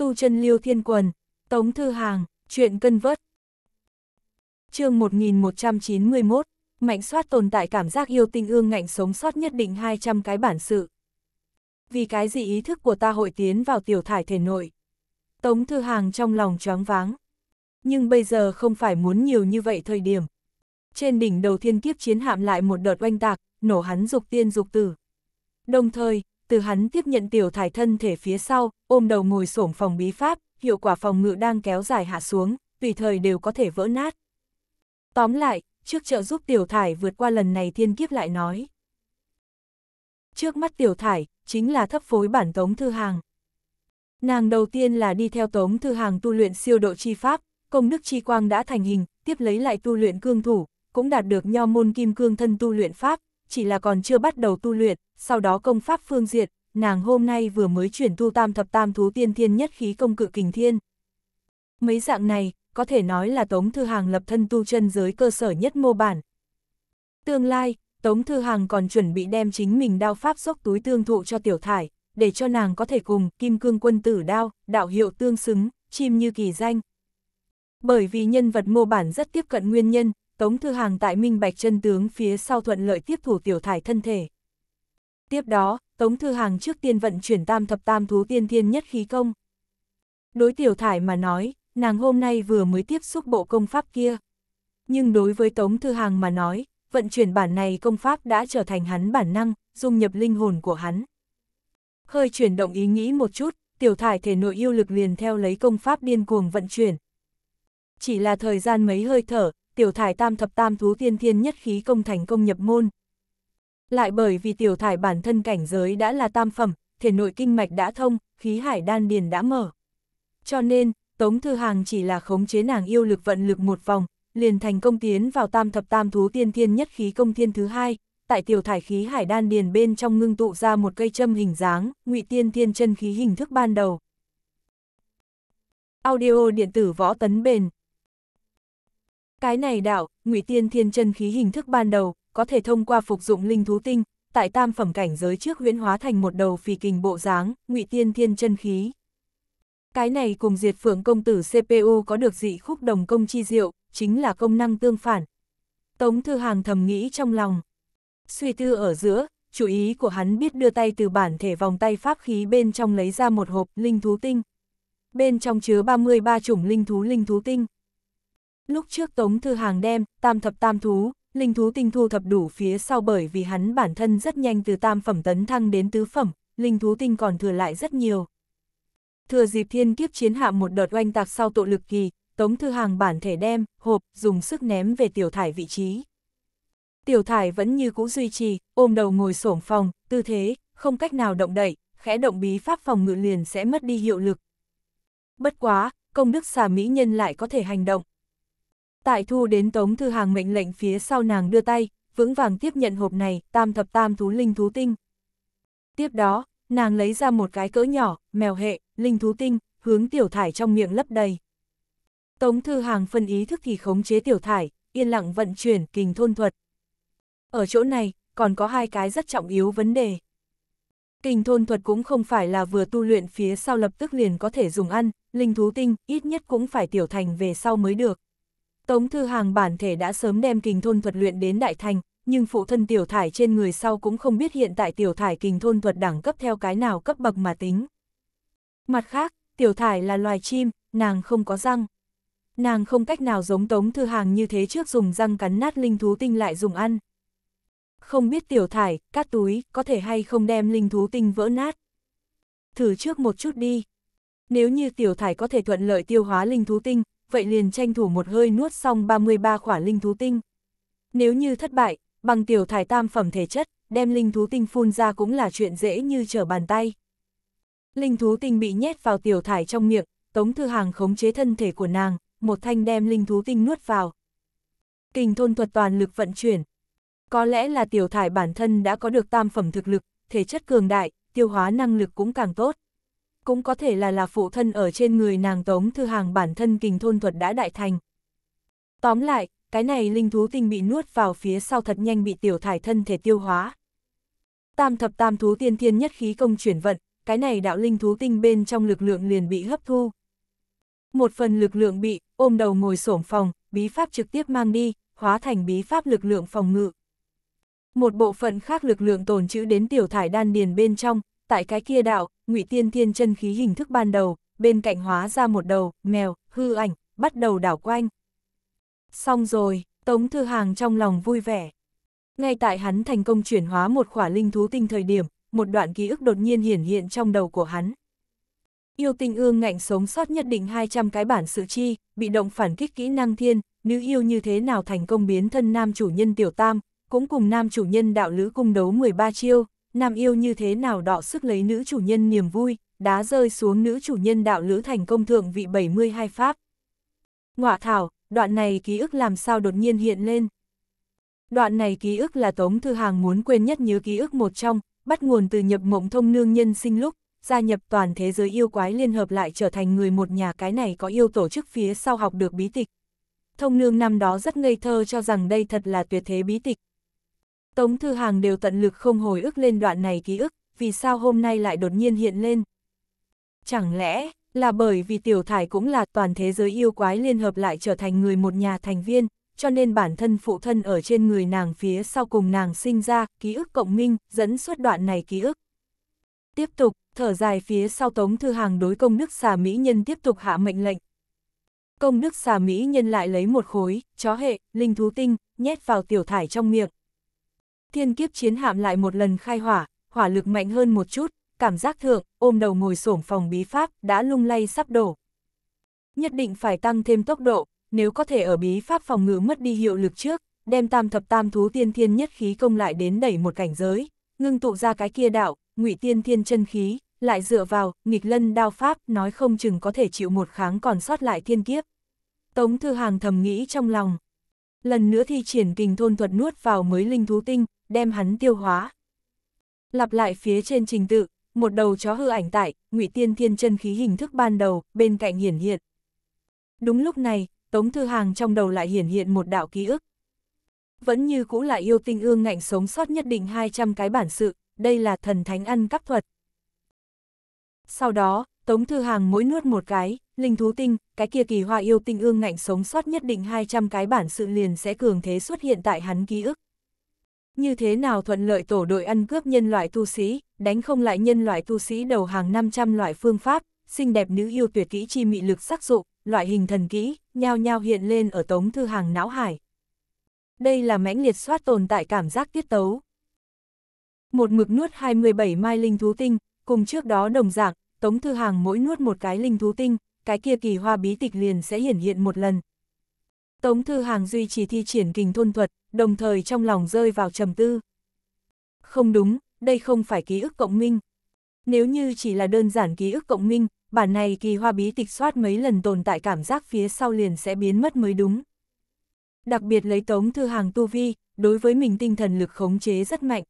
tu chân liêu thiên quần, tống thư hàng, chuyện cân vớt. chương 1191, mạnh soát tồn tại cảm giác yêu tinh ương ngạnh sống sót nhất định 200 cái bản sự. Vì cái gì ý thức của ta hội tiến vào tiểu thải thể nội? Tống thư hàng trong lòng choáng váng. Nhưng bây giờ không phải muốn nhiều như vậy thời điểm. Trên đỉnh đầu thiên kiếp chiến hạm lại một đợt oanh tạc, nổ hắn dục tiên dục tử. Đồng thời, từ hắn tiếp nhận tiểu thải thân thể phía sau, ôm đầu ngồi xổm phòng bí pháp, hiệu quả phòng ngự đang kéo dài hạ xuống, tùy thời đều có thể vỡ nát. Tóm lại, trước trợ giúp tiểu thải vượt qua lần này thiên kiếp lại nói. Trước mắt tiểu thải, chính là thấp phối bản tống thư hàng. Nàng đầu tiên là đi theo tống thư hàng tu luyện siêu độ chi pháp, công đức chi quang đã thành hình, tiếp lấy lại tu luyện cương thủ, cũng đạt được nho môn kim cương thân tu luyện pháp, chỉ là còn chưa bắt đầu tu luyện, sau đó công pháp phương diện, nàng hôm nay vừa mới chuyển tu tam thập tam thú tiên thiên nhất khí công cự kình thiên. Mấy dạng này, có thể nói là Tống Thư Hàng lập thân tu chân giới cơ sở nhất mô bản. Tương lai, Tống Thư Hàng còn chuẩn bị đem chính mình đao pháp dốc túi tương thụ cho tiểu thải, để cho nàng có thể cùng kim cương quân tử đao, đạo hiệu tương xứng, chim như kỳ danh. Bởi vì nhân vật mô bản rất tiếp cận nguyên nhân, Tống Thư Hàng tại minh bạch chân tướng phía sau thuận lợi tiếp thủ tiểu thải thân thể. Tiếp đó, Tống Thư Hàng trước tiên vận chuyển tam thập tam thú tiên thiên nhất khí công. Đối tiểu thải mà nói, nàng hôm nay vừa mới tiếp xúc bộ công pháp kia. Nhưng đối với Tống Thư Hàng mà nói, vận chuyển bản này công pháp đã trở thành hắn bản năng, dung nhập linh hồn của hắn. Hơi chuyển động ý nghĩ một chút, tiểu thải thể nội yêu lực liền theo lấy công pháp điên cuồng vận chuyển. Chỉ là thời gian mấy hơi thở, tiểu thải tam thập tam thú tiên thiên nhất khí công thành công nhập môn. Lại bởi vì tiểu thải bản thân cảnh giới đã là tam phẩm, thể nội kinh mạch đã thông, khí hải đan điền đã mở. Cho nên, Tống Thư Hàng chỉ là khống chế nàng yêu lực vận lực một vòng, liền thành công tiến vào tam thập tam thú tiên thiên nhất khí công thiên thứ hai, tại tiểu thải khí hải đan điền bên trong ngưng tụ ra một cây châm hình dáng, ngụy tiên thiên chân khí hình thức ban đầu. Audio điện tử võ tấn bền cái này đạo, ngụy tiên thiên chân khí hình thức ban đầu, có thể thông qua phục dụng linh thú tinh, tại tam phẩm cảnh giới trước huyễn hóa thành một đầu phì kình bộ dáng, ngụy tiên thiên chân khí. Cái này cùng diệt phượng công tử CPU có được dị khúc đồng công chi diệu, chính là công năng tương phản. Tống Thư Hàng thầm nghĩ trong lòng. Suy tư ở giữa, chú ý của hắn biết đưa tay từ bản thể vòng tay pháp khí bên trong lấy ra một hộp linh thú tinh. Bên trong chứa 33 chủng linh thú linh thú tinh. Lúc trước Tống Thư Hàng đem, tam thập tam thú, linh thú tinh thu thập đủ phía sau bởi vì hắn bản thân rất nhanh từ tam phẩm tấn thăng đến tứ phẩm, linh thú tinh còn thừa lại rất nhiều. Thừa dịp thiên kiếp chiến hạ một đợt oanh tạc sau tội lực kỳ, Tống Thư Hàng bản thể đem, hộp, dùng sức ném về tiểu thải vị trí. Tiểu thải vẫn như cũ duy trì, ôm đầu ngồi xổm phòng, tư thế, không cách nào động đậy, khẽ động bí pháp phòng ngự liền sẽ mất đi hiệu lực. Bất quá, công đức xà mỹ nhân lại có thể hành động. Tại thu đến Tống Thư Hàng mệnh lệnh phía sau nàng đưa tay, vững vàng tiếp nhận hộp này, tam thập tam thú linh thú tinh. Tiếp đó, nàng lấy ra một cái cỡ nhỏ, mèo hệ, linh thú tinh, hướng tiểu thải trong miệng lấp đầy. Tống Thư Hàng phân ý thức thì khống chế tiểu thải, yên lặng vận chuyển kình thôn thuật. Ở chỗ này, còn có hai cái rất trọng yếu vấn đề. Kình thôn thuật cũng không phải là vừa tu luyện phía sau lập tức liền có thể dùng ăn, linh thú tinh ít nhất cũng phải tiểu thành về sau mới được. Tống Thư Hàng bản thể đã sớm đem kình thôn thuật luyện đến Đại Thành, nhưng phụ thân tiểu thải trên người sau cũng không biết hiện tại tiểu thải kình thôn thuật đẳng cấp theo cái nào cấp bậc mà tính. Mặt khác, tiểu thải là loài chim, nàng không có răng. Nàng không cách nào giống Tống Thư Hàng như thế trước dùng răng cắn nát linh thú tinh lại dùng ăn. Không biết tiểu thải, cát túi, có thể hay không đem linh thú tinh vỡ nát. Thử trước một chút đi. Nếu như tiểu thải có thể thuận lợi tiêu hóa linh thú tinh, vậy liền tranh thủ một hơi nuốt xong 33 khỏa linh thú tinh. Nếu như thất bại, bằng tiểu thải tam phẩm thể chất, đem linh thú tinh phun ra cũng là chuyện dễ như trở bàn tay. Linh thú tinh bị nhét vào tiểu thải trong miệng, Tống Thư Hàng khống chế thân thể của nàng, một thanh đem linh thú tinh nuốt vào. kinh thôn thuật toàn lực vận chuyển. Có lẽ là tiểu thải bản thân đã có được tam phẩm thực lực, thể chất cường đại, tiêu hóa năng lực cũng càng tốt cũng có thể là là phụ thân ở trên người nàng Tống Thư Hàng bản thân kình thôn thuật đã đại thành. Tóm lại, cái này linh thú tinh bị nuốt vào phía sau thật nhanh bị tiểu thải thân thể tiêu hóa. Tam thập tam thú tiên thiên nhất khí công chuyển vận, cái này đạo linh thú tinh bên trong lực lượng liền bị hấp thu. Một phần lực lượng bị, ôm đầu ngồi sổm phòng, bí pháp trực tiếp mang đi, hóa thành bí pháp lực lượng phòng ngự. Một bộ phận khác lực lượng tồn trữ đến tiểu thải đan điền bên trong, tại cái kia đạo, ngụy tiên thiên chân khí hình thức ban đầu, bên cạnh hóa ra một đầu, mèo, hư ảnh, bắt đầu đảo quanh. Xong rồi, Tống Thư Hàng trong lòng vui vẻ. Ngay tại hắn thành công chuyển hóa một khỏa linh thú tinh thời điểm, một đoạn ký ức đột nhiên hiển hiện trong đầu của hắn. Yêu tinh ương ngạnh sống sót nhất định 200 cái bản sự chi, bị động phản kích kỹ năng thiên, nữ yêu như thế nào thành công biến thân nam chủ nhân tiểu tam, cũng cùng nam chủ nhân đạo lữ cung đấu 13 chiêu nam yêu như thế nào đọ sức lấy nữ chủ nhân niềm vui, đá rơi xuống nữ chủ nhân đạo lữ thành công thượng vị 72 pháp. Ngọa thảo, đoạn này ký ức làm sao đột nhiên hiện lên. Đoạn này ký ức là Tống Thư Hàng muốn quên nhất nhớ ký ức một trong, bắt nguồn từ nhập mộng thông nương nhân sinh lúc, gia nhập toàn thế giới yêu quái liên hợp lại trở thành người một nhà cái này có yêu tổ chức phía sau học được bí tịch. Thông nương năm đó rất ngây thơ cho rằng đây thật là tuyệt thế bí tịch, Tống Thư Hàng đều tận lực không hồi ức lên đoạn này ký ức, vì sao hôm nay lại đột nhiên hiện lên. Chẳng lẽ, là bởi vì tiểu thải cũng là toàn thế giới yêu quái liên hợp lại trở thành người một nhà thành viên, cho nên bản thân phụ thân ở trên người nàng phía sau cùng nàng sinh ra, ký ức cộng minh, dẫn suốt đoạn này ký ức. Tiếp tục, thở dài phía sau Tống Thư Hàng đối công đức xà Mỹ Nhân tiếp tục hạ mệnh lệnh. Công đức xà Mỹ Nhân lại lấy một khối, chó hệ, linh thú tinh, nhét vào tiểu thải trong miệng. Thiên kiếp chiến hạm lại một lần khai hỏa, hỏa lực mạnh hơn một chút, cảm giác thượng, ôm đầu ngồi xổm phòng bí pháp, đã lung lay sắp đổ. Nhất định phải tăng thêm tốc độ, nếu có thể ở bí pháp phòng ngự mất đi hiệu lực trước, đem tam thập tam thú tiên thiên nhất khí công lại đến đẩy một cảnh giới, ngưng tụ ra cái kia đạo, ngụy tiên thiên chân khí, lại dựa vào, nghịch lân đao pháp, nói không chừng có thể chịu một kháng còn sót lại thiên kiếp. Tống Thư Hàng thầm nghĩ trong lòng. Lần nữa thi triển kình thôn thuật nuốt vào mới linh thú tinh, đem hắn tiêu hóa. Lặp lại phía trên trình tự, một đầu chó hư ảnh tại, ngụy tiên thiên chân khí hình thức ban đầu, bên cạnh hiển hiện. Đúng lúc này, Tống Thư Hàng trong đầu lại hiển hiện một đạo ký ức. Vẫn như cũ là yêu tinh ương ngạnh sống sót nhất định 200 cái bản sự, đây là thần thánh ăn cắp thuật. Sau đó, Tống Thư Hàng mỗi nuốt một cái, linh thú tinh, cái kia kỳ hoa yêu tinh ương ngạnh sống sót nhất định 200 cái bản sự liền sẽ cường thế xuất hiện tại hắn ký ức như thế nào thuận lợi tổ đội ăn cướp nhân loại tu sĩ, đánh không lại nhân loại tu sĩ đầu hàng 500 loại phương pháp, xinh đẹp nữ yêu tuyệt kỹ chi mị lực sắc dụ, loại hình thần kỹ, nhao nhao hiện lên ở tống thư hàng não hải. Đây là mãnh liệt soát tồn tại cảm giác tiết tấu. Một mực nuốt 27 mai linh thú tinh, cùng trước đó đồng dạng, tống thư hàng mỗi nuốt một cái linh thú tinh, cái kia kỳ hoa bí tịch liền sẽ hiển hiện một lần, Tống Thư Hàng duy trì thi triển kình thôn thuật, đồng thời trong lòng rơi vào trầm tư. Không đúng, đây không phải ký ức cộng minh. Nếu như chỉ là đơn giản ký ức cộng minh, bản này kỳ hoa bí tịch soát mấy lần tồn tại cảm giác phía sau liền sẽ biến mất mới đúng. Đặc biệt lấy Tống Thư Hàng tu vi, đối với mình tinh thần lực khống chế rất mạnh.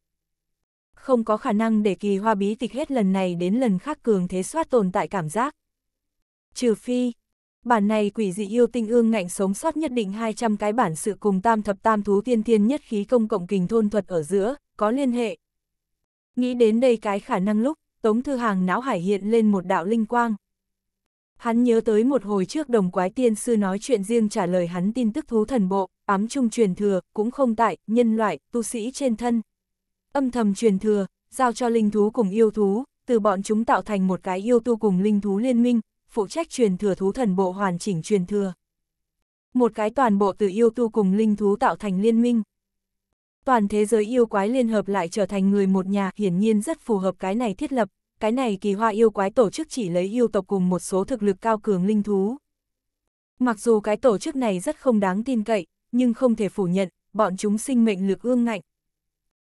Không có khả năng để kỳ hoa bí tịch hết lần này đến lần khác cường thế soát tồn tại cảm giác. Trừ phi, Bản này quỷ dị yêu tinh ương ngạnh sống sót nhất định 200 cái bản sự cùng tam thập tam thú tiên thiên nhất khí công cộng kình thôn thuật ở giữa, có liên hệ. Nghĩ đến đây cái khả năng lúc, Tống Thư Hàng não hải hiện lên một đạo linh quang. Hắn nhớ tới một hồi trước đồng quái tiên sư nói chuyện riêng trả lời hắn tin tức thú thần bộ, ám trung truyền thừa, cũng không tại, nhân loại, tu sĩ trên thân. Âm thầm truyền thừa, giao cho linh thú cùng yêu thú, từ bọn chúng tạo thành một cái yêu tu cùng linh thú liên minh, phụ trách truyền thừa thú thần bộ hoàn chỉnh truyền thừa. Một cái toàn bộ từ yêu tu cùng linh thú tạo thành liên minh. Toàn thế giới yêu quái liên hợp lại trở thành người một nhà, hiển nhiên rất phù hợp cái này thiết lập, cái này kỳ hoa yêu quái tổ chức chỉ lấy yêu tộc cùng một số thực lực cao cường linh thú. Mặc dù cái tổ chức này rất không đáng tin cậy, nhưng không thể phủ nhận, bọn chúng sinh mệnh lực ương ngạnh.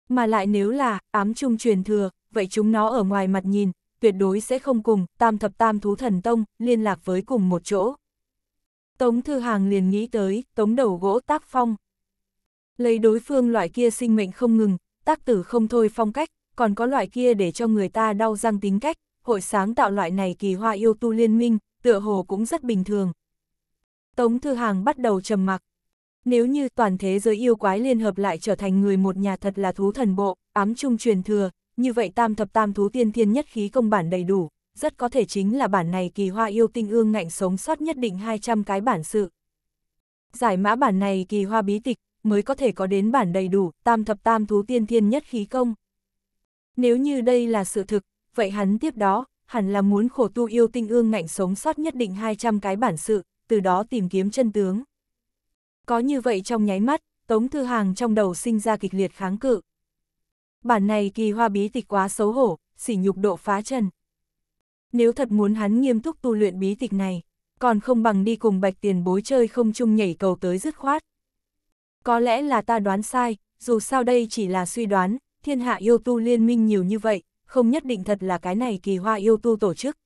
Mà lại nếu là, ám trung truyền thừa, vậy chúng nó ở ngoài mặt nhìn, tuyệt đối sẽ không cùng tam thập tam thú thần tông liên lạc với cùng một chỗ. Tống Thư Hàng liền nghĩ tới tống đầu gỗ tác phong. Lấy đối phương loại kia sinh mệnh không ngừng, tác tử không thôi phong cách, còn có loại kia để cho người ta đau răng tính cách, hội sáng tạo loại này kỳ hoa yêu tu liên minh, tựa hồ cũng rất bình thường. Tống Thư Hàng bắt đầu trầm mặc. Nếu như toàn thế giới yêu quái liên hợp lại trở thành người một nhà thật là thú thần bộ, ám trung truyền thừa, như vậy tam thập tam thú tiên thiên nhất khí công bản đầy đủ, rất có thể chính là bản này kỳ hoa yêu tinh ương ngạnh sống sót nhất định 200 cái bản sự. Giải mã bản này kỳ hoa bí tịch, mới có thể có đến bản đầy đủ, tam thập tam thú tiên thiên nhất khí công. Nếu như đây là sự thực, vậy hắn tiếp đó, hẳn là muốn khổ tu yêu tinh ương ngạnh sống sót nhất định 200 cái bản sự, từ đó tìm kiếm chân tướng. Có như vậy trong nháy mắt, Tống Thư Hàng trong đầu sinh ra kịch liệt kháng cự bản này kỳ hoa bí tịch quá xấu hổ, sỉ nhục độ phá trần. Nếu thật muốn hắn nghiêm túc tu luyện bí tịch này, còn không bằng đi cùng bạch tiền bối chơi không chung nhảy cầu tới dứt khoát. Có lẽ là ta đoán sai, dù sao đây chỉ là suy đoán, thiên hạ yêu tu liên minh nhiều như vậy, không nhất định thật là cái này kỳ hoa yêu tu tổ chức.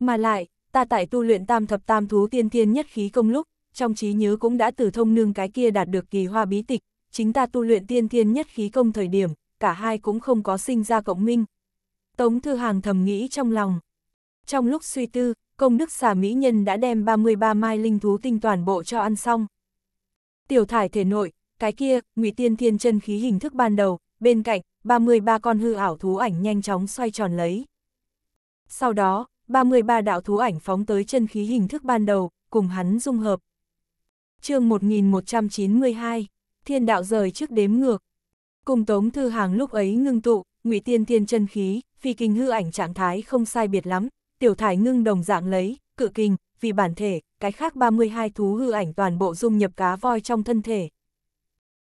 Mà lại, ta tại tu luyện tam thập tam thú tiên thiên nhất khí công lúc, trong trí nhớ cũng đã từ thông nương cái kia đạt được kỳ hoa bí tịch, chính ta tu luyện tiên thiên nhất khí công thời điểm, cả hai cũng không có sinh ra cộng minh. Tống Thư Hàng thầm nghĩ trong lòng. Trong lúc suy tư, công đức xà mỹ nhân đã đem 33 mai linh thú tinh toàn bộ cho ăn xong. Tiểu thải thể nội, cái kia, ngụy tiên thiên chân khí hình thức ban đầu, bên cạnh, 33 con hư ảo thú ảnh nhanh chóng xoay tròn lấy. Sau đó, 33 đạo thú ảnh phóng tới chân khí hình thức ban đầu, cùng hắn dung hợp. chương 1192, thiên đạo rời trước đếm ngược. Cùng Tống Thư Hàng lúc ấy ngưng tụ, ngụy tiên thiên chân khí, phi kinh hư ảnh trạng thái không sai biệt lắm, tiểu thải ngưng đồng dạng lấy, cự kinh, vì bản thể, cái khác 32 thú hư ảnh toàn bộ dung nhập cá voi trong thân thể.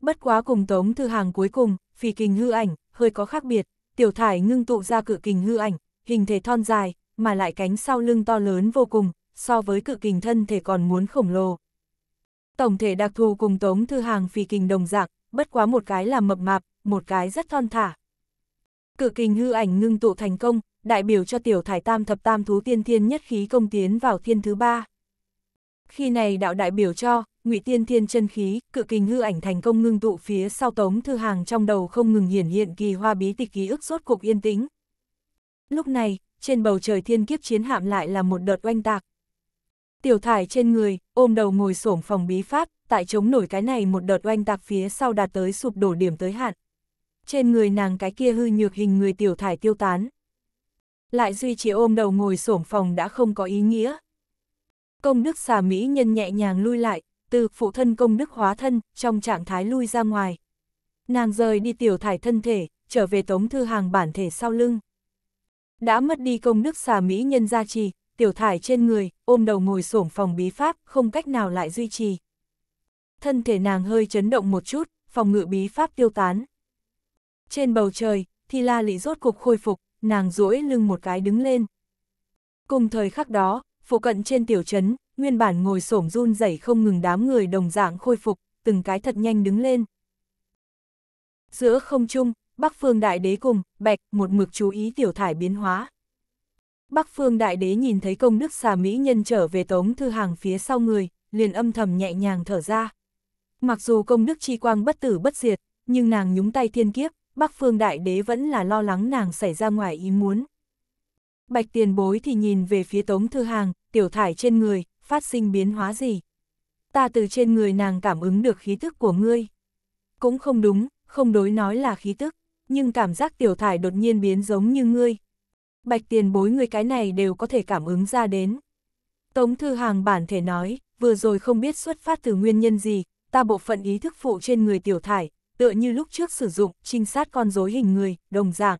Bất quá cùng Tống Thư Hàng cuối cùng, phi kinh hư ảnh, hơi có khác biệt, tiểu thải ngưng tụ ra cự kình hư ảnh, hình thể thon dài, mà lại cánh sau lưng to lớn vô cùng, so với cự kình thân thể còn muốn khổng lồ. Tổng thể đặc thù cùng Tống Thư Hàng phi kinh đồng dạng, bất quá một cái là mập mạp, một cái rất thon thả. Cự kình hư ảnh ngưng tụ thành công, đại biểu cho tiểu thải tam thập tam thú tiên thiên nhất khí công tiến vào thiên thứ ba. Khi này đạo đại biểu cho, ngụy tiên thiên chân khí, cự kình hư ảnh thành công ngưng tụ phía sau tống thư hàng trong đầu không ngừng hiển hiện kỳ hoa bí tịch ký ức rốt cục yên tĩnh. Lúc này, trên bầu trời thiên kiếp chiến hạm lại là một đợt oanh tạc. Tiểu thải trên người, ôm đầu ngồi xổm phòng bí pháp, tại chống nổi cái này một đợt oanh tạc phía sau đạt tới sụp đổ điểm tới hạn. Trên người nàng cái kia hư nhược hình người tiểu thải tiêu tán. Lại duy trì ôm đầu ngồi xổm phòng đã không có ý nghĩa. Công đức xà mỹ nhân nhẹ nhàng lui lại, từ phụ thân công đức hóa thân, trong trạng thái lui ra ngoài. Nàng rời đi tiểu thải thân thể, trở về tống thư hàng bản thể sau lưng. Đã mất đi công đức xà mỹ nhân gia trì, tiểu thải trên người, ôm đầu ngồi xổm phòng bí pháp, không cách nào lại duy trì thân thể nàng hơi chấn động một chút, phòng ngự bí pháp tiêu tán. Trên bầu trời, thì la lị rốt cục khôi phục, nàng duỗi lưng một cái đứng lên. Cùng thời khắc đó, phụ cận trên tiểu trấn, nguyên bản ngồi xổm run rẩy không ngừng đám người đồng dạng khôi phục, từng cái thật nhanh đứng lên. Giữa không trung, Bắc Phương Đại Đế cùng, Bạch, một mực chú ý tiểu thải biến hóa. Bắc Phương Đại Đế nhìn thấy công đức xà Mỹ nhân trở về tống thư hàng phía sau người, liền âm thầm nhẹ nhàng thở ra. Mặc dù công đức chi quang bất tử bất diệt, nhưng nàng nhúng tay thiên kiếp, Bắc Phương Đại Đế vẫn là lo lắng nàng xảy ra ngoài ý muốn. Bạch tiền bối thì nhìn về phía tống thư hàng, tiểu thải trên người, phát sinh biến hóa gì. Ta từ trên người nàng cảm ứng được khí tức của ngươi. Cũng không đúng, không đối nói là khí tức, nhưng cảm giác tiểu thải đột nhiên biến giống như ngươi. Bạch tiền bối người cái này đều có thể cảm ứng ra đến. Tống Thư Hàng bản thể nói, vừa rồi không biết xuất phát từ nguyên nhân gì, ta bộ phận ý thức phụ trên người tiểu thải, tựa như lúc trước sử dụng, trinh sát con rối hình người, đồng dạng.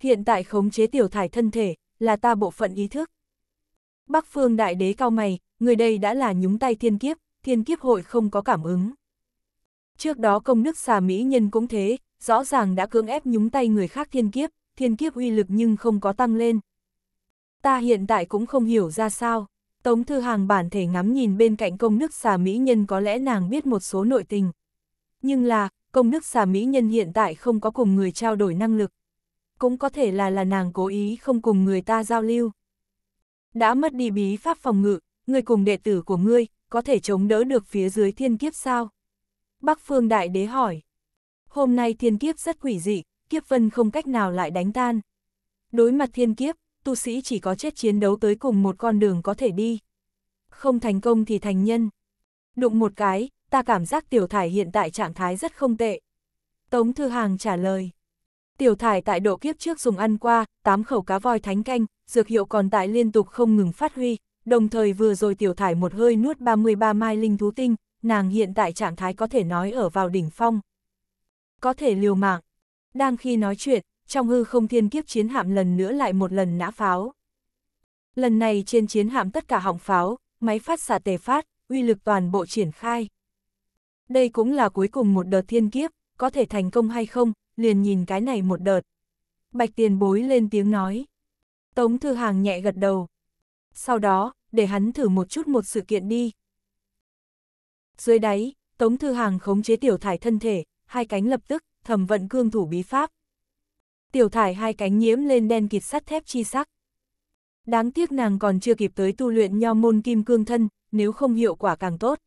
Hiện tại khống chế tiểu thải thân thể, là ta bộ phận ý thức. Bắc phương đại đế cao mày, người đây đã là nhúng tay thiên kiếp, thiên kiếp hội không có cảm ứng. Trước đó công nước xà mỹ nhân cũng thế, rõ ràng đã cưỡng ép nhúng tay người khác thiên kiếp, thiên kiếp uy lực nhưng không có tăng lên. Ta hiện tại cũng không hiểu ra sao. Tống Thư Hàng bản thể ngắm nhìn bên cạnh công nước xà mỹ nhân có lẽ nàng biết một số nội tình. Nhưng là, công nước xà mỹ nhân hiện tại không có cùng người trao đổi năng lực. Cũng có thể là là nàng cố ý không cùng người ta giao lưu. Đã mất đi bí pháp phòng ngự, người cùng đệ tử của ngươi, có thể chống đỡ được phía dưới thiên kiếp sao? Bắc Phương Đại Đế hỏi. Hôm nay thiên kiếp rất quỷ dị, kiếp vân không cách nào lại đánh tan. Đối mặt thiên kiếp, tu sĩ chỉ có chết chiến đấu tới cùng một con đường có thể đi. Không thành công thì thành nhân. Đụng một cái, ta cảm giác tiểu thải hiện tại trạng thái rất không tệ. Tống Thư Hàng trả lời. Tiểu thải tại độ kiếp trước dùng ăn qua, tám khẩu cá voi thánh canh, dược hiệu còn tại liên tục không ngừng phát huy, đồng thời vừa rồi tiểu thải một hơi nuốt 33 mai linh thú tinh, nàng hiện tại trạng thái có thể nói ở vào đỉnh phong. Có thể liều mạng. Đang khi nói chuyện, trong hư không thiên kiếp chiến hạm lần nữa lại một lần nã pháo. Lần này trên chiến hạm tất cả họng pháo, máy phát xạ tề phát, uy lực toàn bộ triển khai. Đây cũng là cuối cùng một đợt thiên kiếp, có thể thành công hay không, liền nhìn cái này một đợt. Bạch tiền bối lên tiếng nói. Tống thư hàng nhẹ gật đầu. Sau đó, để hắn thử một chút một sự kiện đi. Dưới đáy, Tống thư hàng khống chế tiểu thải thân thể, hai cánh lập tức, thẩm vận cương thủ bí pháp, tiểu thải hai cánh nhiễm lên đen kịt sắt thép chi sắc. Đáng tiếc nàng còn chưa kịp tới tu luyện nho môn kim cương thân, nếu không hiệu quả càng tốt.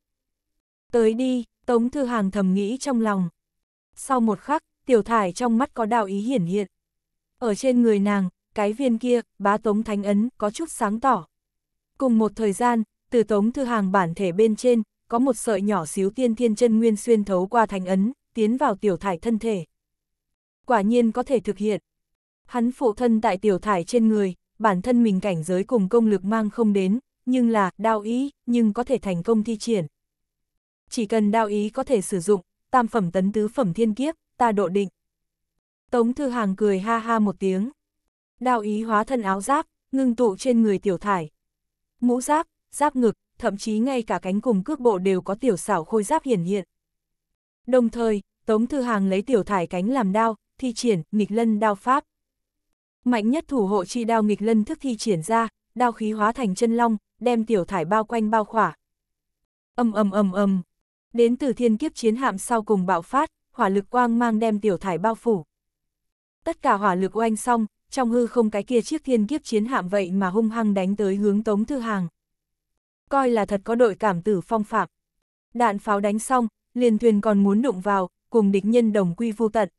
Tới đi, Tống Thư Hàng thầm nghĩ trong lòng. Sau một khắc, tiểu thải trong mắt có đạo ý hiển hiện. Ở trên người nàng, cái viên kia, bá Tống Thánh Ấn, có chút sáng tỏ. Cùng một thời gian, từ Tống Thư Hàng bản thể bên trên, có một sợi nhỏ xíu tiên thiên chân nguyên xuyên thấu qua Thánh Ấn, tiến vào tiểu thải thân thể quả nhiên có thể thực hiện. Hắn phụ thân tại tiểu thải trên người, bản thân mình cảnh giới cùng công lực mang không đến, nhưng là đao ý, nhưng có thể thành công thi triển. Chỉ cần đao ý có thể sử dụng, tam phẩm tấn tứ phẩm thiên kiếp, ta độ định. Tống Thư Hàng cười ha ha một tiếng. Đao ý hóa thân áo giáp, ngưng tụ trên người tiểu thải. Mũ giáp, giáp ngực, thậm chí ngay cả cánh cùng cước bộ đều có tiểu xảo khôi giáp hiển hiện. Đồng thời, Tống Thư Hàng lấy tiểu thải cánh làm đao, thi triển, nghịch lân đao pháp. Mạnh nhất thủ hộ chi đao nghịch lân thức thi triển ra, đao khí hóa thành chân long, đem tiểu thải bao quanh bao khỏa. Âm ầm ầm ầm đến từ thiên kiếp chiến hạm sau cùng bạo phát, hỏa lực quang mang đem tiểu thải bao phủ. Tất cả hỏa lực oanh xong, trong hư không cái kia chiếc thiên kiếp chiến hạm vậy mà hung hăng đánh tới hướng Tống Thư Hàng. Coi là thật có đội cảm tử phong phạm. Đạn pháo đánh xong, liền thuyền còn muốn đụng vào, cùng địch nhân đồng quy vô tận.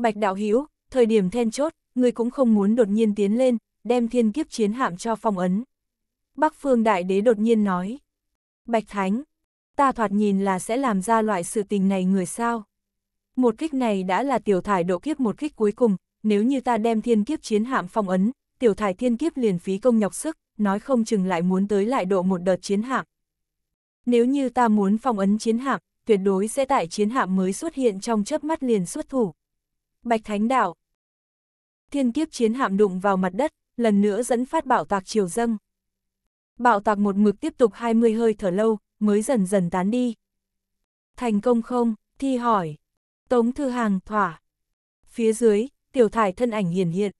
Bạch Đạo Hữu thời điểm then chốt, người cũng không muốn đột nhiên tiến lên, đem thiên kiếp chiến hạm cho phong ấn. Bắc Phương Đại Đế đột nhiên nói. Bạch Thánh, ta thoạt nhìn là sẽ làm ra loại sự tình này người sao. Một kích này đã là tiểu thải độ kiếp một kích cuối cùng, nếu như ta đem thiên kiếp chiến hạm phong ấn, tiểu thải thiên kiếp liền phí công nhọc sức, nói không chừng lại muốn tới lại độ một đợt chiến hạm. Nếu như ta muốn phong ấn chiến hạm, tuyệt đối sẽ tại chiến hạm mới xuất hiện trong chớp mắt liền xuất thủ. Bạch Thánh Đảo Thiên kiếp chiến hạm đụng vào mặt đất, lần nữa dẫn phát bạo tạc chiều dâng. Bạo tạc một mực tiếp tục 20 hơi thở lâu, mới dần dần tán đi. Thành công không, thi hỏi. Tống Thư Hàng thỏa. Phía dưới, tiểu thải thân ảnh hiển hiện.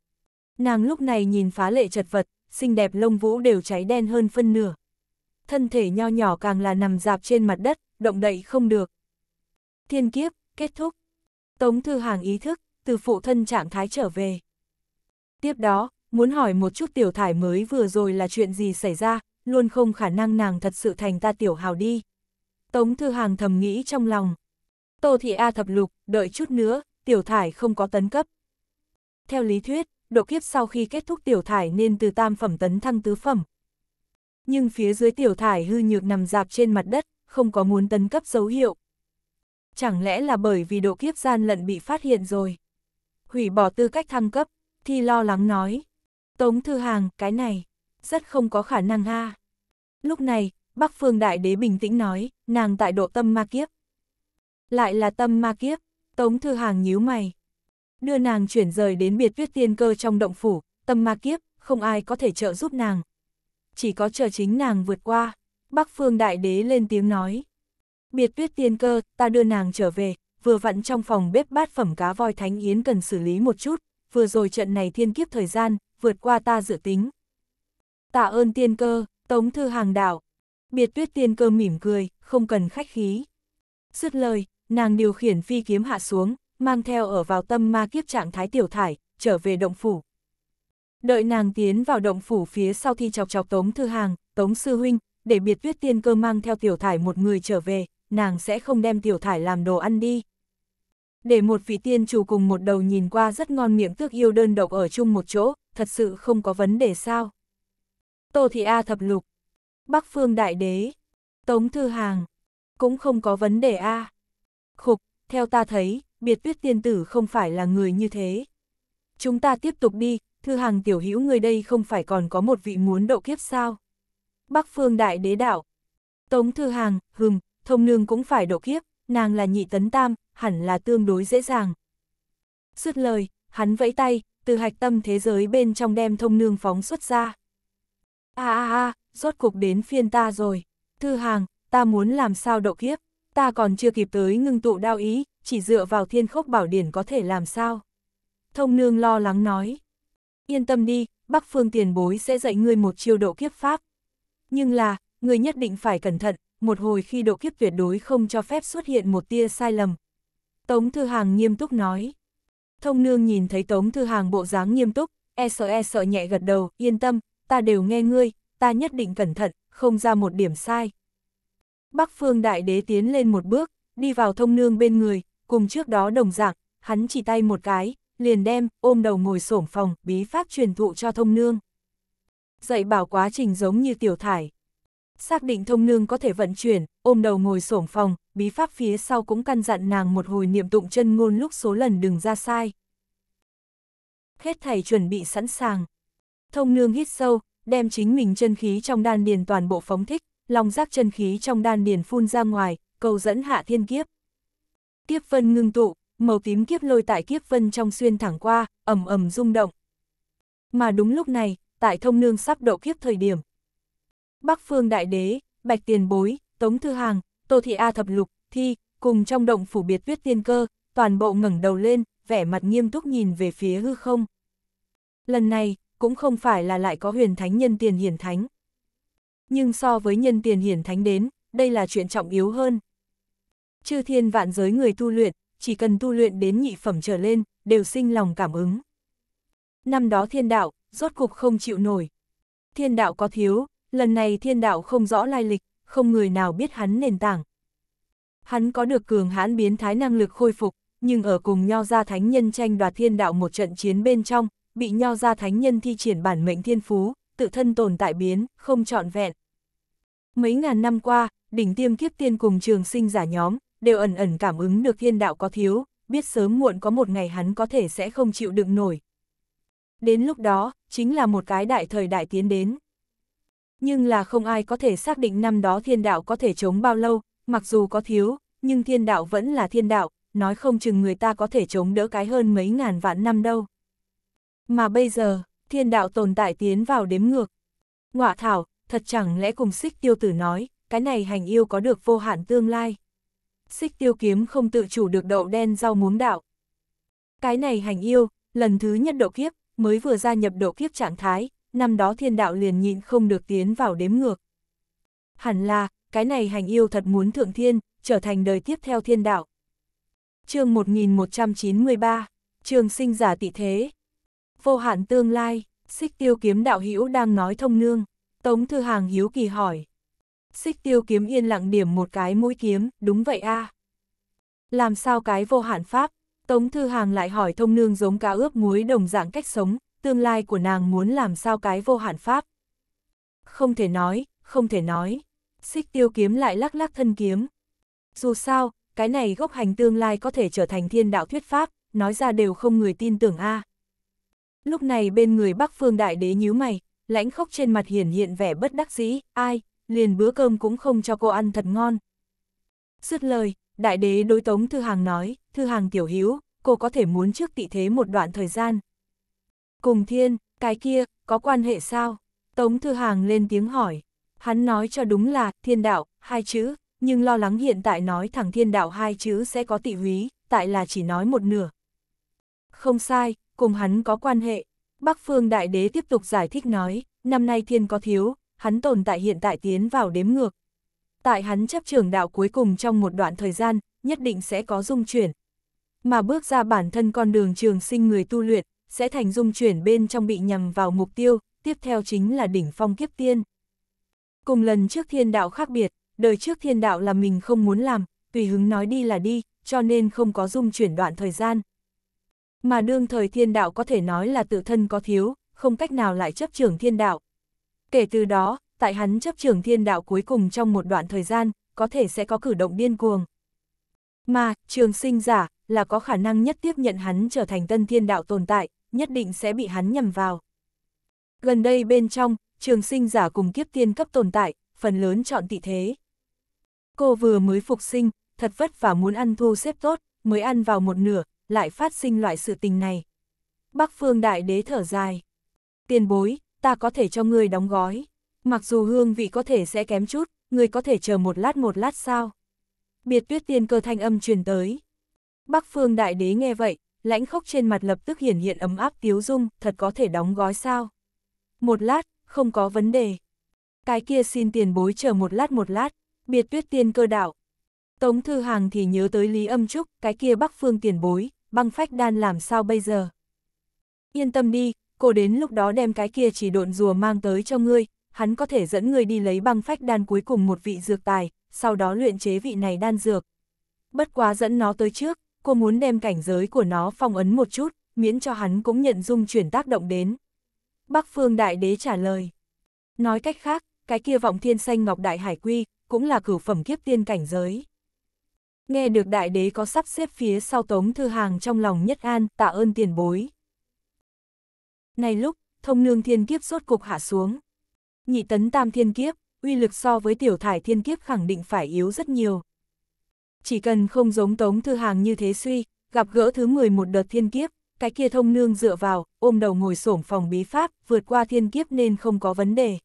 Nàng lúc này nhìn phá lệ chật vật, xinh đẹp lông vũ đều cháy đen hơn phân nửa. Thân thể nho nhỏ càng là nằm dạp trên mặt đất, động đậy không được. Thiên kiếp, kết thúc. Tống Thư Hàng ý thức, từ phụ thân trạng thái trở về. Tiếp đó, muốn hỏi một chút tiểu thải mới vừa rồi là chuyện gì xảy ra, luôn không khả năng nàng thật sự thành ta tiểu hào đi. Tống Thư Hàng thầm nghĩ trong lòng. Tô Thị A thập lục, đợi chút nữa, tiểu thải không có tấn cấp. Theo lý thuyết, độ kiếp sau khi kết thúc tiểu thải nên từ tam phẩm tấn thăng tứ phẩm. Nhưng phía dưới tiểu thải hư nhược nằm dạp trên mặt đất, không có muốn tấn cấp dấu hiệu. Chẳng lẽ là bởi vì độ kiếp gian lận bị phát hiện rồi? hủy bỏ tư cách thăng cấp, thì lo lắng nói. Tống Thư Hàng, cái này, rất không có khả năng ha. Lúc này, Bắc Phương Đại Đế bình tĩnh nói, nàng tại độ tâm ma kiếp. Lại là tâm ma kiếp, Tống Thư Hàng nhíu mày. Đưa nàng chuyển rời đến biệt viết tiên cơ trong động phủ, tâm ma kiếp, không ai có thể trợ giúp nàng. Chỉ có chờ chính nàng vượt qua, Bắc Phương Đại Đế lên tiếng nói. Biệt viết tiên cơ, ta đưa nàng trở về, vừa vặn trong phòng bếp bát phẩm cá voi thánh yến cần xử lý một chút, vừa rồi trận này thiên kiếp thời gian, vượt qua ta dự tính. Tạ ơn tiên cơ, tống thư hàng đạo. Biệt tuyết tiên cơ mỉm cười, không cần khách khí. Dứt lời, nàng điều khiển phi kiếm hạ xuống, mang theo ở vào tâm ma kiếp trạng thái tiểu thải, trở về động phủ. Đợi nàng tiến vào động phủ phía sau thi chọc chọc tống thư hàng, tống sư huynh, để biệt tuyết tiên cơ mang theo tiểu thải một người trở về, nàng sẽ không đem tiểu thải làm đồ ăn đi. Để một vị tiên chủ cùng một đầu nhìn qua rất ngon miệng tước yêu đơn độc ở chung một chỗ, thật sự không có vấn đề sao. Tô Thị A thập lục, Bắc Phương Đại Đế, Tống Thư Hàng, cũng không có vấn đề A. Khục, theo ta thấy, biệt tuyết tiên tử không phải là người như thế. Chúng ta tiếp tục đi, Thư Hàng tiểu hữu người đây không phải còn có một vị muốn độ kiếp sao. Bắc Phương Đại Đế đạo, Tống Thư Hàng, hừm, thông nương cũng phải độ kiếp, nàng là nhị tấn tam, hẳn là tương đối dễ dàng. Dứt lời, hắn vẫy tay, từ hạch tâm thế giới bên trong đem thông nương phóng xuất ra. a a a, rốt cục đến phiên ta rồi. Thư hàng, ta muốn làm sao độ kiếp, ta còn chưa kịp tới ngưng tụ đao ý, chỉ dựa vào thiên khốc bảo điển có thể làm sao. Thông nương lo lắng nói. Yên tâm đi, Bắc Phương tiền bối sẽ dạy ngươi một chiêu độ kiếp pháp. Nhưng là, ngươi nhất định phải cẩn thận, một hồi khi độ kiếp tuyệt đối không cho phép xuất hiện một tia sai lầm, Tống Thư Hàng nghiêm túc nói. Thông nương nhìn thấy Tống Thư Hàng bộ dáng nghiêm túc, e sợ e sợ nhẹ gật đầu, yên tâm, ta đều nghe ngươi, ta nhất định cẩn thận, không ra một điểm sai. Bắc Phương Đại Đế tiến lên một bước, đi vào thông nương bên người, cùng trước đó đồng dạng, hắn chỉ tay một cái, liền đem, ôm đầu ngồi xổm phòng, bí pháp truyền thụ cho thông nương. Dạy bảo quá trình giống như tiểu thải, xác định thông nương có thể vận chuyển, ôm đầu ngồi sổng phòng, bí pháp phía sau cũng căn dặn nàng một hồi niệm tụng chân ngôn lúc số lần đừng ra sai. Hết thầy chuẩn bị sẵn sàng. Thông nương hít sâu, đem chính mình chân khí trong đan điền toàn bộ phóng thích, lòng giác chân khí trong đan điền phun ra ngoài, cầu dẫn hạ thiên kiếp. Kiếp vân ngưng tụ, màu tím kiếp lôi tại kiếp vân trong xuyên thẳng qua, ầm ầm rung động. Mà đúng lúc này, tại thông nương sắp độ kiếp thời điểm, Bắc Phương Đại Đế, Bạch Tiền Bối, Tống Thư Hàng, Tô Thị A Thập Lục, Thi, cùng trong động phủ biệt viết tiên cơ, toàn bộ ngẩng đầu lên, vẻ mặt nghiêm túc nhìn về phía hư không. Lần này, cũng không phải là lại có huyền thánh nhân tiền hiển thánh. Nhưng so với nhân tiền hiển thánh đến, đây là chuyện trọng yếu hơn. Chư thiên vạn giới người tu luyện, chỉ cần tu luyện đến nhị phẩm trở lên, đều sinh lòng cảm ứng. Năm đó thiên đạo, rốt cục không chịu nổi. Thiên đạo có thiếu, lần này thiên đạo không rõ lai lịch, không người nào biết hắn nền tảng. Hắn có được cường hãn biến thái năng lực khôi phục, nhưng ở cùng nho gia thánh nhân tranh đoạt thiên đạo một trận chiến bên trong, bị nho gia thánh nhân thi triển bản mệnh thiên phú, tự thân tồn tại biến, không trọn vẹn. Mấy ngàn năm qua, đỉnh tiêm kiếp tiên cùng trường sinh giả nhóm, đều ẩn ẩn cảm ứng được thiên đạo có thiếu, biết sớm muộn có một ngày hắn có thể sẽ không chịu đựng nổi. Đến lúc đó, chính là một cái đại thời đại tiến đến nhưng là không ai có thể xác định năm đó thiên đạo có thể chống bao lâu, mặc dù có thiếu, nhưng thiên đạo vẫn là thiên đạo, nói không chừng người ta có thể chống đỡ cái hơn mấy ngàn vạn năm đâu. Mà bây giờ, thiên đạo tồn tại tiến vào đếm ngược. Ngọa thảo, thật chẳng lẽ cùng xích tiêu tử nói, cái này hành yêu có được vô hạn tương lai. Xích tiêu kiếm không tự chủ được đậu đen rau muống đạo. Cái này hành yêu, lần thứ nhất độ kiếp, mới vừa gia nhập độ kiếp trạng thái, năm đó thiên đạo liền nhịn không được tiến vào đếm ngược. Hẳn là, cái này hành yêu thật muốn thượng thiên, trở thành đời tiếp theo thiên đạo. chương 1193, trường sinh giả tị thế. Vô hạn tương lai, xích tiêu kiếm đạo hữu đang nói thông nương, Tống Thư Hàng hiếu kỳ hỏi. Xích tiêu kiếm yên lặng điểm một cái mũi kiếm, đúng vậy a à? Làm sao cái vô hạn pháp? Tống Thư Hàng lại hỏi thông nương giống cá ướp muối đồng dạng cách sống, tương lai của nàng muốn làm sao cái vô hạn pháp. Không thể nói, không thể nói. Xích tiêu kiếm lại lắc lắc thân kiếm. Dù sao, cái này gốc hành tương lai có thể trở thành thiên đạo thuyết pháp, nói ra đều không người tin tưởng a. À. Lúc này bên người Bắc Phương Đại Đế nhíu mày, lãnh khốc trên mặt hiển hiện vẻ bất đắc dĩ, ai, liền bữa cơm cũng không cho cô ăn thật ngon. Dứt lời, Đại Đế đối Tống Thư Hàng nói, Thư Hàng tiểu hiếu, cô có thể muốn trước tị thế một đoạn thời gian, Cùng thiên, cái kia, có quan hệ sao? Tống Thư Hàng lên tiếng hỏi. Hắn nói cho đúng là, thiên đạo, hai chữ, nhưng lo lắng hiện tại nói thẳng thiên đạo hai chữ sẽ có tị húy, tại là chỉ nói một nửa. Không sai, cùng hắn có quan hệ. Bắc Phương Đại Đế tiếp tục giải thích nói, năm nay thiên có thiếu, hắn tồn tại hiện tại tiến vào đếm ngược. Tại hắn chấp trường đạo cuối cùng trong một đoạn thời gian, nhất định sẽ có dung chuyển. Mà bước ra bản thân con đường trường sinh người tu luyện, sẽ thành dung chuyển bên trong bị nhằm vào mục tiêu, tiếp theo chính là đỉnh phong kiếp tiên. Cùng lần trước thiên đạo khác biệt, đời trước thiên đạo là mình không muốn làm, tùy hứng nói đi là đi, cho nên không có dung chuyển đoạn thời gian. Mà đương thời thiên đạo có thể nói là tự thân có thiếu, không cách nào lại chấp trưởng thiên đạo. Kể từ đó, tại hắn chấp trưởng thiên đạo cuối cùng trong một đoạn thời gian, có thể sẽ có cử động điên cuồng. Mà, trường sinh giả, là có khả năng nhất tiếp nhận hắn trở thành tân thiên đạo tồn tại, nhất định sẽ bị hắn nhầm vào. Gần đây bên trong, trường sinh giả cùng kiếp tiên cấp tồn tại, phần lớn chọn tị thế. Cô vừa mới phục sinh, thật vất vả muốn ăn thu xếp tốt, mới ăn vào một nửa, lại phát sinh loại sự tình này. Bắc phương đại đế thở dài. Tiền bối, ta có thể cho ngươi đóng gói. Mặc dù hương vị có thể sẽ kém chút, người có thể chờ một lát một lát sao? Biệt tuyết tiên cơ thanh âm truyền tới. Bắc phương đại đế nghe vậy, lãnh khóc trên mặt lập tức hiển hiện ấm áp tiếu dung, thật có thể đóng gói sao. Một lát, không có vấn đề. Cái kia xin tiền bối chờ một lát một lát, biệt tuyết tiên cơ đạo. Tống Thư Hàng thì nhớ tới Lý Âm Trúc, cái kia bắc phương tiền bối, băng phách đan làm sao bây giờ. Yên tâm đi, cô đến lúc đó đem cái kia chỉ độn rùa mang tới cho ngươi, hắn có thể dẫn ngươi đi lấy băng phách đan cuối cùng một vị dược tài, sau đó luyện chế vị này đan dược. Bất quá dẫn nó tới trước, cô muốn đem cảnh giới của nó phong ấn một chút, miễn cho hắn cũng nhận dung chuyển tác động đến. Bắc Phương Đại Đế trả lời. Nói cách khác, cái kia vọng thiên xanh ngọc đại hải quy, cũng là cửu phẩm kiếp tiên cảnh giới. Nghe được đại đế có sắp xếp phía sau tống thư hàng trong lòng nhất an, tạ ơn tiền bối. Này lúc, thông nương thiên kiếp sốt cục hạ xuống. Nhị tấn tam thiên kiếp, uy lực so với tiểu thải thiên kiếp khẳng định phải yếu rất nhiều, chỉ cần không giống Tống Thư Hàng như thế suy, gặp gỡ thứ 11 đợt thiên kiếp, cái kia thông nương dựa vào, ôm đầu ngồi sổm phòng bí pháp, vượt qua thiên kiếp nên không có vấn đề.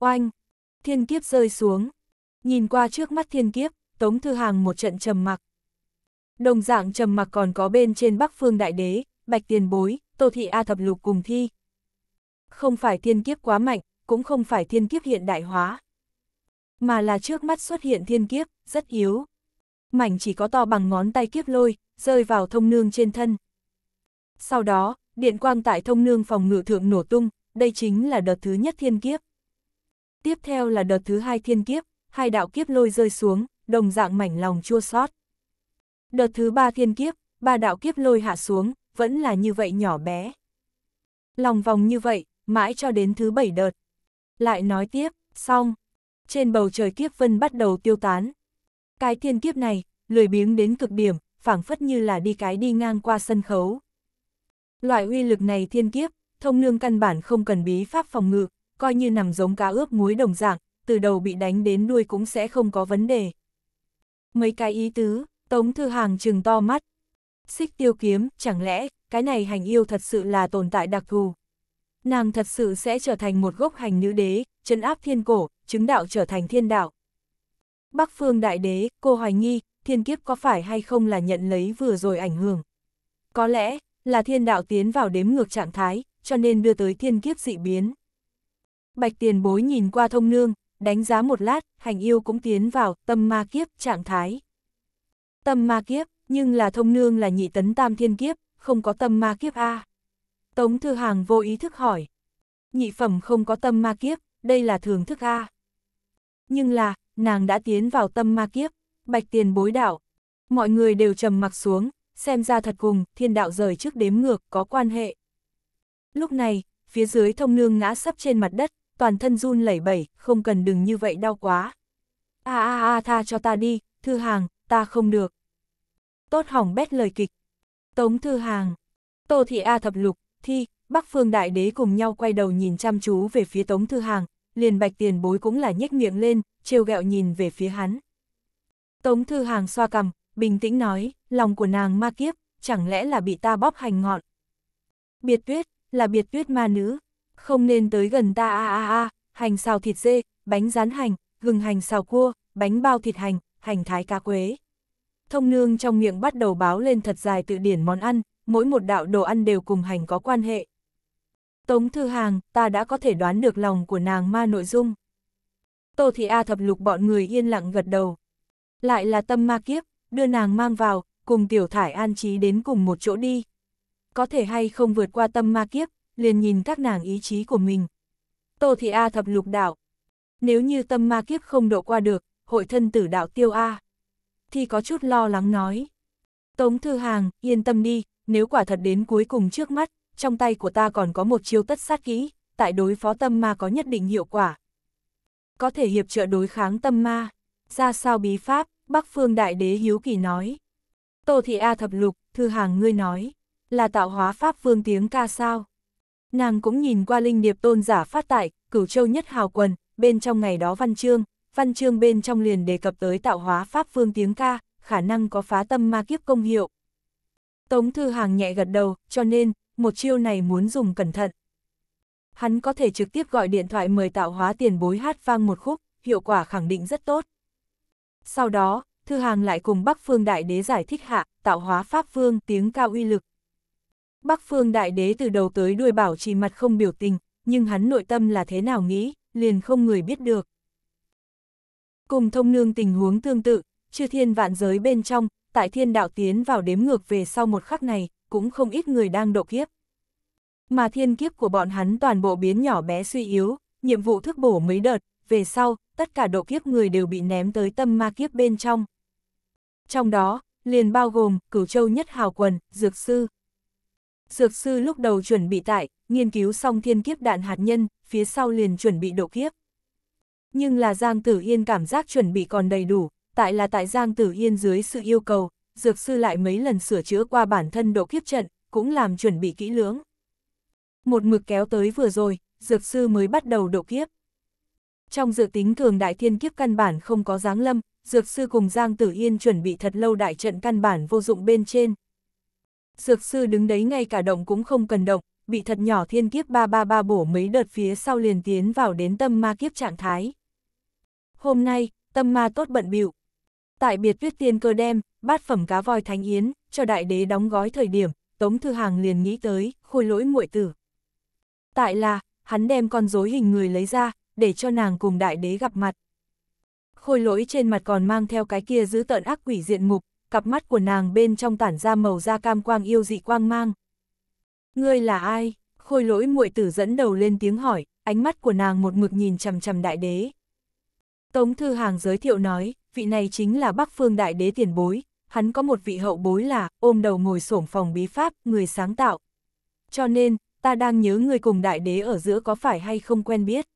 Oanh! Thiên kiếp rơi xuống. Nhìn qua trước mắt thiên kiếp, Tống Thư Hàng một trận trầm mặc. Đồng dạng trầm mặc còn có bên trên Bắc Phương Đại Đế, Bạch Tiền Bối, Tô Thị A Thập Lục cùng thi. Không phải thiên kiếp quá mạnh, cũng không phải thiên kiếp hiện đại hóa. Mà là trước mắt xuất hiện thiên kiếp, rất yếu, mảnh chỉ có to bằng ngón tay kiếp lôi, rơi vào thông nương trên thân. Sau đó, điện quang tại thông nương phòng ngự thượng nổ tung, đây chính là đợt thứ nhất thiên kiếp. Tiếp theo là đợt thứ hai thiên kiếp, hai đạo kiếp lôi rơi xuống, đồng dạng mảnh lòng chua sót. Đợt thứ ba thiên kiếp, ba đạo kiếp lôi hạ xuống, vẫn là như vậy nhỏ bé. Lòng vòng như vậy, mãi cho đến thứ bảy đợt. Lại nói tiếp, xong. Trên bầu trời kiếp vân bắt đầu tiêu tán, cái thiên kiếp này, lười biếng đến cực điểm, phảng phất như là đi cái đi ngang qua sân khấu. Loại uy lực này thiên kiếp, thông lương căn bản không cần bí pháp phòng ngự, coi như nằm giống cá ướp muối đồng dạng, từ đầu bị đánh đến đuôi cũng sẽ không có vấn đề. Mấy cái ý tứ, Tống Thư Hàng trừng to mắt. Xích tiêu kiếm, chẳng lẽ, cái này hành yêu thật sự là tồn tại đặc thù. Nàng thật sự sẽ trở thành một gốc hành nữ đế, chân áp thiên cổ, chứng đạo trở thành thiên đạo. Bắc phương đại đế, cô hoài nghi, thiên kiếp có phải hay không là nhận lấy vừa rồi ảnh hưởng. Có lẽ, là thiên đạo tiến vào đếm ngược trạng thái, cho nên đưa tới thiên kiếp dị biến. Bạch tiền bối nhìn qua thông nương, đánh giá một lát, hành yêu cũng tiến vào tâm ma kiếp trạng thái. Tâm ma kiếp, nhưng là thông nương là nhị tấn tam thiên kiếp, không có tâm ma kiếp A. Tống Thư Hàng vô ý thức hỏi. Nhị phẩm không có tâm ma kiếp, đây là thường thức A. Nhưng là, nàng đã tiến vào tâm ma kiếp, bạch tiền bối đạo. Mọi người đều trầm mặc xuống, xem ra thật cùng, thiên đạo rời trước đếm ngược, có quan hệ. Lúc này, phía dưới thông nương ngã sấp trên mặt đất, toàn thân run lẩy bẩy, không cần đừng như vậy đau quá. A a a tha cho ta đi, thư hàng, ta không được. Tốt hỏng bét lời kịch. Tống thư hàng, tô thị A thập lục, thi, Bắc phương đại đế cùng nhau quay đầu nhìn chăm chú về phía tống thư hàng, liền bạch tiền bối cũng là nhếch miệng lên, trêu gẹo nhìn về phía hắn. Tống Thư Hàng xoa cằm, bình tĩnh nói, lòng của nàng ma kiếp, chẳng lẽ là bị ta bóp hành ngọn. Biệt tuyết, là biệt tuyết ma nữ, không nên tới gần ta a a a, hành xào thịt dê, bánh rán hành, gừng hành xào cua, bánh bao thịt hành, hành thái cá quế. Thông nương trong miệng bắt đầu báo lên thật dài tự điển món ăn, mỗi một đạo đồ ăn đều cùng hành có quan hệ. Tống Thư Hàng, ta đã có thể đoán được lòng của nàng ma nội dung. Tô Thị A thập lục bọn người yên lặng gật đầu. Lại là tâm ma kiếp, đưa nàng mang vào, cùng tiểu thải an trí đến cùng một chỗ đi. Có thể hay không vượt qua tâm ma kiếp, liền nhìn các nàng ý chí của mình. Tô Thị A thập lục đạo. Nếu như tâm ma kiếp không độ qua được, hội thân tử đạo tiêu A. Thì có chút lo lắng nói. Tống Thư Hàng, yên tâm đi, nếu quả thật đến cuối cùng trước mắt, trong tay của ta còn có một chiêu tất sát kỹ, tại đối phó tâm ma có nhất định hiệu quả. Có thể hiệp trợ đối kháng tâm ma. Ra sao bí pháp, Bắc Phương Đại Đế Hiếu Kỳ nói. Tô Thị A Thập Lục, thư hàng ngươi nói, là tạo hóa pháp phương tiếng ca sao. Nàng cũng nhìn qua linh điệp tôn giả phát tại, cửu châu nhất hào quần, bên trong ngày đó văn trương văn trương bên trong liền đề cập tới tạo hóa pháp phương tiếng ca, khả năng có phá tâm ma kiếp công hiệu. Tống Thư Hàng nhẹ gật đầu, cho nên, một chiêu này muốn dùng cẩn thận. Hắn có thể trực tiếp gọi điện thoại mời tạo hóa tiền bối hát vang một khúc, hiệu quả khẳng định rất tốt. Sau đó, Thư Hàng lại cùng Bắc Phương Đại Đế giải thích hạ, tạo hóa Pháp Vương tiếng cao uy lực. Bắc Phương Đại Đế từ đầu tới đuôi bảo trì mặt không biểu tình, nhưng hắn nội tâm là thế nào nghĩ, liền không người biết được. Cùng thông nương tình huống tương tự, chư thiên vạn giới bên trong, tại thiên đạo tiến vào đếm ngược về sau một khắc này, cũng không ít người đang độ kiếp. Mà thiên kiếp của bọn hắn toàn bộ biến nhỏ bé suy yếu, nhiệm vụ thức bổ mấy đợt, về sau, tất cả độ kiếp người đều bị ném tới tâm ma kiếp bên trong. Trong đó, liền bao gồm cửu châu nhất hào quần, dược sư. Dược sư lúc đầu chuẩn bị tại, nghiên cứu xong thiên kiếp đạn hạt nhân, phía sau liền chuẩn bị độ kiếp. Nhưng là Giang Tử Yên cảm giác chuẩn bị còn đầy đủ, tại là tại Giang Tử Yên dưới sự yêu cầu, Dược sư lại mấy lần sửa chữa qua bản thân độ kiếp trận, cũng làm chuẩn bị kỹ lưỡng. Một mực kéo tới vừa rồi, dược sư mới bắt đầu độ kiếp. Trong dự tính cường đại thiên kiếp căn bản không có dáng lâm, dược sư cùng Giang Tử Yên chuẩn bị thật lâu đại trận căn bản vô dụng bên trên. Dược sư đứng đấy ngay cả động cũng không cần động, bị thật nhỏ thiên kiếp 333 bổ mấy đợt phía sau liền tiến vào đến tâm ma kiếp trạng thái. Hôm nay, tâm ma tốt bận biểu, Tại biệt viết tiên cơ đem, bát phẩm cá voi thánh yến, cho đại đế đóng gói thời điểm, Tống Thư Hàng liền nghĩ tới, khôi lỗi muội tử. Tại là, hắn đem con rối hình người lấy ra, để cho nàng cùng đại đế gặp mặt. Khôi lỗi trên mặt còn mang theo cái kia giữ tợn ác quỷ diện mục, cặp mắt của nàng bên trong tản ra màu da cam quang yêu dị quang mang. Ngươi là ai? Khôi lỗi muội tử dẫn đầu lên tiếng hỏi, ánh mắt của nàng một mực nhìn chằm chằm đại đế. Tống Thư Hàng giới thiệu nói, vị này chính là Bắc Phương Đại Đế tiền bối, hắn có một vị hậu bối là ôm đầu ngồi sổm phòng bí pháp, người sáng tạo. Cho nên, ta đang nhớ người cùng Đại Đế ở giữa có phải hay không quen biết.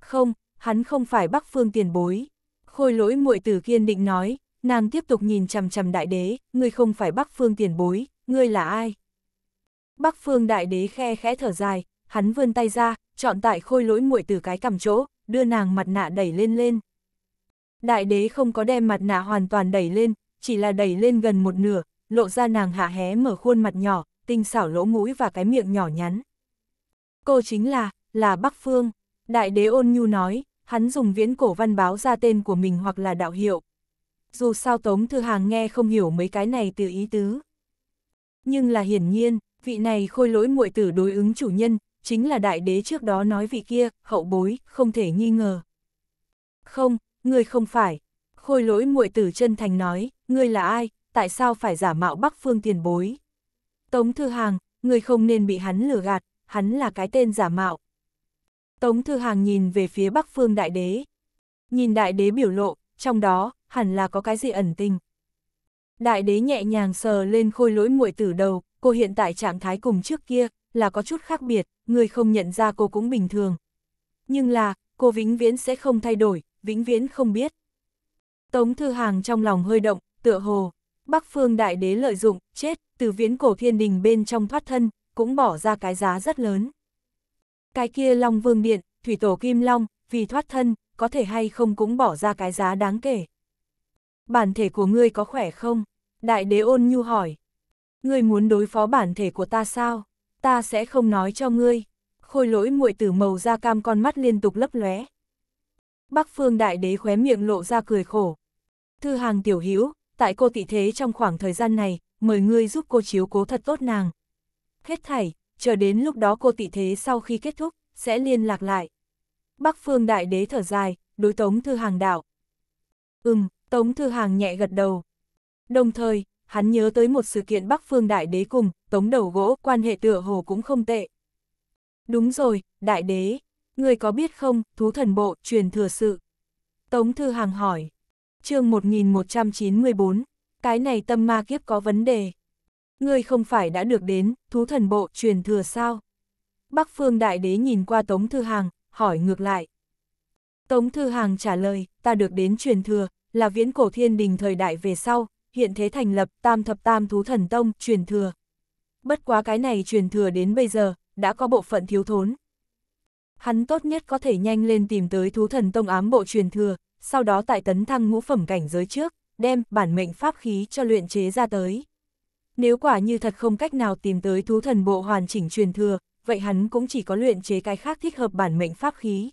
Không, hắn không phải Bắc Phương tiền bối. Khôi lỗi muội tử kiên định nói, nàng tiếp tục nhìn chằm chằm Đại Đế, người không phải Bắc Phương tiền bối, người là ai? Bắc Phương Đại Đế khe khẽ thở dài, hắn vươn tay ra, chọn tại khôi lỗi muội từ cái cầm chỗ, đưa nàng mặt nạ đẩy lên lên. Đại đế không có đem mặt nạ hoàn toàn đẩy lên, chỉ là đẩy lên gần một nửa, lộ ra nàng hạ hé mở khuôn mặt nhỏ, tinh xảo lỗ mũi và cái miệng nhỏ nhắn. Cô chính là, là Bắc Phương. Đại đế ôn nhu nói, hắn dùng viễn cổ văn báo ra tên của mình hoặc là đạo hiệu. Dù sao Tống Thư Hàng nghe không hiểu mấy cái này từ ý tứ. Nhưng là hiển nhiên, vị này khôi lỗi muội tử đối ứng chủ nhân, chính là đại đế trước đó nói vị kia, hậu bối, không thể nghi ngờ. Không, ngươi không phải. Khôi lỗi muội tử chân thành nói, ngươi là ai, tại sao phải giả mạo Bắc Phương tiền bối? Tống Thư Hàng, ngươi không nên bị hắn lừa gạt, hắn là cái tên giả mạo. Tống Thư Hàng nhìn về phía Bắc Phương Đại Đế. Nhìn Đại Đế biểu lộ, trong đó, hẳn là có cái gì ẩn tình. Đại Đế nhẹ nhàng sờ lên khôi lỗi muội tử đầu, cô hiện tại trạng thái cùng trước kia, là có chút khác biệt, người không nhận ra cô cũng bình thường. Nhưng là, cô vĩnh viễn sẽ không thay đổi, vĩnh viễn không biết. Tống Thư Hàng trong lòng hơi động, tựa hồ, Bắc Phương Đại Đế lợi dụng, chết, từ viễn cổ thiên đình bên trong thoát thân, cũng bỏ ra cái giá rất lớn. Cái kia Long Vương Điện, Thủy Tổ Kim Long, vì thoát thân, có thể hay không cũng bỏ ra cái giá đáng kể. Bản thể của ngươi có khỏe không? Đại đế ôn nhu hỏi. Ngươi muốn đối phó bản thể của ta sao? Ta sẽ không nói cho ngươi. Khôi lỗi muội tử màu da cam con mắt liên tục lấp lóe. Bắc Phương Đại Đế khóe miệng lộ ra cười khổ. Thư hàng tiểu hữu tại cô tị thế trong khoảng thời gian này, mời ngươi giúp cô chiếu cố thật tốt nàng. Hết thảy, chờ đến lúc đó cô tị thế sau khi kết thúc, sẽ liên lạc lại. Bắc Phương Đại Đế thở dài, đối Tống Thư Hàng đạo. Ừm, Tống Thư Hàng nhẹ gật đầu. Đồng thời, hắn nhớ tới một sự kiện Bắc Phương Đại Đế cùng, Tống Đầu Gỗ, quan hệ tựa hồ cũng không tệ. Đúng rồi, Đại Đế, Người có biết không, thú thần bộ, truyền thừa sự. Tống Thư Hàng hỏi. chương 1194, cái này tâm ma kiếp có vấn đề. Ngươi không phải đã được đến, thú thần bộ, truyền thừa sao? Bắc Phương Đại Đế nhìn qua Tống Thư Hàng, hỏi ngược lại. Tống Thư Hàng trả lời, ta được đến truyền thừa, là viễn cổ thiên đình thời đại về sau, hiện thế thành lập tam thập tam thú thần tông, truyền thừa. Bất quá cái này truyền thừa đến bây giờ, đã có bộ phận thiếu thốn. Hắn tốt nhất có thể nhanh lên tìm tới thú thần tông ám bộ truyền thừa, sau đó tại tấn thăng ngũ phẩm cảnh giới trước, đem bản mệnh pháp khí cho luyện chế ra tới. Nếu quả như thật không cách nào tìm tới thú thần bộ hoàn chỉnh truyền thừa, vậy hắn cũng chỉ có luyện chế cái khác thích hợp bản mệnh pháp khí.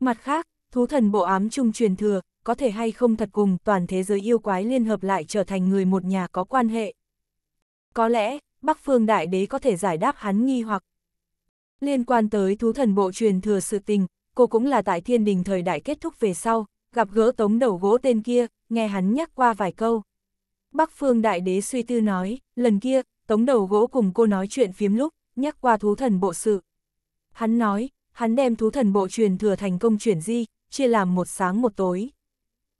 Mặt khác, thú thần bộ ám trung truyền thừa, có thể hay không thật cùng toàn thế giới yêu quái liên hợp lại trở thành người một nhà có quan hệ. Có lẽ, Bắc Phương Đại Đế có thể giải đáp hắn nghi hoặc. Liên quan tới thú thần bộ truyền thừa sự tình, cô cũng là tại thiên đình thời đại kết thúc về sau, gặp gỡ tống đầu gỗ tên kia, nghe hắn nhắc qua vài câu. Bắc phương đại đế suy tư nói, lần kia, tống đầu gỗ cùng cô nói chuyện phiếm lúc, nhắc qua thú thần bộ sự. Hắn nói, hắn đem thú thần bộ truyền thừa thành công chuyển di, chia làm một sáng một tối.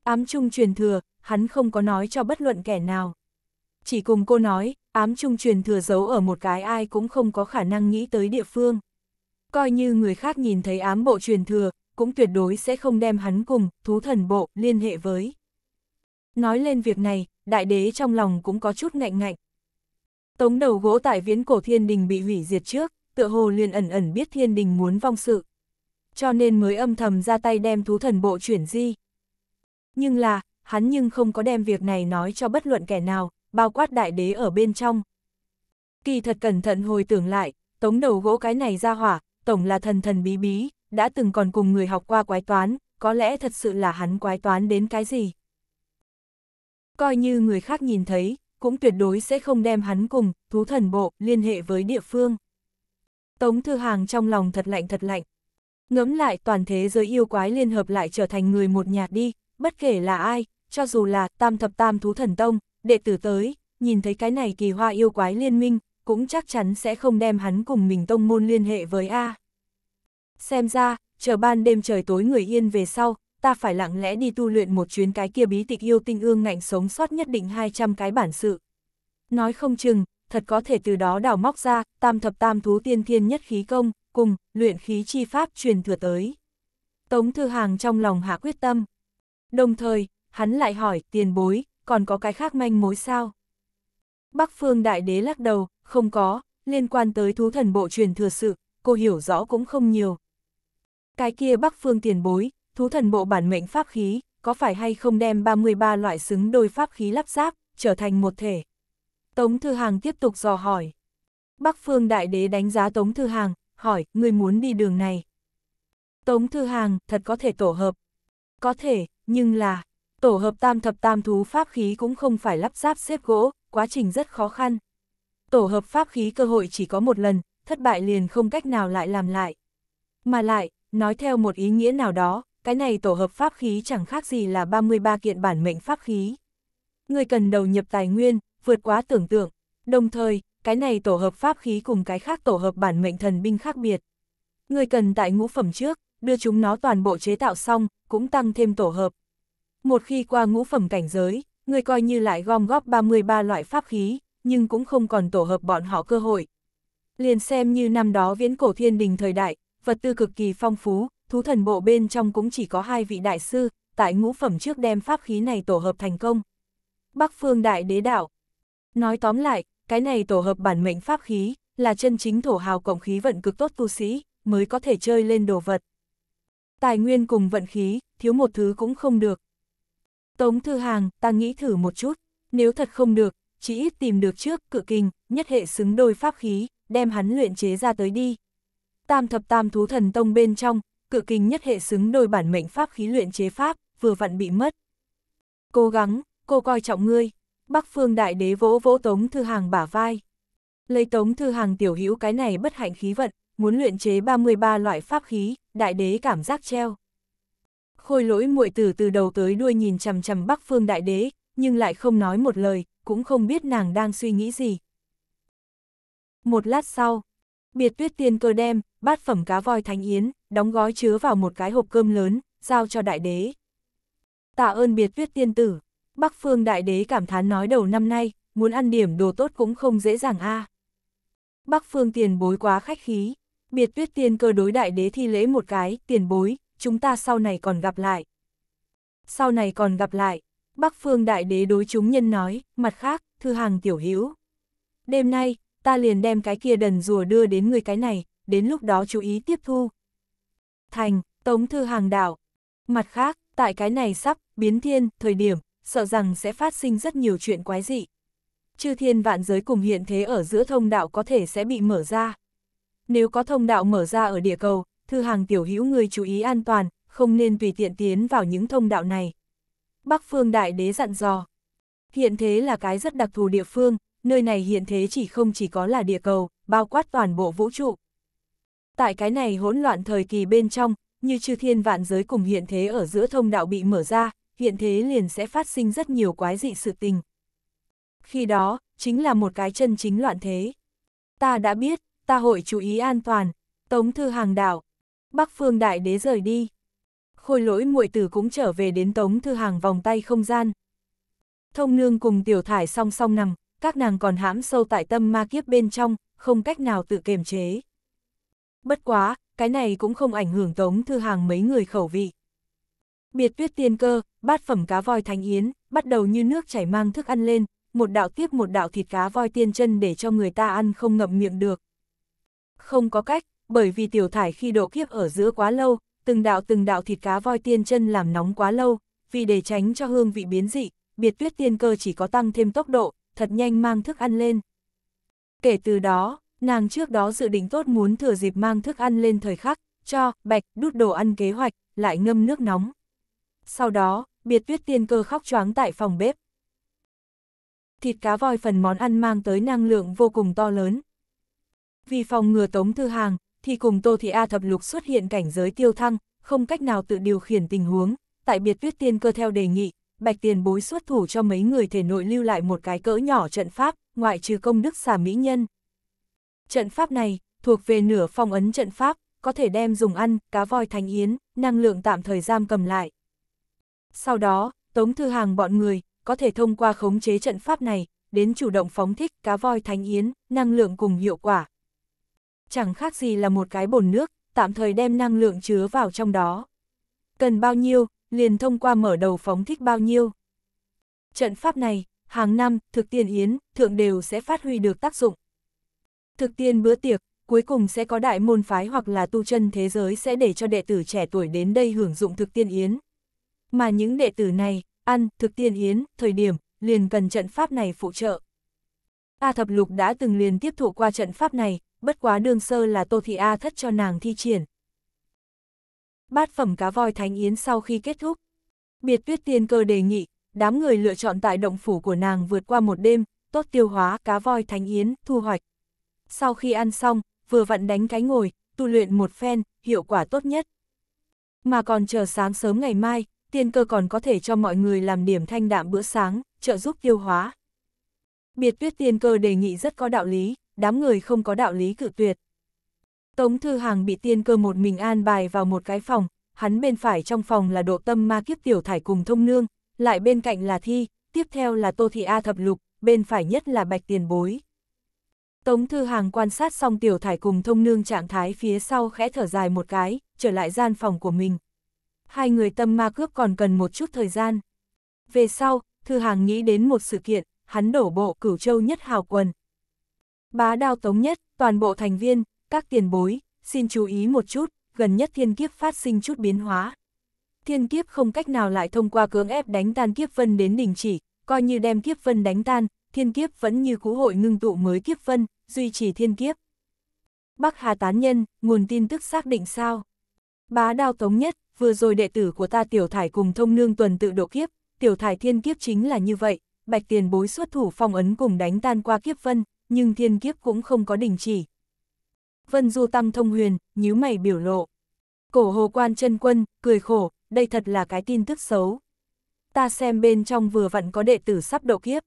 Ám trung truyền thừa, hắn không có nói cho bất luận kẻ nào. Chỉ cùng cô nói, ám trung truyền thừa giấu ở một cái ai cũng không có khả năng nghĩ tới địa phương coi như người khác nhìn thấy ám bộ truyền thừa, cũng tuyệt đối sẽ không đem hắn cùng thú thần bộ liên hệ với. Nói lên việc này, đại đế trong lòng cũng có chút ngạnh ngạnh. Tống đầu gỗ tại viễn cổ thiên đình bị hủy diệt trước, tựa hồ liền ẩn ẩn biết thiên đình muốn vong sự. Cho nên mới âm thầm ra tay đem thú thần bộ chuyển di. Nhưng là, hắn nhưng không có đem việc này nói cho bất luận kẻ nào, bao quát đại đế ở bên trong. Kỳ thật cẩn thận hồi tưởng lại, tống đầu gỗ cái này ra hỏa, tổng là thần thần bí bí, đã từng còn cùng người học qua quái toán, có lẽ thật sự là hắn quái toán đến cái gì. Coi như người khác nhìn thấy, cũng tuyệt đối sẽ không đem hắn cùng, thú thần bộ, liên hệ với địa phương. Tống Thư Hàng trong lòng thật lạnh thật lạnh. Ngẫm lại toàn thế giới yêu quái liên hợp lại trở thành người một nhà đi, bất kể là ai, cho dù là tam thập tam thú thần tông, đệ tử tới, nhìn thấy cái này kỳ hoa yêu quái liên minh, cũng chắc chắn sẽ không đem hắn cùng mình tông môn liên hệ với A. Xem ra, chờ ban đêm trời tối người yên về sau, ta phải lặng lẽ đi tu luyện một chuyến cái kia bí tịch yêu tinh ương ngạnh sống sót nhất định 200 cái bản sự. Nói không chừng, thật có thể từ đó đào móc ra, tam thập tam thú tiên thiên nhất khí công, cùng, luyện khí chi pháp truyền thừa tới. Tống Thư Hàng trong lòng hạ quyết tâm. Đồng thời, hắn lại hỏi tiền bối, còn có cái khác manh mối sao? Bắc phương đại đế lắc đầu, không có, liên quan tới thú thần bộ truyền thừa sự, cô hiểu rõ cũng không nhiều. Cái kia bắc phương tiền bối, thú thần bộ bản mệnh pháp khí, có phải hay không đem 33 loại xứng đôi pháp khí lắp ráp, trở thành một thể? Tống Thư Hàng tiếp tục dò hỏi. Bắc phương đại đế đánh giá Tống Thư Hàng, hỏi, người muốn đi đường này. Tống Thư Hàng, thật có thể tổ hợp. Có thể, nhưng là, tổ hợp tam thập tam thú pháp khí cũng không phải lắp ráp xếp gỗ, quá trình rất khó khăn tổ hợp pháp khí cơ hội chỉ có một lần, thất bại liền không cách nào lại làm lại. Mà lại, nói theo một ý nghĩa nào đó, cái này tổ hợp pháp khí chẳng khác gì là 33 kiện bản mệnh pháp khí. Người cần đầu nhập tài nguyên, vượt quá tưởng tượng, đồng thời, cái này tổ hợp pháp khí cùng cái khác tổ hợp bản mệnh thần binh khác biệt. Người cần tại ngũ phẩm trước, đưa chúng nó toàn bộ chế tạo xong, cũng tăng thêm tổ hợp. Một khi qua ngũ phẩm cảnh giới, người coi như lại gom góp 33 loại pháp khí, nhưng cũng không còn tổ hợp bọn họ cơ hội. Liền xem như năm đó viễn cổ thiên đình thời đại, vật tư cực kỳ phong phú, thú thần bộ bên trong cũng chỉ có hai vị đại sư, tại ngũ phẩm trước đem pháp khí này tổ hợp thành công. Bắc phương đại đế đạo. Nói tóm lại, cái này tổ hợp bản mệnh pháp khí, là chân chính thổ hào cộng khí vận cực tốt tu sĩ, mới có thể chơi lên đồ vật. Tài nguyên cùng vận khí, thiếu một thứ cũng không được. Tống Thư Hàng, ta nghĩ thử một chút, nếu thật không được, chỉ ít tìm được trước cự kình, nhất hệ xứng đôi pháp khí, đem hắn luyện chế ra tới đi. Tam thập tam thú thần tông bên trong, cự kình nhất hệ xứng đôi bản mệnh pháp khí luyện chế pháp, vừa vặn bị mất. Cố gắng, cô coi trọng ngươi. Bắc phương đại đế vỗ vỗ tống thư hàng bả vai. Lấy tống thư hàng tiểu hữu cái này bất hạnh khí vận, muốn luyện chế 33 loại pháp khí, đại đế cảm giác treo. Khôi lỗi muội tử từ đầu tới đuôi nhìn chằm chằm Bắc Phương Đại Đế, nhưng lại không nói một lời, cũng không biết nàng đang suy nghĩ gì. Một lát sau, biệt tuyết tiên cơ đem, bát phẩm cá voi thánh yến, đóng gói chứa vào một cái hộp cơm lớn, giao cho đại đế. Tạ ơn biệt tuyết tiên tử, Bắc Phương đại đế cảm thán nói đầu năm nay, muốn ăn điểm đồ tốt cũng không dễ dàng a. À. Bắc Phương tiền bối quá khách khí, biệt tuyết tiên cơ đối đại đế thi lễ một cái, tiền bối, chúng ta sau này còn gặp lại. Sau này còn gặp lại, Bắc phương đại đế đối chúng nhân nói, mặt khác, thư hàng tiểu hữu Đêm nay, ta liền đem cái kia đần rùa đưa đến người cái này, đến lúc đó chú ý tiếp thu. Thành, tống thư hàng đạo. Mặt khác, tại cái này sắp, biến thiên, thời điểm, sợ rằng sẽ phát sinh rất nhiều chuyện quái dị. Chư thiên vạn giới cùng hiện thế ở giữa thông đạo có thể sẽ bị mở ra. Nếu có thông đạo mở ra ở địa cầu, thư hàng tiểu hữu người chú ý an toàn, không nên tùy tiện tiến vào những thông đạo này. Bắc Phương Đại Đế dặn dò. Hiện thế là cái rất đặc thù địa phương, nơi này hiện thế chỉ không chỉ có là địa cầu, bao quát toàn bộ vũ trụ. Tại cái này hỗn loạn thời kỳ bên trong, như chư thiên vạn giới cùng hiện thế ở giữa thông đạo bị mở ra, hiện thế liền sẽ phát sinh rất nhiều quái dị sự tình. Khi đó, chính là một cái chân chính loạn thế. Ta đã biết, ta hội chú ý an toàn, Tống Thư Hàng đạo. Bắc Phương Đại Đế rời đi khôi lỗi muội tử cũng trở về đến tống thư hàng vòng tay không gian. Thông nương cùng tiểu thải song song nằm, các nàng còn hãm sâu tại tâm ma kiếp bên trong, không cách nào tự kiềm chế. Bất quá, cái này cũng không ảnh hưởng tống thư hàng mấy người khẩu vị. Biệt tuyết tiên cơ, bát phẩm cá voi thánh yến, bắt đầu như nước chảy mang thức ăn lên, một đạo tiếp một đạo thịt cá voi tiên chân để cho người ta ăn không ngậm miệng được. Không có cách, bởi vì tiểu thải khi độ kiếp ở giữa quá lâu, từng đạo từng đạo thịt cá voi tiên chân làm nóng quá lâu, vì để tránh cho hương vị biến dị, biệt tuyết tiên cơ chỉ có tăng thêm tốc độ, thật nhanh mang thức ăn lên. Kể từ đó, nàng trước đó dự định tốt muốn thừa dịp mang thức ăn lên thời khắc, cho, bạch, đút đồ ăn kế hoạch, lại ngâm nước nóng. Sau đó, biệt tuyết tiên cơ khóc choáng tại phòng bếp. Thịt cá voi phần món ăn mang tới năng lượng vô cùng to lớn. Vì phòng ngừa tống thư hàng, thì cùng Tô Thị A thập lục xuất hiện cảnh giới tiêu thăng, không cách nào tự điều khiển tình huống, tại biệt tuyết tiên cơ theo đề nghị, Bạch Tiền bối xuất thủ cho mấy người thể nội lưu lại một cái cỡ nhỏ trận pháp, ngoại trừ công đức xà mỹ nhân. Trận pháp này, thuộc về nửa phong ấn trận pháp, có thể đem dùng ăn, cá voi thành yến, năng lượng tạm thời giam cầm lại. Sau đó, Tống Thư Hàng bọn người, có thể thông qua khống chế trận pháp này, đến chủ động phóng thích cá voi thánh yến, năng lượng cùng hiệu quả, chẳng khác gì là một cái bồn nước, tạm thời đem năng lượng chứa vào trong đó. Cần bao nhiêu, liền thông qua mở đầu phóng thích bao nhiêu. Trận pháp này, hàng năm, thực tiền yến, thượng đều sẽ phát huy được tác dụng. Thực tiên bữa tiệc, cuối cùng sẽ có đại môn phái hoặc là tu chân thế giới sẽ để cho đệ tử trẻ tuổi đến đây hưởng dụng thực tiên yến. Mà những đệ tử này, ăn, thực tiên yến, thời điểm, liền cần trận pháp này phụ trợ. A Thập Lục đã từng liền tiếp thụ qua trận pháp này, bất quá đương sơ là Tô Thị A thất cho nàng thi triển. Bát phẩm cá voi thánh yến sau khi kết thúc, biệt tuyết tiên cơ đề nghị, đám người lựa chọn tại động phủ của nàng vượt qua một đêm, tốt tiêu hóa cá voi thánh yến, thu hoạch. Sau khi ăn xong, vừa vặn đánh cái ngồi, tu luyện một phen, hiệu quả tốt nhất. Mà còn chờ sáng sớm ngày mai, tiên cơ còn có thể cho mọi người làm điểm thanh đạm bữa sáng, trợ giúp tiêu hóa. Biệt tuyết tiên cơ đề nghị rất có đạo lý, đám người không có đạo lý cự tuyệt. Tống Thư Hàng bị tiên cơ một mình an bài vào một cái phòng, hắn bên phải trong phòng là độ tâm ma kiếp tiểu thải cùng thông nương, lại bên cạnh là thi, tiếp theo là tô thị A thập lục, bên phải nhất là bạch tiền bối. Tống Thư Hàng quan sát xong tiểu thải cùng thông nương trạng thái phía sau khẽ thở dài một cái, trở lại gian phòng của mình. Hai người tâm ma cướp còn cần một chút thời gian. Về sau, Thư Hàng nghĩ đến một sự kiện, hắn đổ bộ cửu châu nhất hào quần, Bá đao tống nhất, toàn bộ thành viên, các tiền bối, xin chú ý một chút, gần nhất thiên kiếp phát sinh chút biến hóa. Thiên kiếp không cách nào lại thông qua cưỡng ép đánh tan kiếp vân đến đình chỉ, coi như đem kiếp vân đánh tan, thiên kiếp vẫn như cú hội ngưng tụ mới kiếp vân, duy trì thiên kiếp. Bắc Hà Tán Nhân, nguồn tin tức xác định sao? Bá đao tống nhất, vừa rồi đệ tử của ta tiểu thải cùng thông nương tuần tự độ kiếp, tiểu thải thiên kiếp chính là như vậy, bạch tiền bối xuất thủ phong ấn cùng đánh tan qua kiếp vân, nhưng thiên kiếp cũng không có đình chỉ. Vân Du Tăng thông huyền, nhíu mày biểu lộ. Cổ hồ quan chân quân, cười khổ, đây thật là cái tin tức xấu. Ta xem bên trong vừa vặn có đệ tử sắp độ kiếp.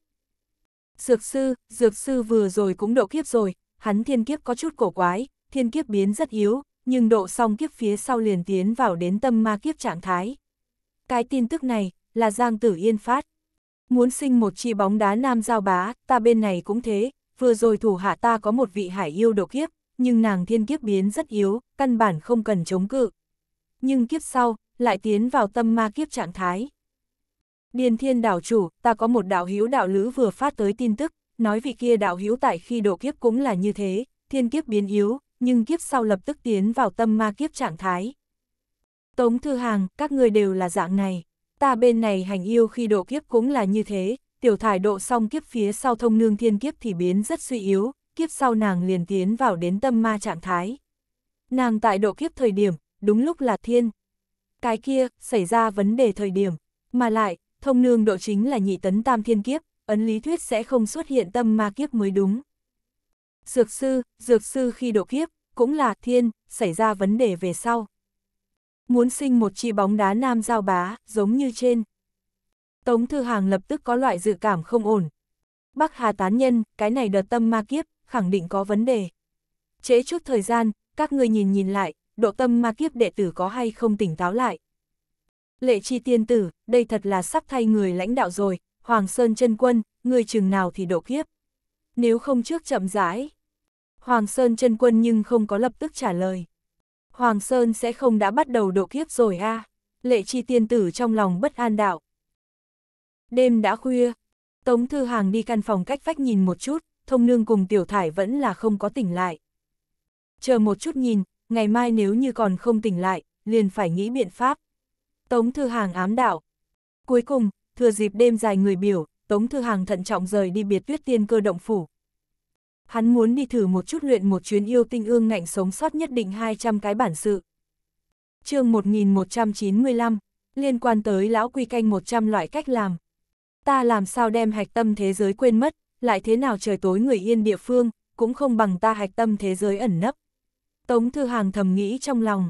Dược sư, dược sư vừa rồi cũng độ kiếp rồi, hắn thiên kiếp có chút cổ quái, thiên kiếp biến rất yếu, nhưng độ xong kiếp phía sau liền tiến vào đến tâm ma kiếp trạng thái. Cái tin tức này, là Giang Tử Yên phát. Muốn sinh một chi bóng đá nam giao bá, ta bên này cũng thế, vừa rồi thủ hạ ta có một vị hải yêu độ kiếp, nhưng nàng thiên kiếp biến rất yếu, căn bản không cần chống cự. Nhưng kiếp sau, lại tiến vào tâm ma kiếp trạng thái. Điền thiên đảo chủ, ta có một đạo hữu đạo lữ vừa phát tới tin tức, nói vị kia đạo hữu tại khi độ kiếp cũng là như thế, thiên kiếp biến yếu, nhưng kiếp sau lập tức tiến vào tâm ma kiếp trạng thái. Tống Thư Hàng, các người đều là dạng này, ta bên này hành yêu khi độ kiếp cũng là như thế, tiểu thải độ xong kiếp phía sau thông nương thiên kiếp thì biến rất suy yếu, kiếp sau nàng liền tiến vào đến tâm ma trạng thái. Nàng tại độ kiếp thời điểm, đúng lúc là thiên. Cái kia, xảy ra vấn đề thời điểm, mà lại, thông nương độ chính là nhị tấn tam thiên kiếp, ấn lý thuyết sẽ không xuất hiện tâm ma kiếp mới đúng. Dược sư, dược sư khi độ kiếp, cũng là thiên, xảy ra vấn đề về sau. Muốn sinh một chi bóng đá nam giao bá, giống như trên. Tống Thư Hàng lập tức có loại dự cảm không ổn. Bắc Hà tán nhân, cái này đợt tâm ma kiếp, khẳng định có vấn đề. chế chút thời gian, các người nhìn nhìn lại, độ tâm ma kiếp đệ tử có hay không tỉnh táo lại. Lệ chi tiên tử, đây thật là sắp thay người lãnh đạo rồi, Hoàng Sơn chân quân, người chừng nào thì độ kiếp. Nếu không trước chậm rãi. Hoàng Sơn chân quân nhưng không có lập tức trả lời. Hoàng Sơn sẽ không đã bắt đầu độ kiếp rồi a Lệ chi tiên tử trong lòng bất an đạo. Đêm đã khuya, Tống Thư Hàng đi căn phòng cách vách nhìn một chút, thông nương cùng tiểu thải vẫn là không có tỉnh lại. Chờ một chút nhìn, ngày mai nếu như còn không tỉnh lại, liền phải nghĩ biện pháp. Tống Thư Hàng ám đạo. Cuối cùng, thừa dịp đêm dài người biểu, Tống Thư Hàng thận trọng rời đi biệt tuyết tiên cơ động phủ. Hắn muốn đi thử một chút luyện một chuyến yêu tinh ương ngạnh sống sót nhất định 200 cái bản sự. chương 1195, liên quan tới lão quy canh 100 loại cách làm ta làm sao đem hạch tâm thế giới quên mất, lại thế nào trời tối người yên địa phương, cũng không bằng ta hạch tâm thế giới ẩn nấp. Tống Thư Hàng thầm nghĩ trong lòng,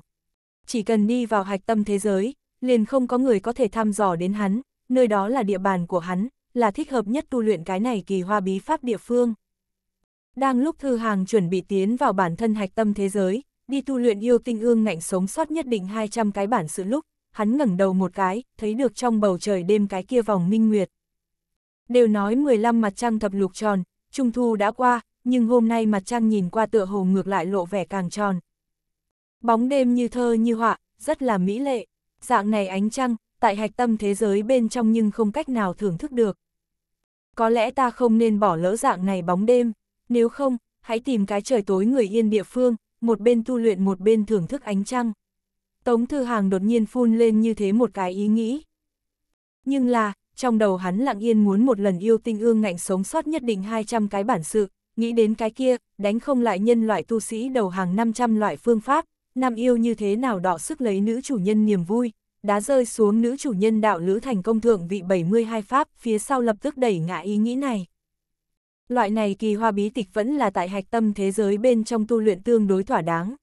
chỉ cần đi vào hạch tâm thế giới, liền không có người có thể thăm dò đến hắn, nơi đó là địa bàn của hắn, là thích hợp nhất tu luyện cái này kỳ hoa bí pháp địa phương. Đang lúc Thư Hàng chuẩn bị tiến vào bản thân hạch tâm thế giới, đi tu luyện yêu tinh ương ngạnh sống sót nhất định 200 cái bản sự lúc, hắn ngẩng đầu một cái, thấy được trong bầu trời đêm cái kia vòng minh nguyệt. Đều nói 15 mặt trăng thập lục tròn, trung thu đã qua, nhưng hôm nay mặt trăng nhìn qua tựa hồ ngược lại lộ vẻ càng tròn. Bóng đêm như thơ như họa, rất là mỹ lệ, dạng này ánh trăng, tại hạch tâm thế giới bên trong nhưng không cách nào thưởng thức được. Có lẽ ta không nên bỏ lỡ dạng này bóng đêm, nếu không, hãy tìm cái trời tối người yên địa phương, một bên tu luyện một bên thưởng thức ánh trăng. Tống Thư Hàng đột nhiên phun lên như thế một cái ý nghĩ. Nhưng là, trong đầu hắn lặng yên muốn một lần yêu tinh ương ngạnh sống sót nhất định 200 cái bản sự, nghĩ đến cái kia, đánh không lại nhân loại tu sĩ đầu hàng 500 loại phương pháp, nam yêu như thế nào đọ sức lấy nữ chủ nhân niềm vui, đá rơi xuống nữ chủ nhân đạo lữ thành công thượng vị 72 pháp, phía sau lập tức đẩy ngã ý nghĩ này. Loại này kỳ hoa bí tịch vẫn là tại hạch tâm thế giới bên trong tu luyện tương đối thỏa đáng.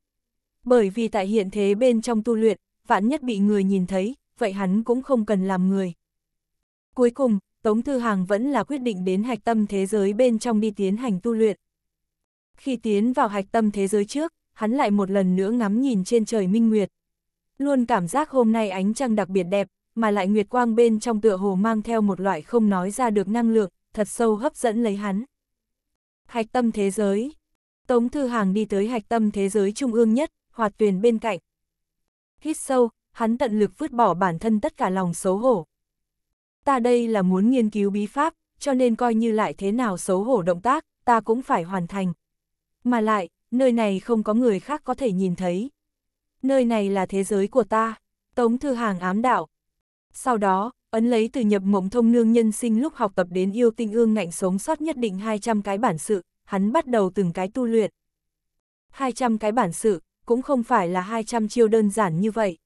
Bởi vì tại hiện thế bên trong tu luyện, vạn nhất bị người nhìn thấy, vậy hắn cũng không cần làm người. Cuối cùng, Tống Thư Hàng vẫn là quyết định đến hạch tâm thế giới bên trong đi tiến hành tu luyện. Khi tiến vào hạch tâm thế giới trước, hắn lại một lần nữa ngắm nhìn trên trời minh nguyệt. Luôn cảm giác hôm nay ánh trăng đặc biệt đẹp, mà lại nguyệt quang bên trong tựa hồ mang theo một loại không nói ra được năng lượng, thật sâu hấp dẫn lấy hắn. Hạch tâm thế giới Tống Thư Hàng đi tới hạch tâm thế giới trung ương nhất, hoạt tuyền bên cạnh. Hít sâu, hắn tận lực vứt bỏ bản thân tất cả lòng xấu hổ, ta đây là muốn nghiên cứu bí pháp, cho nên coi như lại thế nào xấu hổ động tác, ta cũng phải hoàn thành. Mà lại, nơi này không có người khác có thể nhìn thấy. Nơi này là thế giới của ta, Tống Thư Hàng ám đạo. Sau đó, ấn lấy từ nhập mộng thông nương nhân sinh lúc học tập đến yêu tinh ương ngạnh sống sót nhất định 200 cái bản sự, hắn bắt đầu từng cái tu luyện. 200 cái bản sự, cũng không phải là 200 chiêu đơn giản như vậy.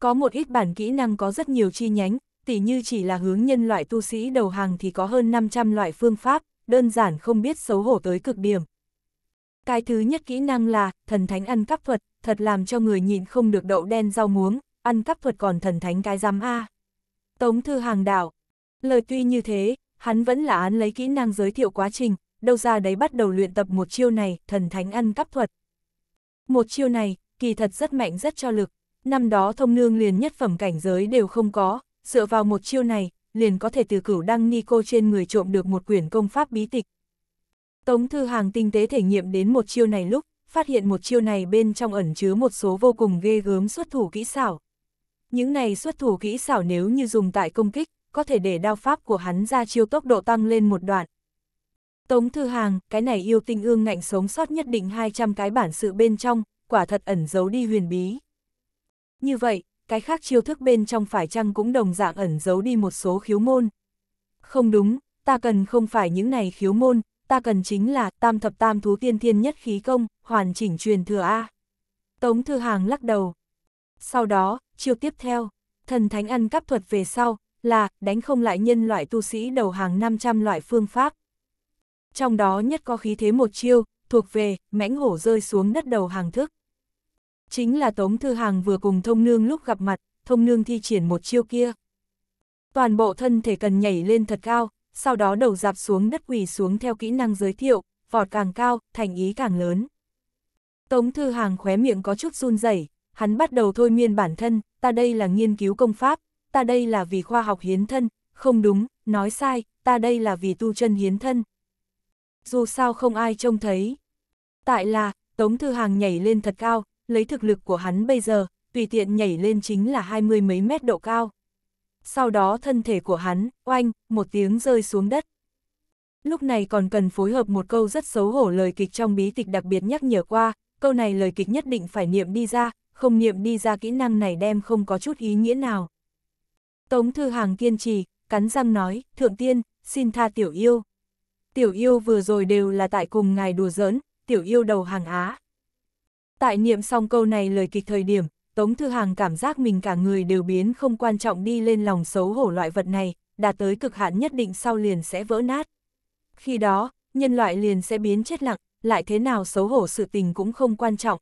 Có một ít bản kỹ năng có rất nhiều chi nhánh, tỉ như chỉ là hướng nhân loại tu sĩ đầu hàng thì có hơn 500 loại phương pháp, đơn giản không biết xấu hổ tới cực điểm. Cái thứ nhất kỹ năng là thần thánh ăn cắp thuật, thật làm cho người nhịn không được đậu đen rau muống, ăn cắp thuật còn thần thánh cái giám A. Tống thư hàng đạo, lời tuy như thế, hắn vẫn là án lấy kỹ năng giới thiệu quá trình, đâu ra đấy bắt đầu luyện tập một chiêu này, thần thánh ăn cắp thuật. Một chiêu này, kỳ thật rất mạnh rất cho lực, năm đó thông nương liền nhất phẩm cảnh giới đều không có, dựa vào một chiêu này, liền có thể từ cửu đăng ni cô trên người trộm được một quyển công pháp bí tịch. Tống Thư Hàng tinh tế thể nghiệm đến một chiêu này lúc, phát hiện một chiêu này bên trong ẩn chứa một số vô cùng ghê gớm xuất thủ kỹ xảo. Những này xuất thủ kỹ xảo nếu như dùng tại công kích, có thể để đao pháp của hắn ra chiêu tốc độ tăng lên một đoạn. Tống Thư Hàng, cái này yêu tinh ương ngạnh sống sót nhất định 200 cái bản sự bên trong, quả thật ẩn giấu đi huyền bí. Như vậy, cái khác chiêu thức bên trong phải chăng cũng đồng dạng ẩn giấu đi một số khiếu môn. Không đúng, ta cần không phải những này khiếu môn, ta cần chính là tam thập tam thú tiên thiên nhất khí công, hoàn chỉnh truyền thừa A. Tống Thư Hàng lắc đầu. Sau đó, chiêu tiếp theo, thần thánh ăn cắp thuật về sau, là đánh không lại nhân loại tu sĩ đầu hàng 500 loại phương pháp. Trong đó nhất có khí thế một chiêu, thuộc về mãnh hổ rơi xuống đất đầu hàng thức chính là Tống Thư Hàng vừa cùng thông nương lúc gặp mặt, thông nương thi triển một chiêu kia. Toàn bộ thân thể cần nhảy lên thật cao, sau đó đầu dạp xuống đất quỳ xuống theo kỹ năng giới thiệu, vọt càng cao, thành ý càng lớn. Tống Thư Hàng khóe miệng có chút run rẩy, hắn bắt đầu thôi miên bản thân, ta đây là nghiên cứu công pháp, ta đây là vì khoa học hiến thân, không đúng, nói sai, ta đây là vì tu chân hiến thân. Dù sao không ai trông thấy. Tại là, Tống Thư Hàng nhảy lên thật cao, lấy thực lực của hắn bây giờ, tùy tiện nhảy lên chính là hai mươi mấy mét độ cao. Sau đó thân thể của hắn, oanh, một tiếng rơi xuống đất. Lúc này còn cần phối hợp một câu rất xấu hổ lời kịch trong bí tịch đặc biệt nhắc nhở qua, câu này lời kịch nhất định phải niệm đi ra, không niệm đi ra kỹ năng này đem không có chút ý nghĩa nào. Tống Thư Hàng kiên trì, cắn răng nói, thượng tiên, xin tha tiểu yêu. Tiểu yêu vừa rồi đều là tại cùng ngài đùa giỡn, tiểu yêu đầu hàng á. Tại niệm xong câu này lời kịch thời điểm, Tống Thư Hàng cảm giác mình cả người đều biến không quan trọng đi lên lòng xấu hổ loại vật này, đạt tới cực hạn nhất định sau liền sẽ vỡ nát. Khi đó, nhân loại liền sẽ biến chết lặng, lại thế nào xấu hổ sự tình cũng không quan trọng.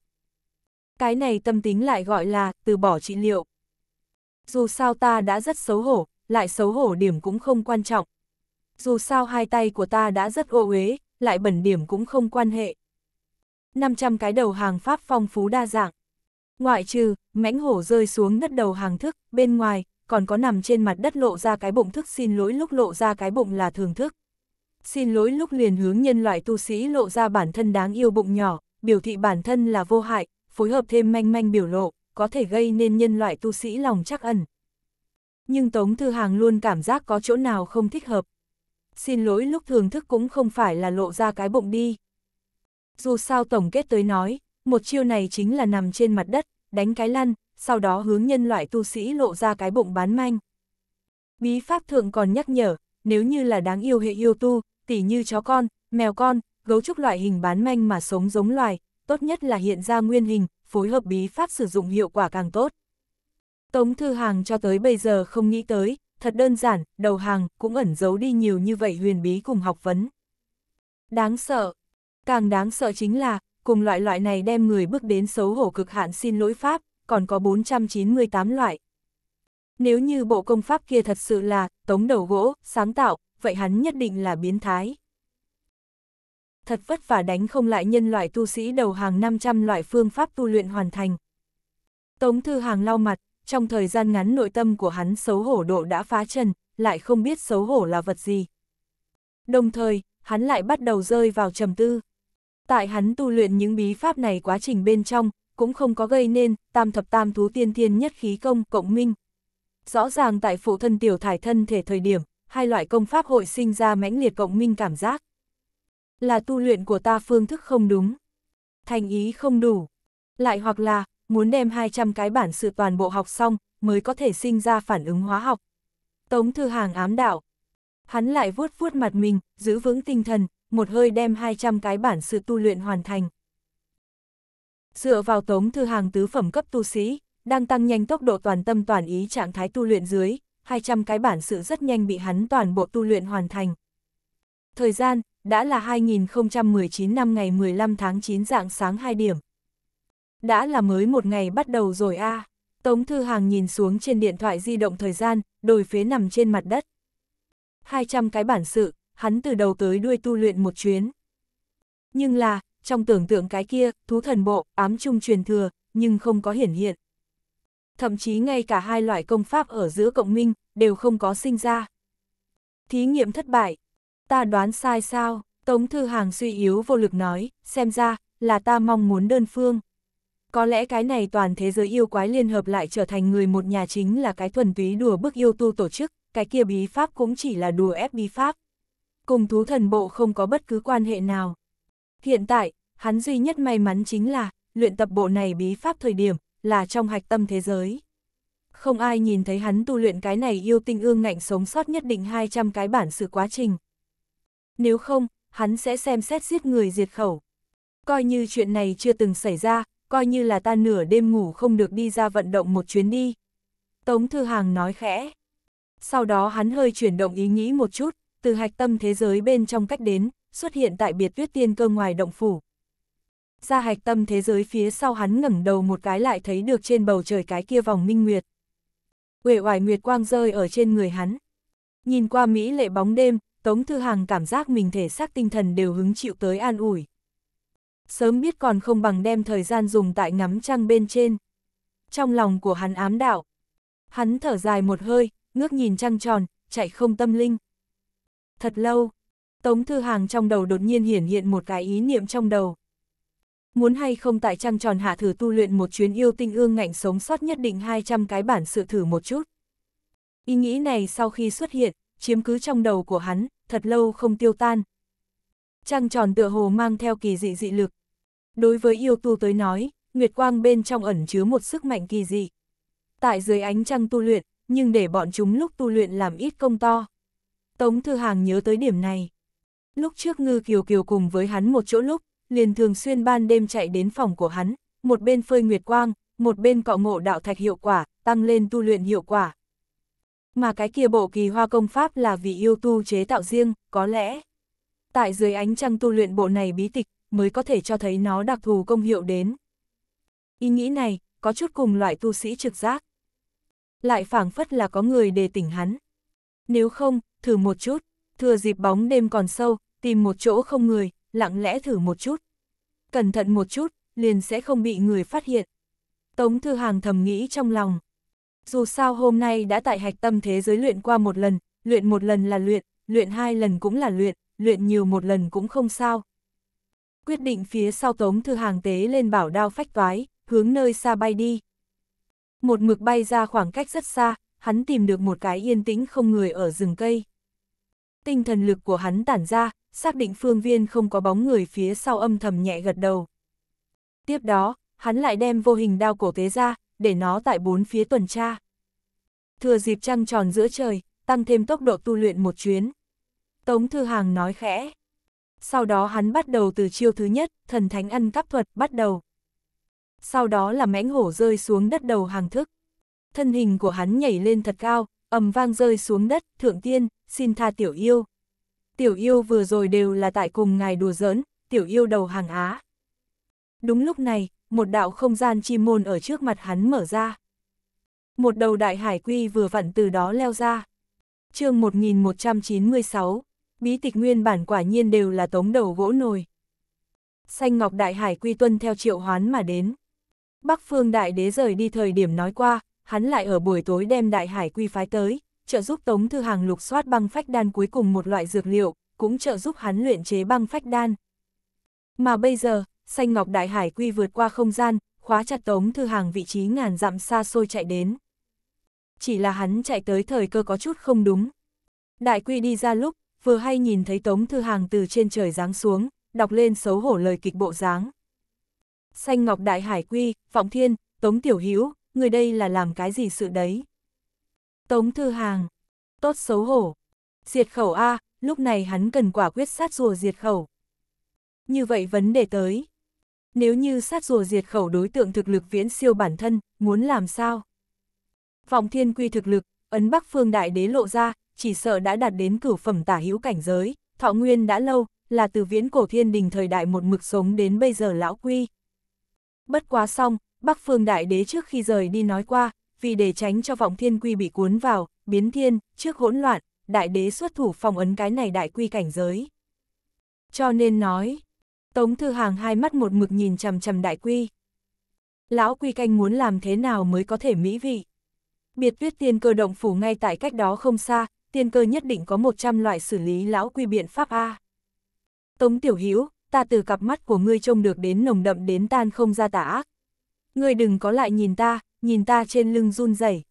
Cái này tâm tính lại gọi là từ bỏ trị liệu. Dù sao ta đã rất xấu hổ, lại xấu hổ điểm cũng không quan trọng. Dù sao hai tay của ta đã rất ô uế, lại bẩn điểm cũng không quan hệ. 500 cái đầu hàng Pháp phong phú đa dạng. Ngoại trừ, mãnh hổ rơi xuống đất đầu hàng thức, bên ngoài, còn có nằm trên mặt đất lộ ra cái bụng thức xin lỗi lúc lộ ra cái bụng là thường thức. Xin lỗi lúc liền hướng nhân loại tu sĩ lộ ra bản thân đáng yêu bụng nhỏ, biểu thị bản thân là vô hại, phối hợp thêm manh manh biểu lộ, có thể gây nên nhân loại tu sĩ lòng chắc ẩn. Nhưng Tống Thư Hàng luôn cảm giác có chỗ nào không thích hợp. Xin lỗi lúc thường thức cũng không phải là lộ ra cái bụng đi, dù sao tổng kết tới nói, một chiêu này chính là nằm trên mặt đất, đánh cái lăn, sau đó hướng nhân loại tu sĩ lộ ra cái bụng bán manh. Bí pháp thượng còn nhắc nhở, nếu như là đáng yêu hệ yêu tu, tỉ như chó con, mèo con, gấu trúc loại hình bán manh mà sống giống loài, tốt nhất là hiện ra nguyên hình, phối hợp bí pháp sử dụng hiệu quả càng tốt. Tống Thư Hàng cho tới bây giờ không nghĩ tới, thật đơn giản, đầu hàng cũng ẩn giấu đi nhiều như vậy huyền bí cùng học vấn. Đáng sợ, Càng đáng sợ chính là, cùng loại loại này đem người bước đến xấu hổ cực hạn xin lỗi pháp, còn có 498 loại. Nếu như bộ công pháp kia thật sự là tống đầu gỗ, sáng tạo, vậy hắn nhất định là biến thái. Thật vất vả đánh không lại nhân loại tu sĩ đầu hàng 500 loại phương pháp tu luyện hoàn thành. Tống Thư Hàng lau mặt, trong thời gian ngắn nội tâm của hắn xấu hổ độ đã phá trần, lại không biết xấu hổ là vật gì. Đồng thời, hắn lại bắt đầu rơi vào trầm tư. Tại hắn tu luyện những bí pháp này quá trình bên trong, cũng không có gây nên tam thập tam thú tiên thiên nhất khí công cộng minh. Rõ ràng tại phụ thân tiểu thải thân thể thời điểm, hai loại công pháp hội sinh ra mãnh liệt cộng minh cảm giác. Là tu luyện của ta phương thức không đúng, thành ý không đủ, lại hoặc là muốn đem 200 cái bản sự toàn bộ học xong mới có thể sinh ra phản ứng hóa học. Tống Thư Hàng ám đạo. Hắn lại vuốt vuốt mặt mình, giữ vững tinh thần, một hơi đem 200 cái bản sự tu luyện hoàn thành. Dựa vào tống thư hàng tứ phẩm cấp tu sĩ, đang tăng nhanh tốc độ toàn tâm toàn ý trạng thái tu luyện dưới, 200 cái bản sự rất nhanh bị hắn toàn bộ tu luyện hoàn thành. Thời gian, đã là 2019 năm ngày 15 tháng 9 dạng sáng 2 điểm. Đã là mới một ngày bắt đầu rồi a à. Tống Thư Hàng nhìn xuống trên điện thoại di động thời gian, đồi phế nằm trên mặt đất. 200 cái bản sự, hắn từ đầu tới đuôi tu luyện một chuyến. Nhưng là, trong tưởng tượng cái kia, thú thần bộ, ám trung truyền thừa, nhưng không có hiển hiện. Thậm chí ngay cả hai loại công pháp ở giữa cộng minh, đều không có sinh ra. Thí nghiệm thất bại. Ta đoán sai sao, Tống Thư Hàng suy yếu vô lực nói, xem ra, là ta mong muốn đơn phương. Có lẽ cái này toàn thế giới yêu quái liên hợp lại trở thành người một nhà chính là cái thuần túy đùa bức yêu tu tổ chức, cái kia bí pháp cũng chỉ là đùa ép bí pháp cùng thú thần bộ không có bất cứ quan hệ nào. Hiện tại, hắn duy nhất may mắn chính là, luyện tập bộ này bí pháp thời điểm, là trong hạch tâm thế giới. Không ai nhìn thấy hắn tu luyện cái này yêu tinh ương ngạnh sống sót nhất định 200 cái bản sự quá trình. Nếu không, hắn sẽ xem xét giết người diệt khẩu. Coi như chuyện này chưa từng xảy ra, coi như là ta nửa đêm ngủ không được đi ra vận động một chuyến đi. Tống Thư Hàng nói khẽ. Sau đó hắn hơi chuyển động ý nghĩ một chút, từ hạch tâm thế giới bên trong cách đến, xuất hiện tại biệt tuyết tiên cơ ngoài động phủ. Ra hạch tâm thế giới phía sau hắn ngẩng đầu một cái lại thấy được trên bầu trời cái kia vòng minh nguyệt. Uể hoài nguyệt quang rơi ở trên người hắn. Nhìn qua Mỹ lệ bóng đêm, Tống Thư Hàng cảm giác mình thể xác tinh thần đều hứng chịu tới an ủi. Sớm biết còn không bằng đem thời gian dùng tại ngắm trăng bên trên. Trong lòng của hắn ám đạo. Hắn thở dài một hơi, ngước nhìn trăng tròn, chạy không tâm linh thật lâu. Tống Thư Hàng trong đầu đột nhiên hiển hiện một cái ý niệm trong đầu. Muốn hay không tại trăng tròn hạ thử tu luyện một chuyến yêu tinh ương ngạnh sống sót nhất định 200 cái bản sự thử một chút. Ý nghĩ này sau khi xuất hiện, chiếm cứ trong đầu của hắn, thật lâu không tiêu tan. Trăng tròn tựa hồ mang theo kỳ dị dị lực. Đối với yêu tu tới nói, Nguyệt Quang bên trong ẩn chứa một sức mạnh kỳ dị. Tại dưới ánh trăng tu luyện, nhưng để bọn chúng lúc tu luyện làm ít công to. Tống Thư Hàng nhớ tới điểm này. Lúc trước Ngư Kiều Kiều cùng với hắn một chỗ lúc, liền thường xuyên ban đêm chạy đến phòng của hắn, một bên phơi nguyệt quang, một bên cọ ngộ đạo thạch hiệu quả, tăng lên tu luyện hiệu quả. Mà cái kia bộ kỳ hoa công pháp là vì yêu tu chế tạo riêng, có lẽ. Tại dưới ánh trăng tu luyện bộ này bí tịch, mới có thể cho thấy nó đặc thù công hiệu đến. Ý nghĩ này, có chút cùng loại tu sĩ trực giác. Lại phảng phất là có người đề tỉnh hắn. Nếu không, thử một chút, thừa dịp bóng đêm còn sâu, tìm một chỗ không người, lặng lẽ thử một chút. Cẩn thận một chút, liền sẽ không bị người phát hiện. Tống Thư Hàng thầm nghĩ trong lòng. Dù sao hôm nay đã tại hạch tâm thế giới luyện qua một lần, luyện một lần là luyện, luyện hai lần cũng là luyện, luyện nhiều một lần cũng không sao. Quyết định phía sau Tống Thư Hàng tế lên bảo đao phách toái, hướng nơi xa bay đi. Một mực bay ra khoảng cách rất xa, hắn tìm được một cái yên tĩnh không người ở rừng cây tinh thần lực của hắn tản ra, xác định phương viên không có bóng người phía sau âm thầm nhẹ gật đầu. Tiếp đó, hắn lại đem vô hình đao cổ tế ra, để nó tại bốn phía tuần tra. Thừa dịp trăng tròn giữa trời, tăng thêm tốc độ tu luyện một chuyến. Tống Thư Hàng nói khẽ. Sau đó hắn bắt đầu từ chiêu thứ nhất, thần thánh ăn cắp thuật, bắt đầu. Sau đó là mãnh hổ rơi xuống đất đầu hàng thức. Thân hình của hắn nhảy lên thật cao, ầm vang rơi xuống đất, thượng tiên, xin tha tiểu yêu. Tiểu yêu vừa rồi đều là tại cùng ngài đùa giỡn, tiểu yêu đầu hàng á. Đúng lúc này, một đạo không gian chi môn ở trước mặt hắn mở ra. Một đầu đại hải quy vừa vặn từ đó leo ra. chương 1196, bí tịch nguyên bản quả nhiên đều là tống đầu gỗ nồi. Xanh ngọc đại hải quy tuân theo triệu hoán mà đến. Bắc phương đại đế rời đi thời điểm nói qua, hắn lại ở buổi tối đem đại hải quy phái tới, trợ giúp Tống Thư Hàng lục soát băng phách đan cuối cùng một loại dược liệu, cũng trợ giúp hắn luyện chế băng phách đan. Mà bây giờ, xanh ngọc đại hải quy vượt qua không gian, khóa chặt Tống Thư Hàng vị trí ngàn dặm xa xôi chạy đến. Chỉ là hắn chạy tới thời cơ có chút không đúng. Đại quy đi ra lúc, vừa hay nhìn thấy Tống Thư Hàng từ trên trời giáng xuống, đọc lên xấu hổ lời kịch bộ dáng. Xanh Ngọc Đại Hải Quy, Vọng Thiên, Tống Tiểu Hữu người đây là làm cái gì sự đấy? Tống Thư Hàng, tốt xấu hổ. Diệt khẩu A, lúc này hắn cần quả quyết sát rùa diệt khẩu. Như vậy vấn đề tới. Nếu như sát rùa diệt khẩu đối tượng thực lực viễn siêu bản thân, muốn làm sao? Vọng thiên quy thực lực, ấn bắc phương đại đế lộ ra, chỉ sợ đã đạt đến cửu phẩm tả hữu cảnh giới, thọ nguyên đã lâu, là từ viễn cổ thiên đình thời đại một mực sống đến bây giờ lão quy. Bất quá xong, Bắc Phương Đại Đế trước khi rời đi nói qua, vì để tránh cho vọng thiên quy bị cuốn vào, biến thiên, trước hỗn loạn, Đại Đế xuất thủ phòng ấn cái này đại quy cảnh giới. Cho nên nói, Tống Thư Hàng hai mắt một mực nhìn chầm chầm đại quy. Lão quy canh muốn làm thế nào mới có thể mỹ vị? Biệt viết tiên cơ động phủ ngay tại cách đó không xa, tiên cơ nhất định có 100 loại xử lý lão quy biện pháp A. Tống Tiểu Hữu ta từ cặp mắt của ngươi trông được đến nồng đậm đến tan không ra tả ác, Ngươi đừng có lại nhìn ta, nhìn ta trên lưng run rẩy.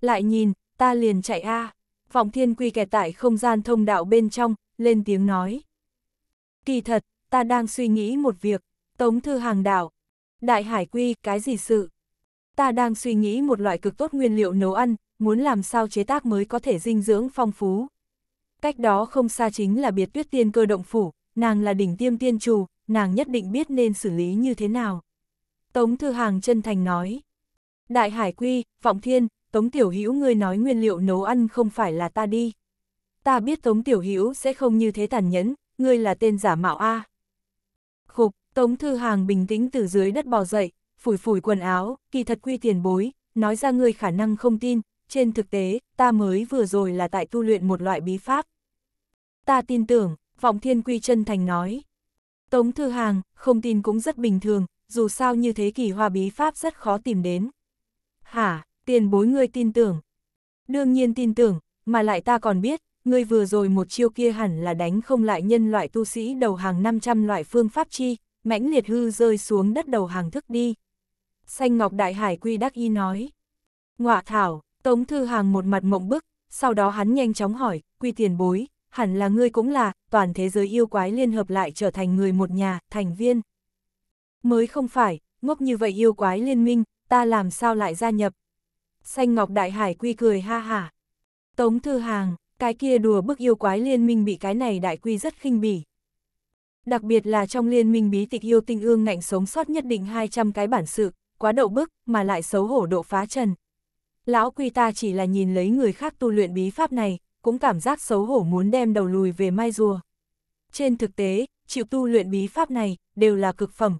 Lại nhìn, ta liền chạy a. À. Vọng thiên quy kẻ tại không gian thông đạo bên trong, lên tiếng nói. Kỳ thật, ta đang suy nghĩ một việc, tống thư hàng đảo. Đại hải quy, cái gì sự? Ta đang suy nghĩ một loại cực tốt nguyên liệu nấu ăn, muốn làm sao chế tác mới có thể dinh dưỡng phong phú. Cách đó không xa chính là biệt tuyết tiên cơ động phủ, nàng là đỉnh tiêm tiên trù, nàng nhất định biết nên xử lý như thế nào. Tống Thư Hàng chân thành nói. Đại Hải Quy, Vọng Thiên, Tống Tiểu Hữu ngươi nói nguyên liệu nấu ăn không phải là ta đi. Ta biết Tống Tiểu Hữu sẽ không như thế tàn nhẫn, ngươi là tên giả mạo A. Khục, Tống Thư Hàng bình tĩnh từ dưới đất bò dậy, phủi phủi quần áo, kỳ thật quy tiền bối, nói ra ngươi khả năng không tin, trên thực tế, ta mới vừa rồi là tại tu luyện một loại bí pháp. Ta tin tưởng, Vọng Thiên Quy chân thành nói. Tống Thư Hàng, không tin cũng rất bình thường, dù sao như thế kỳ hoa bí pháp rất khó tìm đến. Hả, tiền bối ngươi tin tưởng. Đương nhiên tin tưởng, mà lại ta còn biết, ngươi vừa rồi một chiêu kia hẳn là đánh không lại nhân loại tu sĩ đầu hàng 500 loại phương pháp chi, mãnh liệt hư rơi xuống đất đầu hàng thức đi. Xanh Ngọc Đại Hải Quy Đắc Y nói. Ngọa thảo, Tống Thư Hàng một mặt mộng bức, sau đó hắn nhanh chóng hỏi, Quy tiền bối, hẳn là ngươi cũng là, toàn thế giới yêu quái liên hợp lại trở thành người một nhà, thành viên, Mới không phải, ngốc như vậy yêu quái liên minh, ta làm sao lại gia nhập. Xanh Ngọc Đại Hải quy cười ha hả. Tống Thư Hàng, cái kia đùa bức yêu quái liên minh bị cái này đại quy rất khinh bỉ. Đặc biệt là trong liên minh bí tịch yêu tinh ương ngạnh sống sót nhất định 200 cái bản sự, quá đậu bức mà lại xấu hổ độ phá trần. Lão quy ta chỉ là nhìn lấy người khác tu luyện bí pháp này, cũng cảm giác xấu hổ muốn đem đầu lùi về mai rùa. Trên thực tế, chịu tu luyện bí pháp này đều là cực phẩm,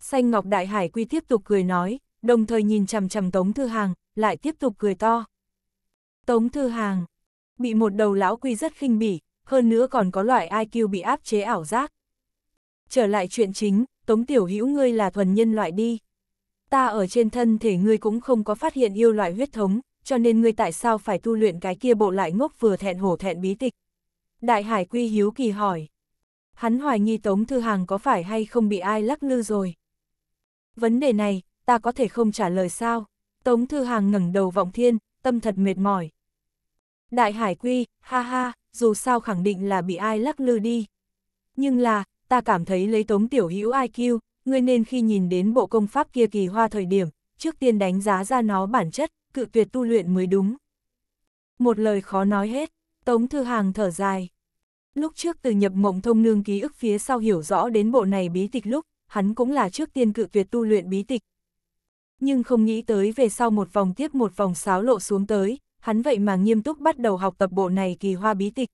Xanh Ngọc Đại Hải Quy tiếp tục cười nói, đồng thời nhìn chằm chằm Tống Thư Hàng, lại tiếp tục cười to. Tống Thư Hàng, bị một đầu lão quy rất khinh bỉ, hơn nữa còn có loại IQ bị áp chế ảo giác. Trở lại chuyện chính, Tống Tiểu Hữu ngươi là thuần nhân loại đi. Ta ở trên thân thể ngươi cũng không có phát hiện yêu loại huyết thống, cho nên ngươi tại sao phải tu luyện cái kia bộ lại ngốc vừa thẹn hổ thẹn bí tịch. Đại Hải Quy hiếu kỳ hỏi. Hắn hoài nghi Tống Thư Hàng có phải hay không bị ai lắc lư rồi vấn đề này, ta có thể không trả lời sao? Tống Thư Hàng ngẩng đầu vọng thiên, tâm thật mệt mỏi. Đại Hải Quy, ha ha, dù sao khẳng định là bị ai lắc lư đi. Nhưng là, ta cảm thấy lấy Tống Tiểu Hữu IQ, ngươi nên khi nhìn đến bộ công pháp kia kỳ hoa thời điểm, trước tiên đánh giá ra nó bản chất, cự tuyệt tu luyện mới đúng. Một lời khó nói hết, Tống Thư Hàng thở dài. Lúc trước từ nhập mộng thông nương ký ức phía sau hiểu rõ đến bộ này bí tịch lúc, hắn cũng là trước tiên cự tuyệt tu luyện bí tịch. Nhưng không nghĩ tới về sau một vòng tiếp một vòng sáo lộ xuống tới, hắn vậy mà nghiêm túc bắt đầu học tập bộ này kỳ hoa bí tịch.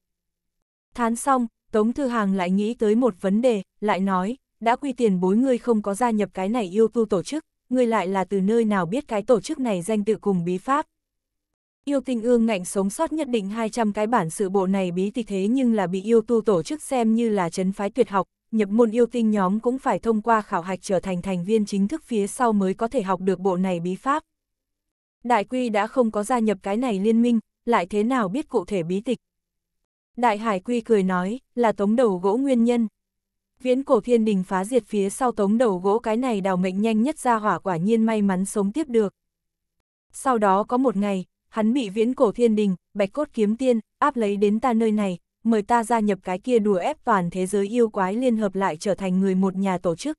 Thán xong, Tống Thư Hàng lại nghĩ tới một vấn đề, lại nói, đã quy tiền bối ngươi không có gia nhập cái này yêu tu tổ chức, ngươi lại là từ nơi nào biết cái tổ chức này danh tự cùng bí pháp. Yêu tinh ương ngạnh sống sót nhất định 200 cái bản sự bộ này bí tịch thế nhưng là bị yêu tu tổ chức xem như là chấn phái tuyệt học, nhập môn yêu tinh nhóm cũng phải thông qua khảo hạch trở thành thành viên chính thức phía sau mới có thể học được bộ này bí pháp. Đại Quy đã không có gia nhập cái này liên minh, lại thế nào biết cụ thể bí tịch. Đại Hải Quy cười nói, là tống đầu gỗ nguyên nhân. Viễn cổ thiên đình phá diệt phía sau tống đầu gỗ cái này đào mệnh nhanh nhất ra hỏa quả nhiên may mắn sống tiếp được. Sau đó có một ngày, hắn bị viễn cổ thiên đình, bạch cốt kiếm tiên, áp lấy đến ta nơi này, mời ta gia nhập cái kia đùa ép toàn thế giới yêu quái liên hợp lại trở thành người một nhà tổ chức.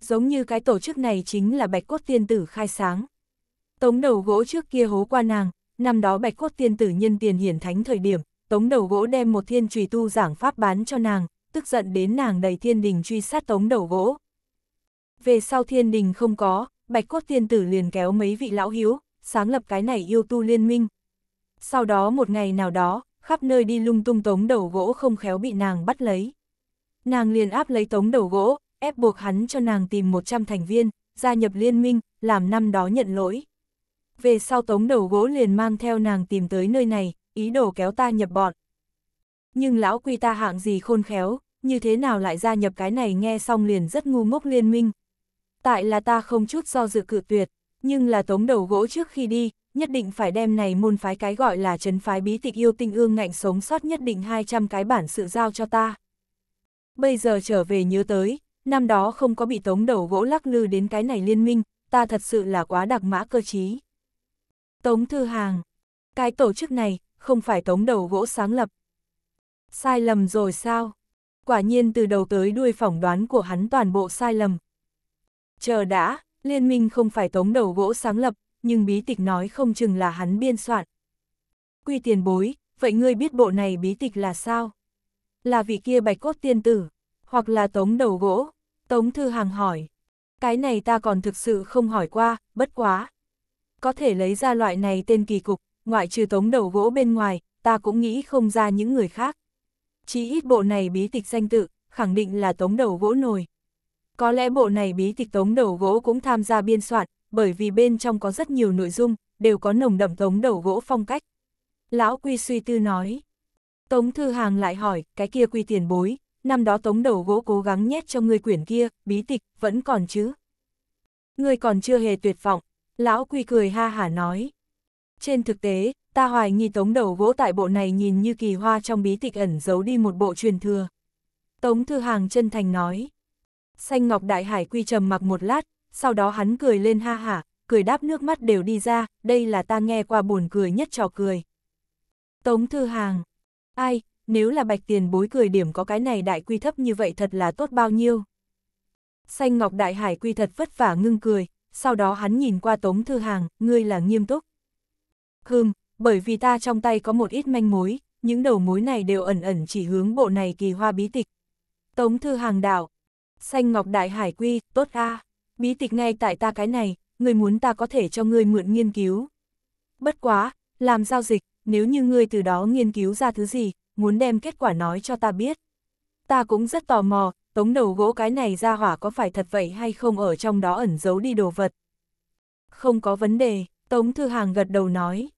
Giống như cái tổ chức này chính là Bạch Cốt Tiên Tử khai sáng. Tống đầu gỗ trước kia hố qua nàng, năm đó Bạch Cốt Tiên Tử nhân tiền hiển thánh thời điểm, tống đầu gỗ đem một thiên trùy tu giảng pháp bán cho nàng, tức giận đến nàng đầy thiên đình truy sát tống đầu gỗ. Về sau thiên đình không có, Bạch Cốt Tiên Tử liền kéo mấy vị lão hiếu, sáng lập cái này yêu tu liên minh. Sau đó một ngày nào đó, khắp nơi đi lung tung tống đầu gỗ không khéo bị nàng bắt lấy. Nàng liền áp lấy tống đầu gỗ, ép buộc hắn cho nàng tìm 100 thành viên, gia nhập liên minh, làm năm đó nhận lỗi. Về sau tống đầu gỗ liền mang theo nàng tìm tới nơi này, ý đồ kéo ta nhập bọn. Nhưng lão quy ta hạng gì khôn khéo, như thế nào lại gia nhập cái này nghe xong liền rất ngu ngốc liên minh. Tại là ta không chút do dự cự tuyệt, nhưng là tống đầu gỗ trước khi đi, nhất định phải đem này môn phái cái gọi là trấn phái bí tịch yêu tinh ương ngạnh sống sót nhất định 200 cái bản sự giao cho ta. Bây giờ trở về nhớ tới, năm đó không có bị tống đầu gỗ lắc lư đến cái này liên minh, ta thật sự là quá đặc mã cơ trí Tống Thư Hàng, cái tổ chức này, không phải tống đầu gỗ sáng lập. Sai lầm rồi sao? Quả nhiên từ đầu tới đuôi phỏng đoán của hắn toàn bộ sai lầm. Chờ đã, liên minh không phải tống đầu gỗ sáng lập, nhưng bí tịch nói không chừng là hắn biên soạn. Quy tiền bối, vậy ngươi biết bộ này bí tịch là sao? Là vị kia bạch cốt tiên tử, hoặc là tống đầu gỗ, tống thư hàng hỏi. Cái này ta còn thực sự không hỏi qua, bất quá. Có thể lấy ra loại này tên kỳ cục, ngoại trừ tống đầu gỗ bên ngoài, ta cũng nghĩ không ra những người khác. Chỉ ít bộ này bí tịch danh tự, khẳng định là tống đầu gỗ nổi. Có lẽ bộ này bí tịch tống đầu gỗ cũng tham gia biên soạn, bởi vì bên trong có rất nhiều nội dung, đều có nồng đậm tống đầu gỗ phong cách. Lão Quy suy tư nói. Tống Thư Hàng lại hỏi, cái kia Quy tiền bối, năm đó tống đầu gỗ cố gắng nhét cho người quyển kia, bí tịch, vẫn còn chứ. Người còn chưa hề tuyệt vọng, Lão Quy cười ha hả nói. Trên thực tế, ta hoài nghi tống đầu gỗ tại bộ này nhìn như kỳ hoa trong bí tịch ẩn giấu đi một bộ truyền thừa. Tống Thư Hàng chân thành nói. Xanh Ngọc Đại Hải Quy trầm mặc một lát, sau đó hắn cười lên ha hả, cười đáp nước mắt đều đi ra, đây là ta nghe qua buồn cười nhất trò cười. Tống Thư Hàng, ai, nếu là bạch tiền bối cười điểm có cái này đại quy thấp như vậy thật là tốt bao nhiêu. Xanh Ngọc Đại Hải quy thật vất vả ngưng cười, sau đó hắn nhìn qua Tống Thư Hàng, ngươi là nghiêm túc. Hừm, bởi vì ta trong tay có một ít manh mối, những đầu mối này đều ẩn ẩn chỉ hướng bộ này kỳ hoa bí tịch. Tống Thư Hàng đạo, Xanh Ngọc Đại Hải quy, tốt a à bí tịch ngay tại ta cái này, người muốn ta có thể cho ngươi mượn nghiên cứu. Bất quá, làm giao dịch, nếu như ngươi từ đó nghiên cứu ra thứ gì, muốn đem kết quả nói cho ta biết. Ta cũng rất tò mò, tống đầu gỗ cái này ra hỏa có phải thật vậy hay không ở trong đó ẩn giấu đi đồ vật. Không có vấn đề, Tống Thư Hàng gật đầu nói.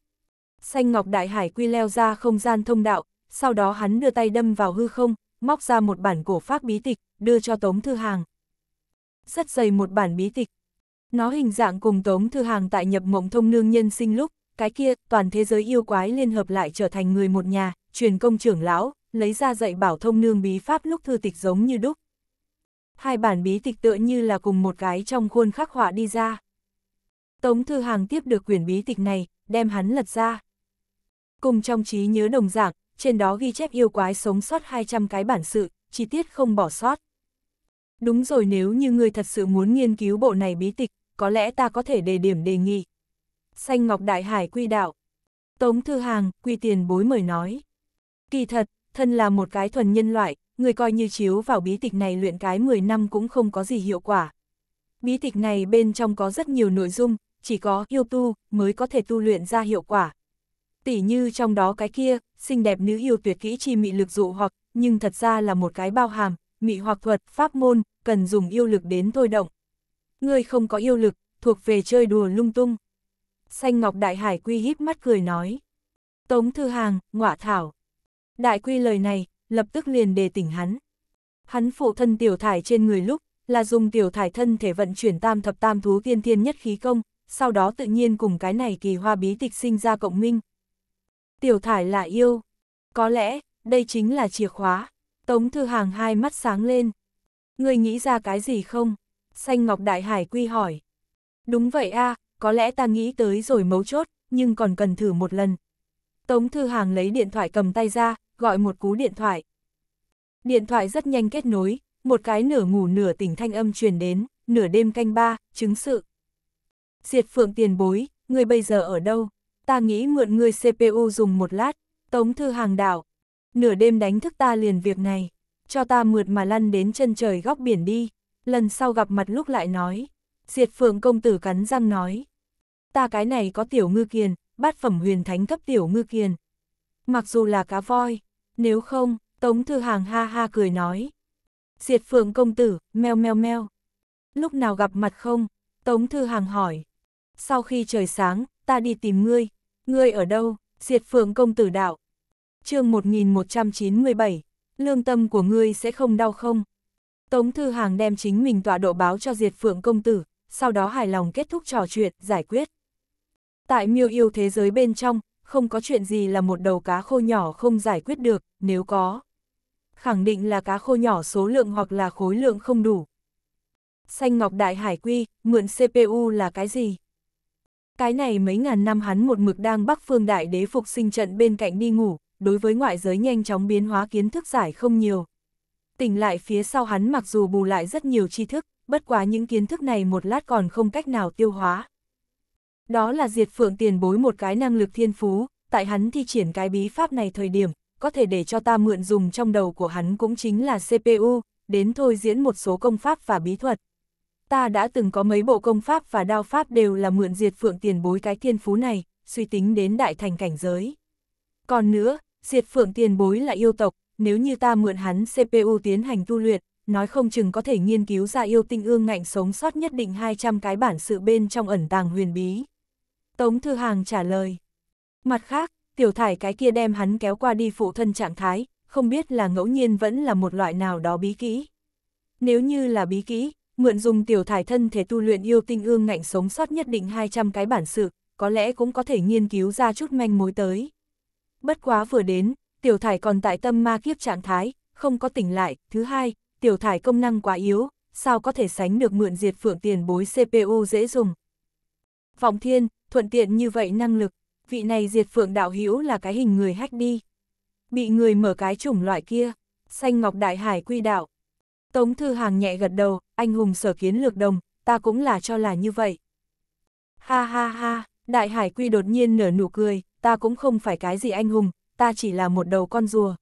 Xanh Ngọc Đại Hải Quy leo ra không gian thông đạo, sau đó hắn đưa tay đâm vào hư không, móc ra một bản cổ pháp bí tịch, đưa cho Tống Thư Hàng, rất dày một bản bí tịch. Nó hình dạng cùng tống thư hàng tại nhập mộng thông nương nhân sinh lúc, cái kia, toàn thế giới yêu quái liên hợp lại trở thành người một nhà, truyền công trưởng lão, lấy ra dạy bảo thông nương bí pháp lúc thư tịch giống như đúc. Hai bản bí tịch tựa như là cùng một cái trong khuôn khắc họa đi ra. Tống Thư Hàng tiếp được quyển bí tịch này, đem hắn lật ra. Cùng trong trí nhớ đồng dạng, trên đó ghi chép yêu quái sống sót 200 cái bản sự, chi tiết không bỏ sót. Đúng rồi nếu như ngươi thật sự muốn nghiên cứu bộ này bí tịch, có lẽ ta có thể đề điểm đề nghị. Xanh Ngọc Đại Hải quy đạo. Tống Thư Hàng, quy tiền bối mời nói. Kỳ thật, thân là một cái thuần nhân loại, người coi như chiếu vào bí tịch này luyện cái 10 năm cũng không có gì hiệu quả. Bí tịch này bên trong có rất nhiều nội dung, chỉ có yêu tu mới có thể tu luyện ra hiệu quả. tỷ như trong đó cái kia, xinh đẹp nữ yêu tuyệt kỹ chi mị lực dụ hoặc, nhưng thật ra là một cái bao hàm, mị hoặc thuật, pháp môn, cần dùng yêu lực đến thôi động. Ngươi không có yêu lực, thuộc về chơi đùa lung tung. Xanh Ngọc Đại Hải Quy híp mắt cười nói. Tống Thư Hàng, ngọa thảo. Đại Quy lời này, lập tức liền đề tỉnh hắn. Hắn phụ thân tiểu thải trên người lúc, là dùng tiểu thải thân thể vận chuyển tam thập tam thú tiên thiên nhất khí công, sau đó tự nhiên cùng cái này kỳ hoa bí tịch sinh ra cộng minh. Tiểu thải là yêu. Có lẽ, đây chính là chìa khóa. Tống Thư Hàng hai mắt sáng lên. Người nghĩ ra cái gì không? Xanh Ngọc Đại Hải quy hỏi. Đúng vậy a có lẽ ta nghĩ tới rồi mấu chốt, nhưng còn cần thử một lần. Tống Thư Hàng lấy điện thoại cầm tay ra, gọi một cú điện thoại. Điện thoại rất nhanh kết nối, một cái nửa ngủ nửa tỉnh thanh âm truyền đến, nửa đêm canh ba, chứng sự. Diệt Phượng tiền bối, người bây giờ ở đâu? Ta nghĩ mượn người CPU dùng một lát, Tống Thư Hàng đảo, Nửa đêm đánh thức ta liền việc này, cho ta mượt mà lăn đến chân trời góc biển đi, lần sau gặp mặt lúc lại nói. Diệt phượng công tử cắn răng nói, ta cái này có tiểu ngư kiền, bát phẩm huyền thánh cấp tiểu ngư kiền. Mặc dù là cá voi, nếu không, Tống Thư Hàng ha ha cười nói. Diệt phượng công tử, meo meo meo. Lúc nào gặp mặt không? Tống Thư Hàng hỏi. Sau khi trời sáng, ta đi tìm ngươi. Ngươi ở đâu? Diệt phượng công tử đạo, chương 1197, lương tâm của ngươi sẽ không đau không? Tống Thư Hàng đem chính mình tọa độ báo cho Diệt Phượng Công Tử, sau đó hài lòng kết thúc trò chuyện, giải quyết. Tại miêu yêu thế giới bên trong, không có chuyện gì là một đầu cá khô nhỏ không giải quyết được, nếu có. Khẳng định là cá khô nhỏ số lượng hoặc là khối lượng không đủ. Xanh Ngọc Đại Hải Quy, mượn CPU là cái gì? Cái này mấy ngàn năm hắn một mực đang bắc phương đại đế phục sinh trận bên cạnh đi ngủ, đối với ngoại giới nhanh chóng biến hóa kiến thức giải không nhiều. Tỉnh lại phía sau hắn mặc dù bù lại rất nhiều tri thức, bất quá những kiến thức này một lát còn không cách nào tiêu hóa. Đó là diệt phượng tiền bối một cái năng lực thiên phú, tại hắn thi triển cái bí pháp này thời điểm, có thể để cho ta mượn dùng trong đầu của hắn cũng chính là CPU, đến thôi diễn một số công pháp và bí thuật. Ta đã từng có mấy bộ công pháp và đao pháp đều là mượn diệt phượng tiền bối cái thiên phú này, suy tính đến đại thành cảnh giới. Còn nữa, diệt phượng tiền bối là yêu tộc, nếu như ta mượn hắn CPU tiến hành tu luyện, nói không chừng có thể nghiên cứu ra yêu tinh ương ngạnh sống sót nhất định 200 cái bản sự bên trong ẩn tàng huyền bí. Tống Thư Hàng trả lời. Mặt khác, tiểu thải cái kia đem hắn kéo qua đi phụ thân trạng thái, không biết là ngẫu nhiên vẫn là một loại nào đó bí kỹ. Nếu như là bí kỹ, mượn dùng tiểu thải thân thể tu luyện yêu tinh ương ngạnh sống sót nhất định 200 cái bản sự, có lẽ cũng có thể nghiên cứu ra chút manh mối tới. Bất quá vừa đến, tiểu thải còn tại tâm ma kiếp trạng thái, không có tỉnh lại. Thứ hai, tiểu thải công năng quá yếu, sao có thể sánh được mượn diệt phượng tiền bối CPU dễ dùng. Vọng thiên, thuận tiện như vậy năng lực, vị này diệt phượng đạo hữu là cái hình người hách đi. Bị người mở cái chủng loại kia, xanh ngọc đại hải quy đạo. Tống thư hàng nhẹ gật đầu, anh hùng sở kiến lược đồng, ta cũng là cho là như vậy. Ha ha ha, đại hải quy đột nhiên nở nụ cười, ta cũng không phải cái gì anh hùng, ta chỉ là một đầu con rùa.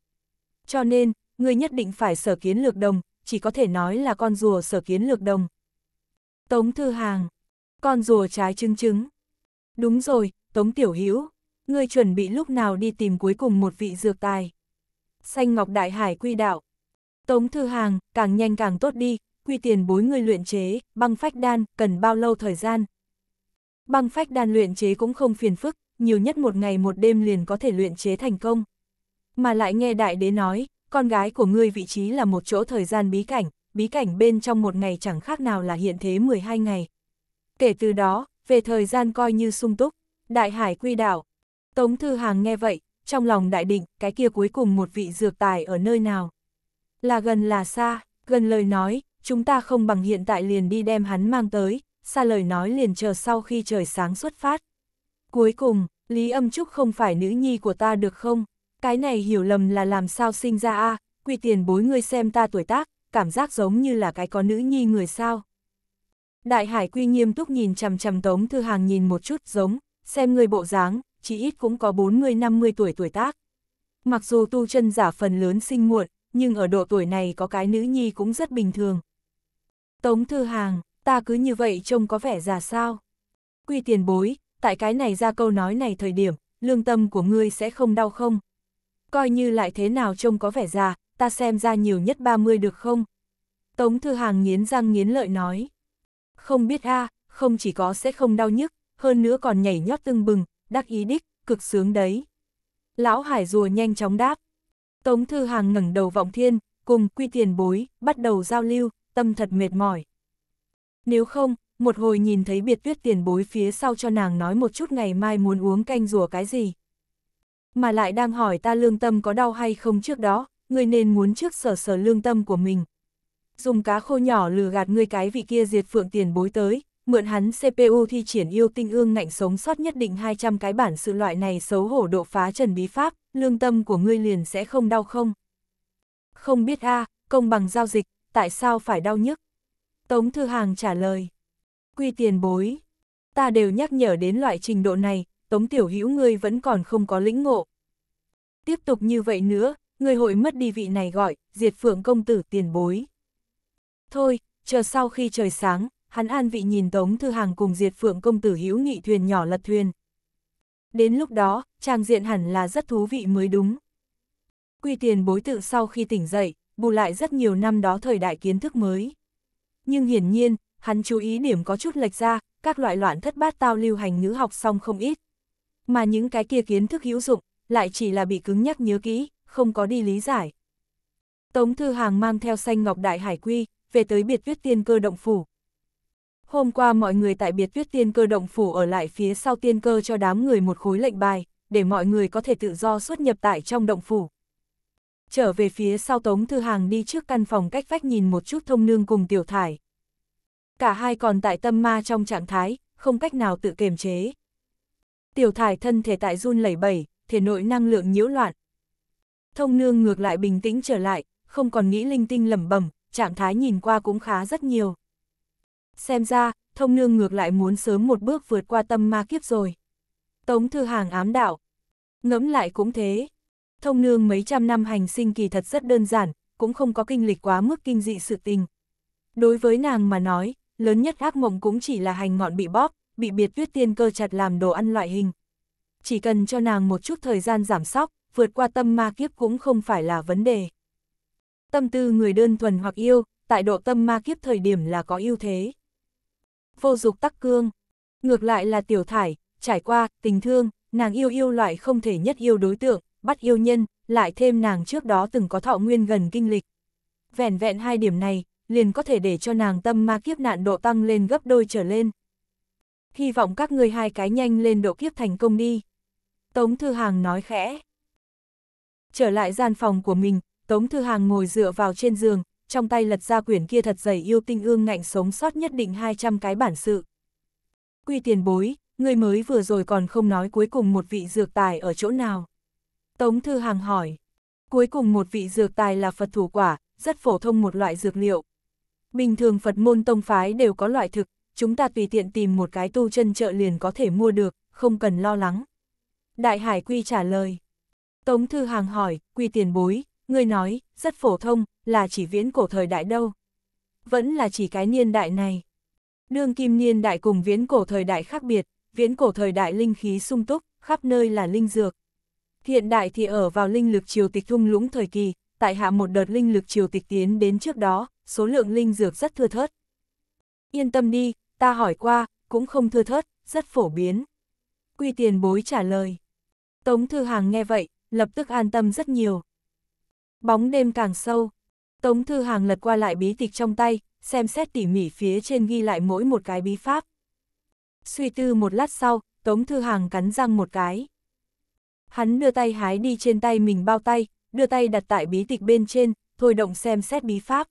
Cho nên, ngươi nhất định phải sở kiến lược đồng, chỉ có thể nói là con rùa sở kiến lược đồng. Tống Thư Hàng, con rùa trái trứng trứng. Đúng rồi, Tống Tiểu Hữu ngươi chuẩn bị lúc nào đi tìm cuối cùng một vị dược tài. Xanh Ngọc Đại Hải quy đạo. Tống Thư Hàng, càng nhanh càng tốt đi, quy tiền bối người luyện chế, băng phách đan, cần bao lâu thời gian. Băng phách đan luyện chế cũng không phiền phức, nhiều nhất một ngày một đêm liền có thể luyện chế thành công. Mà lại nghe đại đế nói, con gái của ngươi vị trí là một chỗ thời gian bí cảnh, bí cảnh bên trong một ngày chẳng khác nào là hiện thế 12 ngày. Kể từ đó, về thời gian coi như sung túc, đại hải quy đảo. Tống Thư Hàng nghe vậy, trong lòng đại định, cái kia cuối cùng một vị dược tài ở nơi nào. Là gần là xa, gần lời nói, chúng ta không bằng hiện tại liền đi đem hắn mang tới, xa lời nói liền chờ sau khi trời sáng xuất phát. Cuối cùng, Lý Âm Trúc không phải nữ nhi của ta được không? Cái này hiểu lầm là làm sao sinh ra a quy tiền bối ngươi xem ta tuổi tác, cảm giác giống như là cái có nữ nhi người sao. Đại Hải Quy nghiêm túc nhìn chằm chằm Tống Thư Hàng nhìn một chút giống, xem người bộ dáng, chỉ ít cũng có 40-50 tuổi tuổi tác. Mặc dù tu chân giả phần lớn sinh muộn, nhưng ở độ tuổi này có cái nữ nhi cũng rất bình thường. Tống Thư Hàng, ta cứ như vậy trông có vẻ già sao? Quy tiền bối, tại cái này ra câu nói này thời điểm, lương tâm của ngươi sẽ không đau không? Coi như lại thế nào trông có vẻ già, ta xem ra nhiều nhất 30 được không? Tống Thư Hàng nghiến răng nghiến lợi nói. Không biết a không chỉ có sẽ không đau nhức, hơn nữa còn nhảy nhót tưng bừng, đắc ý đích, cực sướng đấy. Lão Hải rùa nhanh chóng đáp. Tống Thư Hàng ngẩng đầu vọng thiên, cùng quy tiền bối, bắt đầu giao lưu, tâm thật mệt mỏi. Nếu không, một hồi nhìn thấy biệt tuyết tiền bối phía sau cho nàng nói một chút ngày mai muốn uống canh rùa cái gì. Mà lại đang hỏi ta lương tâm có đau hay không trước đó, ngươi nên muốn trước sở sở lương tâm của mình. Dùng cá khô nhỏ lừa gạt ngươi cái vị kia diệt phượng tiền bối tới, mượn hắn CPU thi triển yêu tinh ương ngạnh sống sót nhất định 200 cái bản sự loại này xấu hổ độ phá trần bí pháp, lương tâm của ngươi liền sẽ không đau không? Không biết a công bằng giao dịch, tại sao phải đau nhức? Tống Thư Hàng trả lời quy tiền bối. Ta đều nhắc nhở đến loại trình độ này, tống tiểu hữu ngươi vẫn còn không có lĩnh ngộ. Tiếp tục như vậy nữa, người hội mất đi vị này gọi, diệt phượng công tử tiền bối. Thôi, chờ sau khi trời sáng, hắn an vị nhìn Tống Thư Hàng cùng diệt phượng công tử hữu nghị thuyền nhỏ lật thuyền. Đến lúc đó, trang diện hẳn là rất thú vị mới đúng. Quy tiền bối tự sau khi tỉnh dậy, bù lại rất nhiều năm đó thời đại kiến thức mới. Nhưng hiển nhiên, hắn chú ý điểm có chút lệch ra, các loại loạn thất bát tao lưu hành ngữ học xong không ít. Mà những cái kia kiến thức hữu dụng, lại chỉ là bị cứng nhắc nhớ kỹ, không có đi lý giải. Tống Thư Hàng mang theo xanh ngọc đại hải quy, về tới biệt viết tiên cơ động phủ. Hôm qua mọi người tại biệt viết tiên cơ động phủ ở lại phía sau tiên cơ cho đám người một khối lệnh bài, để mọi người có thể tự do xuất nhập tại trong động phủ. Trở về phía sau Tống Thư Hàng đi trước căn phòng cách vách nhìn một chút thông nương cùng tiểu thải cả hai còn tại tâm ma trong trạng thái, không cách nào tự kiềm chế. Tiểu thải thân thể tại run lẩy bẩy, thể nội năng lượng nhiễu loạn. Thông nương ngược lại bình tĩnh trở lại, không còn nghĩ linh tinh lẩm bẩm, trạng thái nhìn qua cũng khá rất nhiều. Xem ra, thông nương ngược lại muốn sớm một bước vượt qua tâm ma kiếp rồi. Tống thư hàng ám đạo. Ngẫm lại cũng thế. Thông nương mấy trăm năm hành sinh kỳ thật rất đơn giản, cũng không có kinh lịch quá mức kinh dị sự tình. Đối với nàng mà nói, lớn nhất ác mộng cũng chỉ là hành ngọn bị bóp, bị biệt tuyết tiên cơ chặt làm đồ ăn loại hình. Chỉ cần cho nàng một chút thời gian giảm sóc, vượt qua tâm ma kiếp cũng không phải là vấn đề. Tâm tư người đơn thuần hoặc yêu, tại độ tâm ma kiếp thời điểm là có ưu thế. Vô dục tắc cương, ngược lại là tiểu thải, trải qua, tình thương, nàng yêu yêu loại không thể nhất yêu đối tượng, bắt yêu nhân, lại thêm nàng trước đó từng có thọ nguyên gần kinh lịch. vẹn vẹn hai điểm này, liền có thể để cho nàng tâm ma kiếp nạn độ tăng lên gấp đôi trở lên. Hy vọng các ngươi hai cái nhanh lên độ kiếp thành công đi. Tống Thư Hàng nói khẽ. Trở lại gian phòng của mình, Tống Thư Hàng ngồi dựa vào trên giường, trong tay lật ra quyển kia thật dày yêu tinh ương ngạnh sống sót nhất định 200 cái bản sự. Quy tiền bối, người mới vừa rồi còn không nói cuối cùng một vị dược tài ở chỗ nào. Tống Thư Hàng hỏi. Cuối cùng một vị dược tài là Phật thủ quả, rất phổ thông một loại dược liệu, Bình thường Phật môn tông phái đều có loại thực, chúng ta tùy tiện tìm một cái tu chân chợ liền có thể mua được, không cần lo lắng. Đại Hải Quy trả lời. Tống Thư Hàng hỏi, Quy tiền bối, người nói, rất phổ thông, là chỉ viễn cổ thời đại đâu. Vẫn là chỉ cái niên đại này. Đương kim niên đại cùng viễn cổ thời đại khác biệt, viễn cổ thời đại linh khí sung túc, khắp nơi là linh dược. Hiện đại thì ở vào linh lực triều tịch thung lũng thời kỳ, tại hạ một đợt linh lực triều tịch tiến đến trước đó, số lượng linh dược rất thưa thớt. Yên tâm đi, ta hỏi qua, cũng không thưa thớt, rất phổ biến. Quy tiền bối trả lời. Tống Thư Hàng nghe vậy, lập tức an tâm rất nhiều. Bóng đêm càng sâu, Tống Thư Hàng lật qua lại bí tịch trong tay, xem xét tỉ mỉ phía trên ghi lại mỗi một cái bí pháp. Suy tư một lát sau, Tống Thư Hàng cắn răng một cái. Hắn đưa tay hái đi trên tay mình bao tay, đưa tay đặt tại bí tịch bên trên, thôi động xem xét bí pháp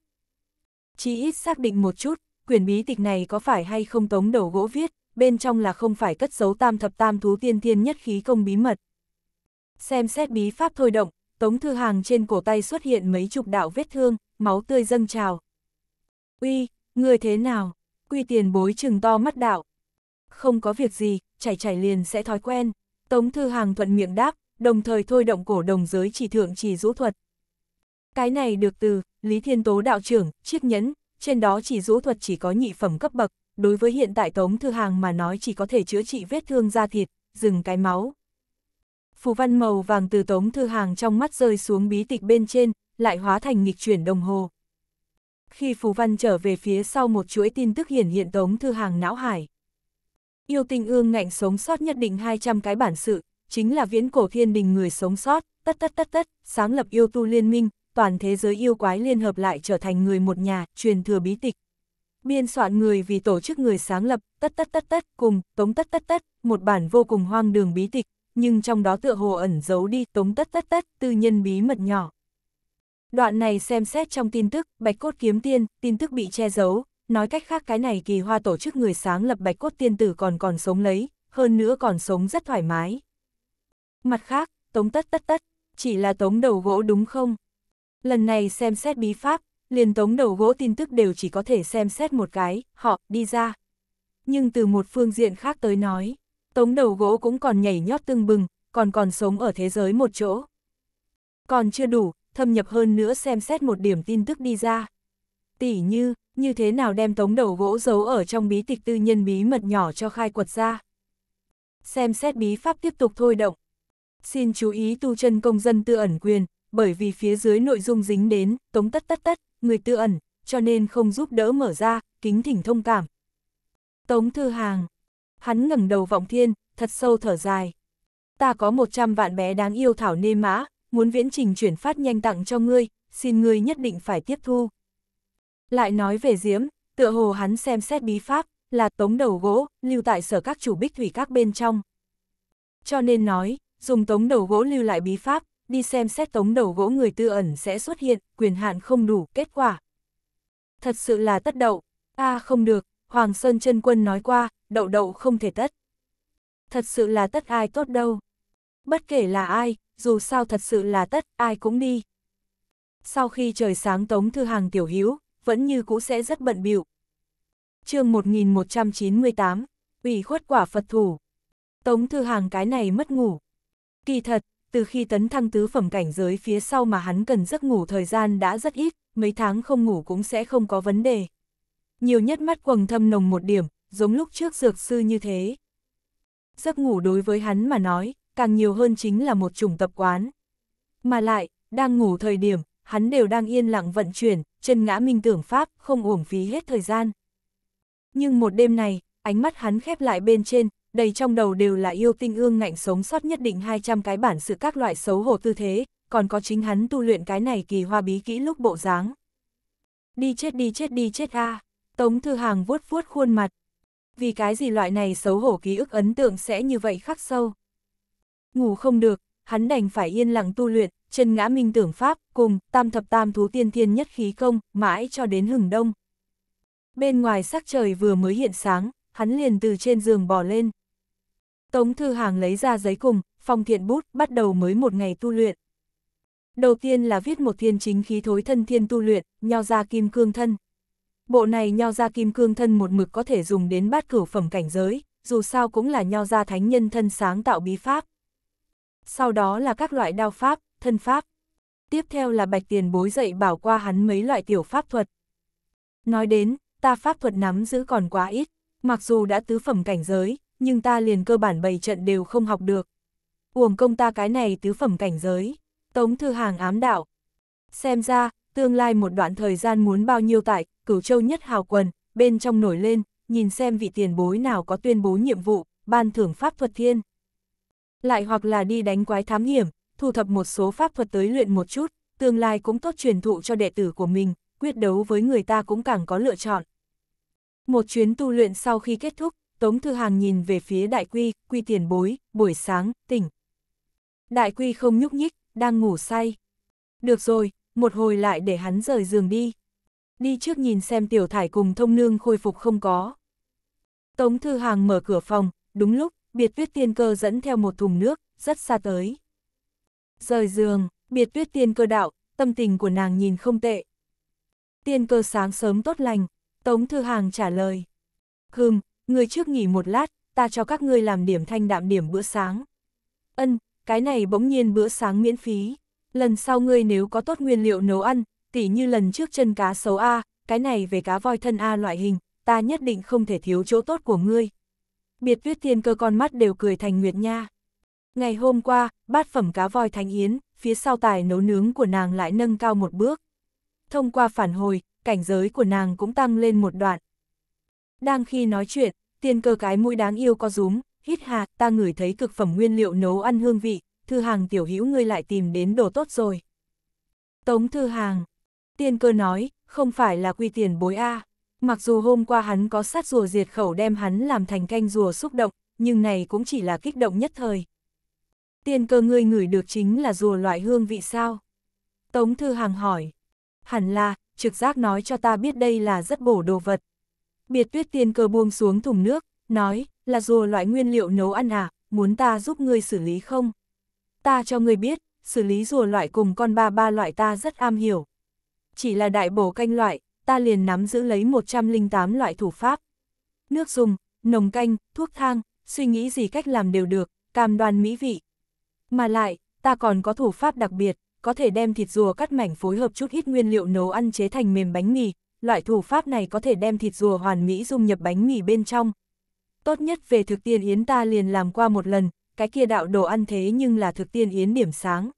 chí ít xác định một chút, quyển bí tịch này có phải hay không tống đầu gỗ viết, bên trong là không phải cất dấu tam thập tam thú tiên thiên nhất khí công bí mật. Xem xét bí pháp thôi động, tống thư hàng trên cổ tay xuất hiện mấy chục đạo vết thương, máu tươi dâng trào. Uy, người thế nào? Quy tiền bối trừng to mắt đạo. Không có việc gì, chảy chảy liền sẽ thói quen. Tống thư hàng thuận miệng đáp, đồng thời thôi động cổ đồng giới chỉ thượng chỉ rũ thuật. Cái này được từ Lý Thiên Tố đạo trưởng, chiếc nhẫn, trên đó chỉ rũ thuật chỉ có nhị phẩm cấp bậc, đối với hiện tại Tống Thư Hàng mà nói chỉ có thể chữa trị vết thương da thịt, dừng cái máu. Phù văn màu vàng từ Tống Thư Hàng trong mắt rơi xuống bí tịch bên trên, lại hóa thành nghịch chuyển đồng hồ. Khi phù văn trở về phía sau một chuỗi tin tức hiển hiện Tống Thư Hàng não hải. Yêu tình ương ngạnh sống sót nhất định 200 cái bản sự, chính là viễn cổ thiên đình người sống sót, tất tất tất tất, sáng lập yêu tu liên minh, toàn thế giới yêu quái liên hợp lại trở thành người một nhà, truyền thừa bí tịch. Biên soạn người vì tổ chức người sáng lập, tất tất tất tất, cùng, tống tất tất tất, một bản vô cùng hoang đường bí tịch, nhưng trong đó tựa hồ ẩn giấu đi tống tất tất tất, tư nhân bí mật nhỏ. Đoạn này xem xét trong tin tức, Bạch Cốt Kiếm Tiên, tin tức bị che giấu, nói cách khác cái này kỳ hoa tổ chức người sáng lập Bạch Cốt Tiên Tử còn còn sống lấy, hơn nữa còn sống rất thoải mái. Mặt khác, tống tất tất tất, chỉ là tống đầu gỗ đúng không? Lần này xem xét bí pháp, liền tống đầu gỗ tin tức đều chỉ có thể xem xét một cái, họ, đi ra. Nhưng từ một phương diện khác tới nói, tống đầu gỗ cũng còn nhảy nhót tương bừng, còn còn sống ở thế giới một chỗ. Còn chưa đủ, thâm nhập hơn nữa xem xét một điểm tin tức đi ra. tỷ như, như thế nào đem tống đầu gỗ giấu ở trong bí tịch tư nhân bí mật nhỏ cho khai quật ra. Xem xét bí pháp tiếp tục thôi động. Xin chú ý tu chân công dân tư ẩn quyền, bởi vì phía dưới nội dung dính đến, tống tất tất tất, người tư ẩn, cho nên không giúp đỡ mở ra, kính thỉnh thông cảm. Tống Thư Hàng Hắn ngẩng đầu vọng thiên, thật sâu thở dài. Ta có 100 vạn bé đáng yêu thảo nê mã, muốn viễn trình chuyển phát nhanh tặng cho ngươi, xin ngươi nhất định phải tiếp thu. Lại nói về Diễm, tựa hồ hắn xem xét bí pháp, là tống đầu gỗ, lưu tại sở các chủ bích thủy các bên trong. Cho nên nói, dùng tống đầu gỗ lưu lại bí pháp, đi xem xét tống đầu gỗ người tư ẩn sẽ xuất hiện, quyền hạn không đủ, kết quả. Thật sự là tất đậu, ta à, không được, Hoàng Sơn chân Quân nói qua, đậu đậu không thể tất. Thật sự là tất ai tốt đâu. Bất kể là ai, dù sao thật sự là tất, ai cũng đi. Sau khi trời sáng Tống Thư Hàng tiểu hiếu vẫn như cũ sẽ rất bận bịu chương 1198, ủy khuất quả Phật thủ. Tống Thư Hàng cái này mất ngủ. Kỳ thật, từ khi tấn thăng tứ phẩm cảnh giới phía sau mà hắn cần giấc ngủ thời gian đã rất ít, mấy tháng không ngủ cũng sẽ không có vấn đề. Nhiều nhất mắt quầng thâm nồng một điểm, giống lúc trước dược sư như thế. Giấc ngủ đối với hắn mà nói, càng nhiều hơn chính là một chủng tập quán. Mà lại, đang ngủ thời điểm, hắn đều đang yên lặng vận chuyển, chân ngã minh tưởng pháp, không uổng phí hết thời gian. Nhưng một đêm này, ánh mắt hắn khép lại bên trên, đầy trong đầu đều là yêu tinh ương ngạnh sống sót nhất định 200 cái bản sự các loại xấu hổ tư thế, còn có chính hắn tu luyện cái này kỳ hoa bí kỹ lúc bộ dáng. Đi chết đi chết đi chết a Tống Thư Hàng vuốt vuốt khuôn mặt. Vì cái gì loại này xấu hổ ký ức ấn tượng sẽ như vậy khắc sâu. Ngủ không được, hắn đành phải yên lặng tu luyện, chân ngã minh tưởng pháp, cùng tam thập tam thú tiên thiên nhất khí công, mãi cho đến hừng đông. Bên ngoài sắc trời vừa mới hiện sáng, hắn liền từ trên giường bò lên. Tống Thư Hàng lấy ra giấy cùng, phong thiện bút, bắt đầu mới một ngày tu luyện. Đầu tiên là viết một thiên chính khí thối thân thiên tu luyện, nho ra kim cương thân. Bộ này nho ra kim cương thân một mực có thể dùng đến bát cửu phẩm cảnh giới, dù sao cũng là nho ra thánh nhân thân sáng tạo bí pháp. Sau đó là các loại đao pháp, thân pháp. Tiếp theo là bạch tiền bối dạy bảo qua hắn mấy loại tiểu pháp thuật. Nói đến, ta pháp thuật nắm giữ còn quá ít, mặc dù đã tứ phẩm cảnh giới, nhưng ta liền cơ bản bày trận đều không học được. Uổng công ta cái này tứ phẩm cảnh giới. Tống Thư Hàng ám đạo. Xem ra, tương lai một đoạn thời gian muốn bao nhiêu tại, cửu châu nhất hào quần, bên trong nổi lên, nhìn xem vị tiền bối nào có tuyên bố nhiệm vụ, ban thưởng pháp thuật thiên. Lại hoặc là đi đánh quái thám hiểm, thu thập một số pháp thuật tới luyện một chút, tương lai cũng tốt truyền thụ cho đệ tử của mình, quyết đấu với người ta cũng càng có lựa chọn. Một chuyến tu luyện sau khi kết thúc, Tống Thư Hàng nhìn về phía đại quy, quy tiền bối, buổi sáng, tỉnh. Đại quy không nhúc nhích, đang ngủ say. Được rồi, một hồi lại để hắn rời giường đi. Đi trước nhìn xem tiểu thải cùng thông nương khôi phục không có. Tống Thư Hàng mở cửa phòng, đúng lúc, biệt Viết tiên cơ dẫn theo một thùng nước, rất xa tới. Rời giường, biệt Viết tiên cơ đạo, tâm tình của nàng nhìn không tệ. Tiên cơ sáng sớm tốt lành, Tống Thư Hàng trả lời. Hừm, người trước nghỉ một lát, ta cho các ngươi làm điểm thanh đạm điểm bữa sáng. Ân, cái này bỗng nhiên bữa sáng miễn phí. Lần sau ngươi nếu có tốt nguyên liệu nấu ăn, tỉ như lần trước chân cá xấu A, cái này về cá voi thân A loại hình, ta nhất định không thể thiếu chỗ tốt của ngươi. Biệt viết tiên cơ con mắt đều cười thành nguyệt nha. Ngày hôm qua, bát phẩm cá voi thánh yến, phía sau tài nấu nướng của nàng lại nâng cao một bước. Thông qua phản hồi, cảnh giới của nàng cũng tăng lên một đoạn. Đang khi nói chuyện, tiên cơ cái mũi đáng yêu có rúm, hít hà, ta ngửi thấy cực phẩm nguyên liệu nấu ăn hương vị, thư hàng tiểu hữu ngươi lại tìm đến đồ tốt rồi. Tống thư hàng, tiên cơ nói, không phải là quy tiền bối A. Mặc dù hôm qua hắn có sát rùa diệt khẩu đem hắn làm thành canh rùa xúc động, nhưng này cũng chỉ là kích động nhất thời. Tiên cơ ngươi ngửi được chính là rùa loại hương vị sao? Tống Thư Hàng hỏi. Hẳn là, trực giác nói cho ta biết đây là rất bổ đồ vật. Biệt tuyết tiên cơ buông xuống thùng nước, nói, là rùa loại nguyên liệu nấu ăn à, muốn ta giúp ngươi xử lý không? Ta cho ngươi biết, xử lý rùa loại cùng con ba ba loại ta rất am hiểu. Chỉ là đại bổ canh loại, ta liền nắm giữ lấy 108 loại thủ pháp. Nước dùng, nồng canh, thuốc thang, suy nghĩ gì cách làm đều được, cam đoan mỹ vị. Mà lại, ta còn có thủ pháp đặc biệt, có thể đem thịt rùa cắt mảnh phối hợp chút ít nguyên liệu nấu ăn chế thành mềm bánh mì, loại thủ pháp này có thể đem thịt rùa hoàn mỹ dung nhập bánh mì bên trong. Tốt nhất về thực tiên yến ta liền làm qua một lần, cái kia đạo đồ ăn thế nhưng là thực tiên yến điểm sáng.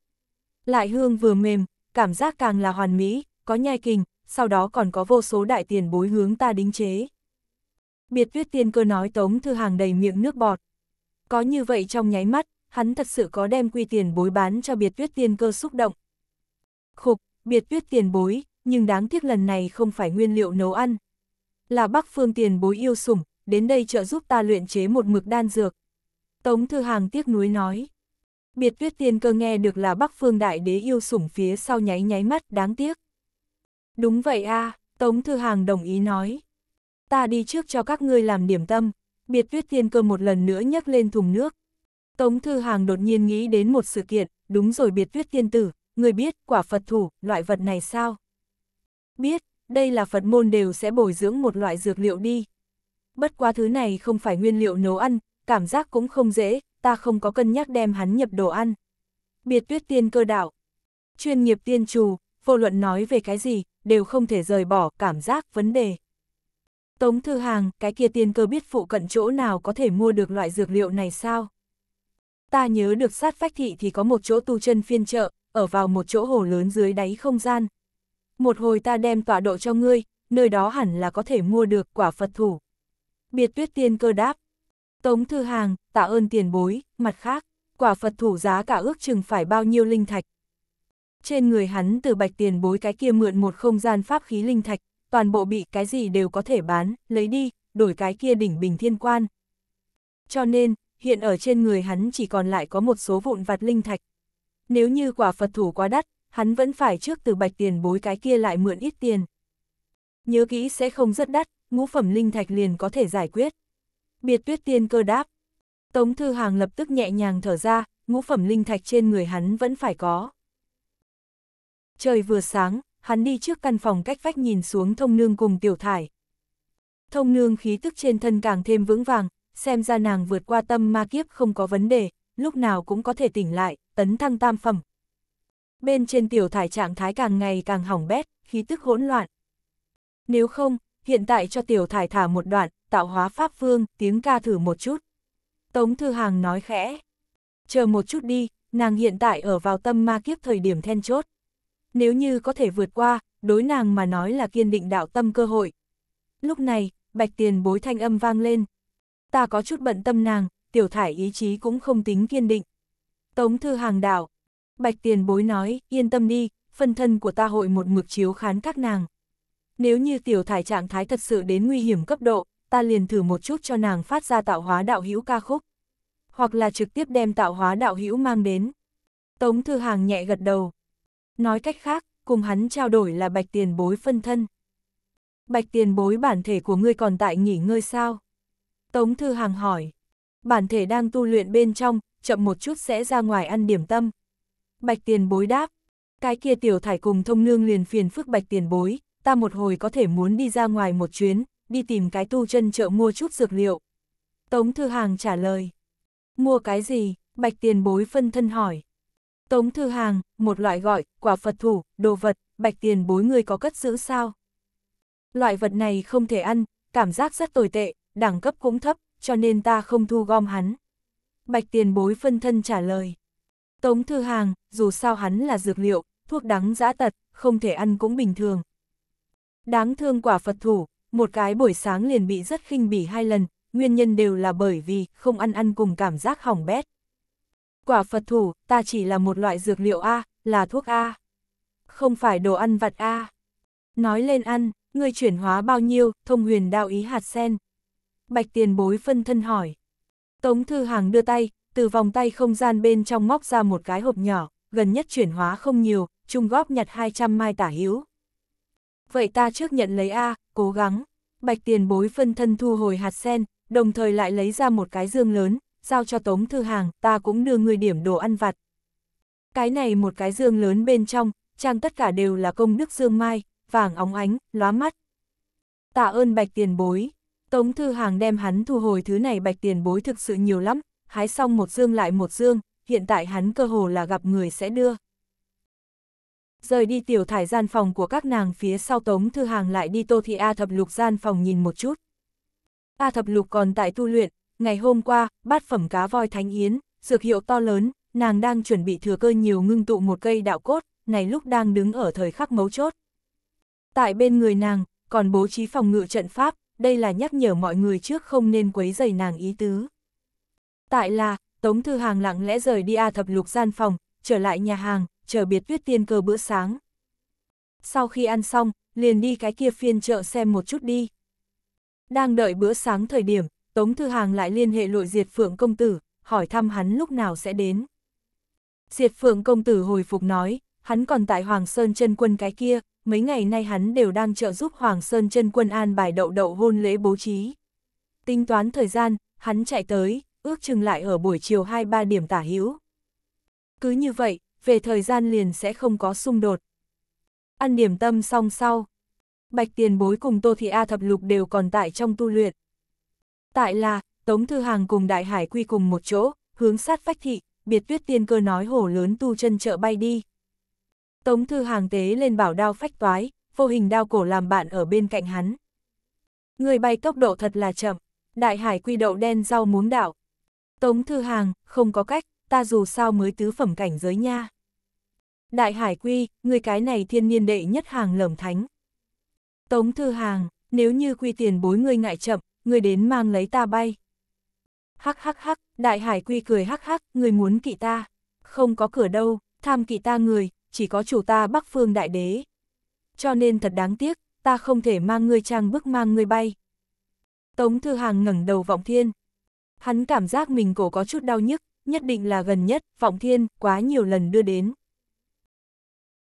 Lại hương vừa mềm, cảm giác càng là hoàn mỹ, có nhai kình, sau đó còn có vô số đại tiền bối hướng ta đính chế. Biệt tuyết tiên cơ nói tống thư hàng đầy miệng nước bọt. Có như vậy trong nháy mắt, hắn thật sự có đem quy tiền bối bán cho biệt tuyết tiên cơ xúc động. Khục, biệt tuyết tiền bối, nhưng đáng tiếc lần này không phải nguyên liệu nấu ăn. Là bác phương tiền bối yêu sủng, đến đây trợ giúp ta luyện chế một mực đan dược. Tống Thư Hàng tiếc nuối nói. Biệt tuyết tiên cơ nghe được là bắc phương đại đế yêu sủng phía sau nháy nháy mắt đáng tiếc. Đúng vậy a à, Tống Thư Hàng đồng ý nói. Ta đi trước cho các ngươi làm điểm tâm. Biệt tuyết tiên cơ một lần nữa nhấc lên thùng nước. Tống Thư Hàng đột nhiên nghĩ đến một sự kiện, đúng rồi biệt tuyết tiên tử, người biết quả Phật thủ, loại vật này sao? biết, đây là Phật môn đều sẽ bồi dưỡng một loại dược liệu đi. Bất quá thứ này không phải nguyên liệu nấu ăn, cảm giác cũng không dễ, ta không có cân nhắc đem hắn nhập đồ ăn. Biệt tuyết tiên cơ đạo. Chuyên nghiệp tiên trù, vô luận nói về cái gì, đều không thể rời bỏ cảm giác vấn đề. Tống thư hàng, cái kia tiên cơ biết phụ cận chỗ nào có thể mua được loại dược liệu này sao? Ta nhớ được sát phách thị thì có một chỗ tu chân phiên chợ, ở vào một chỗ hồ lớn dưới đáy không gian, một hồi ta đem tọa độ cho ngươi, nơi đó hẳn là có thể mua được quả Phật thủ. Biệt tuyết tiên cơ đáp. Tống thư hàng, tạ ơn tiền bối, mặt khác, quả Phật thủ giá cả ước chừng phải bao nhiêu linh thạch. Trên người hắn từ bạch tiền bối cái kia mượn một không gian pháp khí linh thạch, toàn bộ bị cái gì đều có thể bán, lấy đi, đổi cái kia đỉnh bình thiên quan. Cho nên, hiện ở trên người hắn chỉ còn lại có một số vụn vặt linh thạch. Nếu như quả Phật thủ quá đắt, hắn vẫn phải trước từ bạch tiền bối cái kia lại mượn ít tiền. Nhớ kỹ sẽ không rất đắt, ngũ phẩm linh thạch liền có thể giải quyết. Biệt tuyết tiên cơ đáp. Tống Thư Hàng lập tức nhẹ nhàng thở ra, ngũ phẩm linh thạch trên người hắn vẫn phải có. Trời vừa sáng, hắn đi trước căn phòng cách vách nhìn xuống thông nương cùng tiểu thải. Thông nương khí tức trên thân càng thêm vững vàng, xem ra nàng vượt qua tâm ma kiếp không có vấn đề, lúc nào cũng có thể tỉnh lại, tấn thăng tam phẩm, Bên trên tiểu thải trạng thái càng ngày càng hỏng bét, khí tức hỗn loạn. Nếu không, hiện tại cho tiểu thải thả một đoạn, tạo hóa pháp vương tiếng ca thử một chút. Tống Thư Hàng nói khẽ. Chờ một chút đi, nàng hiện tại ở vào tâm ma kiếp thời điểm then chốt. Nếu như có thể vượt qua, đối nàng mà nói là kiên định đạo tâm cơ hội. Lúc này, bạch tiền bối thanh âm vang lên. Ta có chút bận tâm nàng, tiểu thải ý chí cũng không tính kiên định. Tống Thư Hàng đạo, Bạch tiền bối nói, yên tâm đi, phân thân của ta hội một mực chiếu khán các nàng. Nếu như tiểu thải trạng thái thật sự đến nguy hiểm cấp độ, ta liền thử một chút cho nàng phát ra tạo hóa đạo hữu ca khúc. Hoặc là trực tiếp đem tạo hóa đạo hữu mang đến. Tống Thư Hàng nhẹ gật đầu. Nói cách khác, cùng hắn trao đổi là bạch tiền bối phân thân. Bạch tiền bối bản thể của ngươi còn tại nghỉ ngơi sao? Tống Thư Hàng hỏi. Bản thể đang tu luyện bên trong, chậm một chút sẽ ra ngoài ăn điểm tâm. Bạch tiền bối đáp, cái kia tiểu thải cùng thông nương liền phiền phức bạch tiền bối, ta một hồi có thể muốn đi ra ngoài một chuyến, đi tìm cái tu chân chợ mua chút dược liệu. Tống Thư Hàng trả lời, mua cái gì, bạch tiền bối phân thân hỏi. Tống Thư Hàng, một loại gọi, quả Phật thủ, đồ vật, bạch tiền bối người có cất giữ sao? Loại vật này không thể ăn, cảm giác rất tồi tệ, đẳng cấp cũng thấp, cho nên ta không thu gom hắn. Bạch tiền bối phân thân trả lời. Tống Thư Hàng, dù sao hắn là dược liệu, thuốc đắng giã tật, không thể ăn cũng bình thường. Đáng thương quả Phật thủ, một cái buổi sáng liền bị rất khinh bỉ hai lần, nguyên nhân đều là bởi vì không ăn ăn cùng cảm giác hỏng bét. Quả Phật thủ, ta chỉ là một loại dược liệu A, là thuốc A. Không phải đồ ăn vặt A. Nói lên ăn, ngươi chuyển hóa bao nhiêu, thông huyền đạo ý hạt sen. Bạch tiền bối phân thân hỏi. Tống Thư Hàng đưa tay, từ vòng tay không gian bên trong móc ra một cái hộp nhỏ, gần nhất chuyển hóa không nhiều, chung góp nhặt 200 mai tả hữu. Vậy ta trước nhận lấy A, cố gắng. Bạch tiền bối phân thân thu hồi hạt sen, đồng thời lại lấy ra một cái dương lớn, giao cho Tống Thư Hàng, ta cũng đưa người điểm đồ ăn vặt. Cái này một cái dương lớn bên trong, trang tất cả đều là công đức dương mai, vàng óng ánh, lóa mắt. Tạ ơn bạch tiền bối. Tống Thư Hàng đem hắn thu hồi thứ này bạch tiền bối thực sự nhiều lắm, hái xong một dương lại một dương, hiện tại hắn cơ hồ là gặp người sẽ đưa. Rời đi tiểu thải gian phòng của các nàng phía sau Tống Thư Hàng lại đi Tô Thị A Thập Lục gian phòng nhìn một chút. A Thập Lục còn tại tu luyện, ngày hôm qua, bát phẩm cá voi thánh yến, dược hiệu to lớn, nàng đang chuẩn bị thừa cơ nhiều ngưng tụ một cây đạo cốt, này lúc đang đứng ở thời khắc mấu chốt. Tại bên người nàng, còn bố trí phòng ngự trận pháp, đây là nhắc nhở mọi người trước không nên quấy dày nàng ý tứ. Tại là, Tống Thư Hàng lặng lẽ rời đi A thập lục gian phòng, trở lại nhà hàng, chờ biệt tuyết tiên cơ bữa sáng. Sau khi ăn xong, liền đi cái kia phiên chợ xem một chút đi. Đang đợi bữa sáng thời điểm, Tống Thư Hàng lại liên hệ lội diệt phượng công tử, hỏi thăm hắn lúc nào sẽ đến. Diệt phượng công tử hồi phục nói, hắn còn tại Hoàng Sơn chân quân cái kia, mấy ngày nay hắn đều đang trợ giúp Hoàng Sơn chân quân an bài đậu đậu hôn lễ bố trí. Tính toán thời gian, hắn chạy tới, ước chừng lại ở buổi chiều 2-3 điểm tả hữu. Cứ như vậy, về thời gian liền sẽ không có xung đột. Ăn điểm tâm xong sau. Bạch tiền bối cùng Tô Thị A thập lục đều còn tại trong tu luyện. Tại là, Tống Thư Hàng cùng Đại Hải quy cùng một chỗ, hướng sát phách thị, biệt tuyết tiên cơ nói hổ lớn tu chân chợ bay đi. Tống Thư Hàng tế lên bảo đao phách toái, vô hình đao cổ làm bạn ở bên cạnh hắn. Người bay tốc độ thật là chậm, Đại Hải quy đậu đen rau muống đảo, Tống Thư Hàng, không có cách, ta dù sao mới tứ phẩm cảnh giới nha. Đại Hải Quy, người cái này thiên niên đệ nhất hàng lẩm thánh. Tống Thư Hàng, nếu như quy tiền bối người ngại chậm, người đến mang lấy ta bay. Hắc hắc hắc, Đại Hải Quy cười hắc hắc, người muốn kỵ ta. Không có cửa đâu, tham kỵ ta người, chỉ có chủ ta Bắc Phương Đại Đế. Cho nên thật đáng tiếc, ta không thể mang ngươi trang bước mang ngươi bay. Tống Thư Hàng ngẩng đầu vọng thiên, Hắn cảm giác mình cổ có chút đau nhức, nhất định là gần nhất, vọng thiên, quá nhiều lần đưa đến.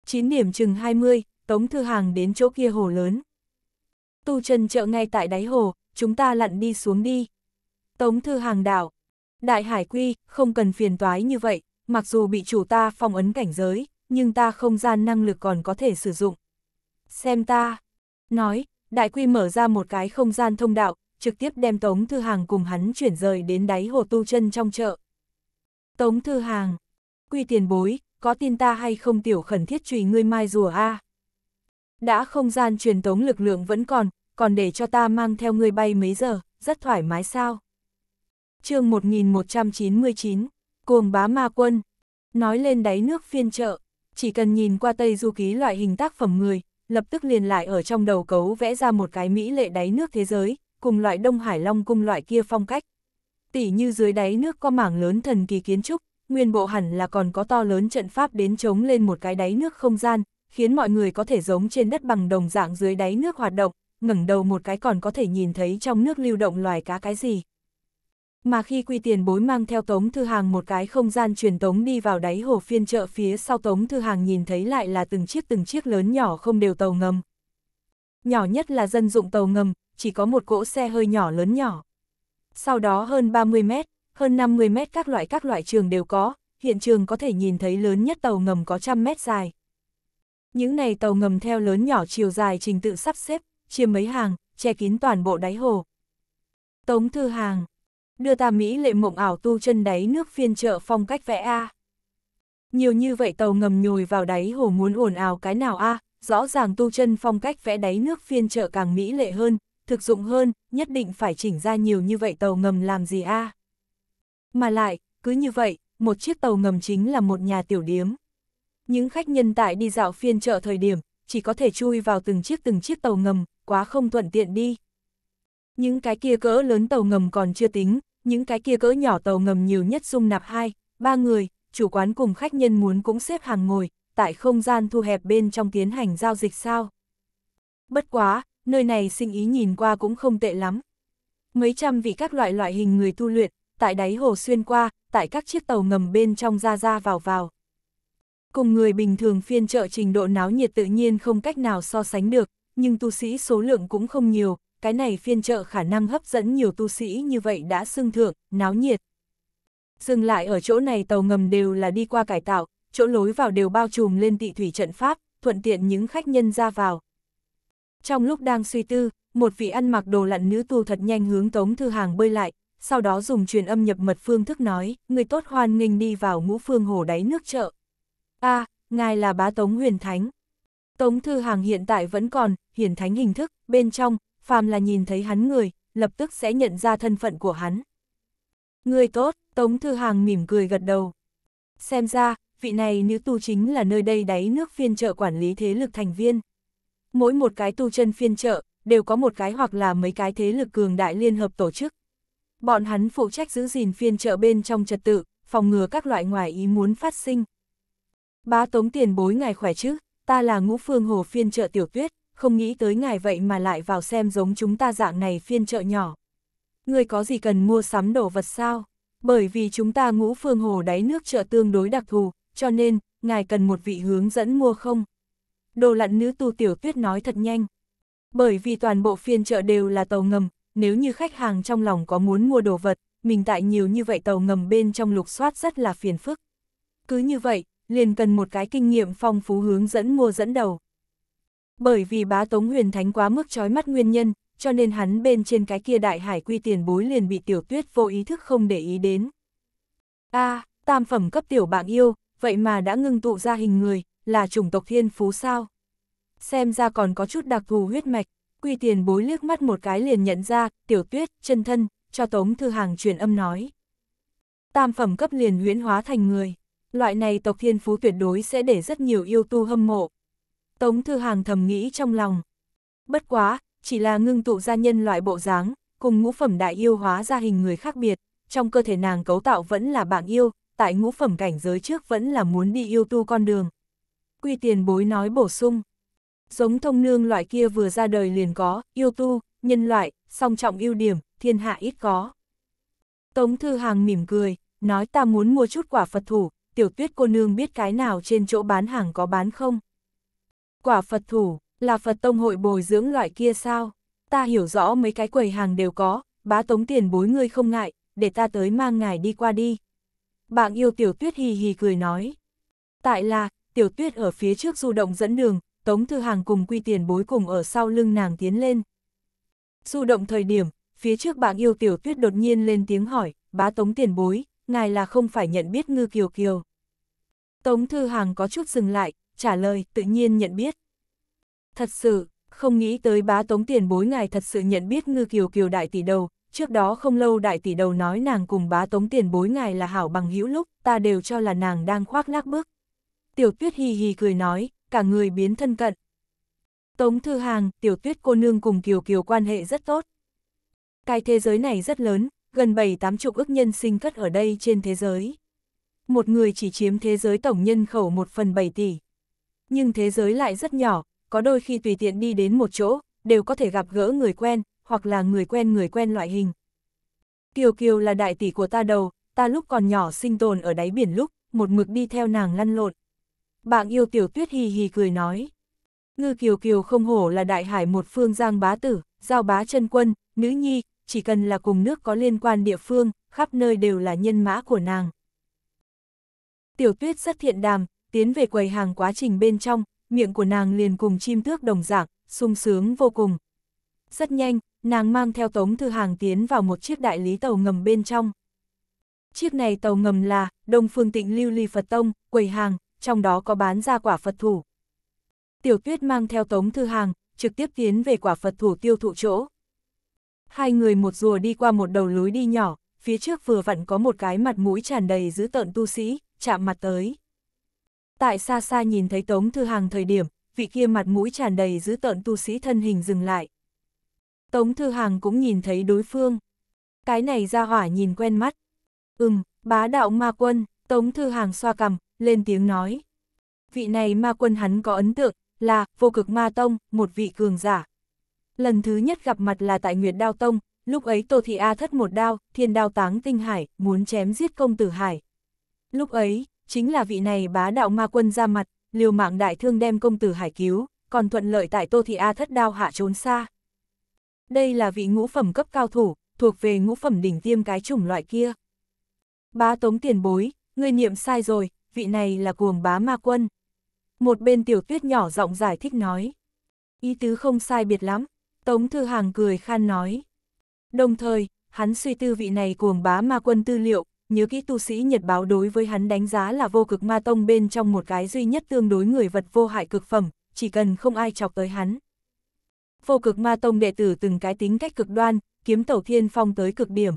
9 điểm chừng 20, Tống Thư Hàng đến chỗ kia hồ lớn. Tu chân chợ ngay tại đáy hồ, chúng ta lặn đi xuống đi. Tống Thư Hàng đảo, đại hải quy, không cần phiền toái như vậy, mặc dù bị chủ ta phong ấn cảnh giới, nhưng ta không gian năng lực còn có thể sử dụng. Xem ta, nói, đại quy mở ra một cái không gian thông đạo, trực tiếp đem Tống Thư Hàng cùng hắn chuyển rời đến đáy hồ tu chân trong chợ. Tống Thư Hàng, quy tiền bối, có tin ta hay không tiểu khẩn thiết trùy ngươi mai rùa a à? Đã không gian truyền tống lực lượng vẫn còn, còn để cho ta mang theo ngươi bay mấy giờ, rất thoải mái sao. chương 1199, Cuồng bá ma quân, nói lên đáy nước phiên chợ, chỉ cần nhìn qua tây du ký loại hình tác phẩm người, lập tức liền lại ở trong đầu cấu vẽ ra một cái mỹ lệ đáy nước thế giới, cùng loại Đông Hải Long cung loại kia phong cách. tỷ như dưới đáy nước có mảng lớn thần kỳ kiến trúc, nguyên bộ hẳn là còn có to lớn trận pháp đến chống lên một cái đáy nước không gian, khiến mọi người có thể giống trên đất bằng đồng dạng dưới đáy nước hoạt động, ngẩng đầu một cái còn có thể nhìn thấy trong nước lưu động loài cá cái gì. Mà khi quy tiền bối mang theo tống thư hàng một cái không gian truyền tống đi vào đáy hồ phiên chợ phía sau tống thư hàng nhìn thấy lại là từng chiếc từng chiếc lớn nhỏ không đều tàu ngầm. Nhỏ nhất là dân dụng tàu ngầm, chỉ có một cỗ xe hơi nhỏ lớn nhỏ. Sau đó hơn 30 mét, hơn 50 mét các loại các loại trường đều có, hiện trường có thể nhìn thấy lớn nhất tàu ngầm có trăm mét dài. Những này tàu ngầm theo lớn nhỏ chiều dài trình tự sắp xếp, chia mấy hàng, che kín toàn bộ đáy hồ. Tống Thư Hàng Đưa ta Mỹ lệ mộng ảo tu chân đáy nước phiên chợ phong cách vẽ A. Nhiều như vậy tàu ngầm nhồi vào đáy hồ muốn ồn ào cái nào A, rõ ràng tu chân phong cách vẽ đáy nước phiên chợ càng mỹ lệ hơn, thực dụng hơn, nhất định phải chỉnh ra nhiều như vậy tàu ngầm làm gì a? À? Mà lại, cứ như vậy, một chiếc tàu ngầm chính là một nhà tiểu điếm. Những khách nhân tại đi dạo phiên chợ thời điểm, chỉ có thể chui vào từng chiếc từng chiếc tàu ngầm, quá không thuận tiện đi. Những cái kia cỡ lớn tàu ngầm còn chưa tính, những cái kia cỡ nhỏ tàu ngầm nhiều nhất dung nạp hai, ba người, chủ quán cùng khách nhân muốn cũng xếp hàng ngồi, tại không gian thu hẹp bên trong tiến hành giao dịch sao. Bất quá, nơi này sinh ý nhìn qua cũng không tệ lắm. Mấy trăm vị các loại loại hình người tu luyện, tại đáy hồ xuyên qua, tại các chiếc tàu ngầm bên trong ra ra vào vào. Cùng người bình thường phiên chợ trình độ náo nhiệt tự nhiên không cách nào so sánh được, nhưng tu sĩ số lượng cũng không nhiều, cái này phiên chợ khả năng hấp dẫn nhiều tu sĩ như vậy đã xưng thượng, náo nhiệt. Dừng lại ở chỗ này tàu ngầm đều là đi qua cải tạo, chỗ lối vào đều bao trùm lên tị thủy trận pháp, thuận tiện những khách nhân ra vào. Trong lúc đang suy tư, một vị ăn mặc đồ lặn nữ tu thật nhanh hướng Tống Thư Hàng bơi lại, sau đó dùng truyền âm nhập mật phương thức nói, người tốt hoan nghênh đi vào ngũ phương hồ đáy nước chợ. a à, ngài là bá Tống Huyền Thánh. Tống Thư Hàng hiện tại vẫn còn, hiển thánh hình thức, bên trong, phàm là nhìn thấy hắn người, lập tức sẽ nhận ra thân phận của hắn. Người tốt, Tống Thư Hàng mỉm cười gật đầu. Xem ra, vị này nữ tu chính là nơi đây đáy nước phiên trợ quản lý thế lực thành viên mỗi một cái tu chân phiên trợ, đều có một cái hoặc là mấy cái thế lực cường đại liên hợp tổ chức. Bọn hắn phụ trách giữ gìn phiên trợ bên trong trật tự, phòng ngừa các loại ngoài ý muốn phát sinh. Bá tống tiền bối ngài khỏe chứ, ta là ngũ phương hồ phiên trợ tiểu tuyết, không nghĩ tới ngài vậy mà lại vào xem giống chúng ta dạng này phiên trợ nhỏ. Người có gì cần mua sắm đồ vật sao? Bởi vì chúng ta ngũ phương hồ đáy nước chợ tương đối đặc thù, cho nên, ngài cần một vị hướng dẫn mua không? đồ lặn nữ tu tiểu tuyết nói thật nhanh. Bởi vì toàn bộ phiên chợ đều là tàu ngầm, nếu như khách hàng trong lòng có muốn mua đồ vật, mình tại nhiều như vậy tàu ngầm bên trong lục soát rất là phiền phức. Cứ như vậy, liền cần một cái kinh nghiệm phong phú hướng dẫn mua dẫn đầu. Bởi vì bá Tống Huyền Thánh quá mức trói mắt nguyên nhân, cho nên hắn bên trên cái kia đại hải quy tiền bối liền bị tiểu tuyết vô ý thức không để ý đến. a à, tam phẩm cấp tiểu bạn yêu, vậy mà đã ngưng tụ ra hình người, là chủng tộc thiên phú sao? Xem ra còn có chút đặc thù huyết mạch, quy tiền bối liếc mắt một cái liền nhận ra, tiểu tuyết, chân thân, cho Tống Thư Hàng truyền âm nói. Tam phẩm cấp liền huyễn hóa thành người, loại này tộc thiên phú tuyệt đối sẽ để rất nhiều yêu tu hâm mộ. Tống Thư Hàng thầm nghĩ trong lòng. Bất quá, chỉ là ngưng tụ ra nhân loại bộ dáng, cùng ngũ phẩm đại yêu hóa ra hình người khác biệt, trong cơ thể nàng cấu tạo vẫn là bạn yêu, tại ngũ phẩm cảnh giới trước vẫn là muốn đi yêu tu con đường, quy tiền bối nói bổ sung. Giống thông nương loại kia vừa ra đời liền có, yêu tu, nhân loại, song trọng ưu điểm, thiên hạ ít có. Tống Thư Hàng mỉm cười, nói ta muốn mua chút quả Phật thủ, tiểu tuyết cô nương biết cái nào trên chỗ bán hàng có bán không? Quả Phật thủ, là Phật Tông hội bồi dưỡng loại kia sao? Ta hiểu rõ mấy cái quầy hàng đều có, bá tống tiền bối ngươi không ngại, để ta tới mang ngài đi qua đi. Bạn yêu tiểu tuyết hì hì cười nói. Tại là, tiểu tuyết ở phía trước du động dẫn đường, Tống Thư Hàng cùng quy tiền bối cùng ở sau lưng nàng tiến lên. Du động thời điểm, phía trước bạn yêu tiểu tuyết đột nhiên lên tiếng hỏi, bá Tống tiền bối, ngài là không phải nhận biết ngư kiều kiều. Tống Thư Hàng có chút dừng lại, trả lời, tự nhiên nhận biết. Thật sự, không nghĩ tới bá Tống tiền bối ngài thật sự nhận biết ngư kiều kiều đại tỷ đầu, trước đó không lâu đại tỷ đầu nói nàng cùng bá Tống tiền bối ngài là hảo bằng hữu lúc, ta đều cho là nàng đang khoác lác bước tiểu tuyết hì hì cười nói, cả người biến thân cận. Tống Thư Hàng, tiểu tuyết cô nương cùng Kiều Kiều quan hệ rất tốt. Cái thế giới này rất lớn, gần bảy tám chục ước nhân sinh cất ở đây trên thế giới. Một người chỉ chiếm thế giới tổng nhân khẩu một phần bảy tỷ. Nhưng thế giới lại rất nhỏ, có đôi khi tùy tiện đi đến một chỗ, đều có thể gặp gỡ người quen, hoặc là người quen người quen loại hình. Kiều Kiều là đại tỷ của ta đầu, ta lúc còn nhỏ sinh tồn ở đáy biển lúc, một mực đi theo nàng lăn lộn. Bạn yêu tiểu tuyết hì hì cười nói. Ngư kiều kiều không hổ là đại hải một phương giang bá tử, giao bá chân quân, nữ nhi, chỉ cần là cùng nước có liên quan địa phương, khắp nơi đều là nhân mã của nàng. Tiểu tuyết rất thiện đàm, tiến về quầy hàng quá trình bên trong, miệng của nàng liền cùng chim tước đồng dạng, sung sướng vô cùng. Rất nhanh, nàng mang theo tống thư hàng tiến vào một chiếc đại lý tàu ngầm bên trong. Chiếc này tàu ngầm là Đông Phương Tịnh Lưu Ly Phật Tông, quầy hàng, trong đó có bán ra quả Phật thủ. Tiểu tuyết mang theo tống thư hàng, trực tiếp tiến về quả Phật thủ tiêu thụ chỗ. Hai người một rùa đi qua một đầu lối đi nhỏ, phía trước vừa vặn có một cái mặt mũi tràn đầy dữ tợn tu sĩ, chạm mặt tới. Tại xa xa nhìn thấy tống thư hàng thời điểm, vị kia mặt mũi tràn đầy dữ tợn tu sĩ thân hình dừng lại. Tống thư hàng cũng nhìn thấy đối phương. Cái này ra hỏa nhìn quen mắt. Ừm, bá đạo ma quân, tống thư hàng xoa cầm, lên tiếng nói. Vị này ma quân hắn có ấn tượng, là vô cực ma tông, một vị cường giả. Lần thứ nhất gặp mặt là tại Nguyệt Đao Tông, lúc ấy Tô Thị A thất một đao, thiên đao táng tinh hải, muốn chém giết công tử hải. Lúc ấy, chính là vị này bá đạo ma quân ra mặt, liều mạng đại thương đem công tử hải cứu, còn thuận lợi tại Tô Thị A thất đao hạ trốn xa. Đây là vị ngũ phẩm cấp cao thủ, thuộc về ngũ phẩm đỉnh tiêm cái chủng loại kia. Bá tống tiền bối, người niệm sai rồi, vị này là cuồng bá ma quân. Một bên tiểu tuyết nhỏ giọng giải thích nói. Ý tứ không sai biệt lắm, Tống Thư Hàng cười khan nói. Đồng thời, hắn suy tư vị này cuồng bá ma quân tư liệu, nhớ kỹ tu sĩ Nhật báo đối với hắn đánh giá là vô cực ma tông bên trong một cái duy nhất tương đối người vật vô hại cực phẩm, chỉ cần không ai chọc tới hắn. Vô cực ma tông đệ tử từng cái tính cách cực đoan, kiếm tẩu thiên phong tới cực điểm.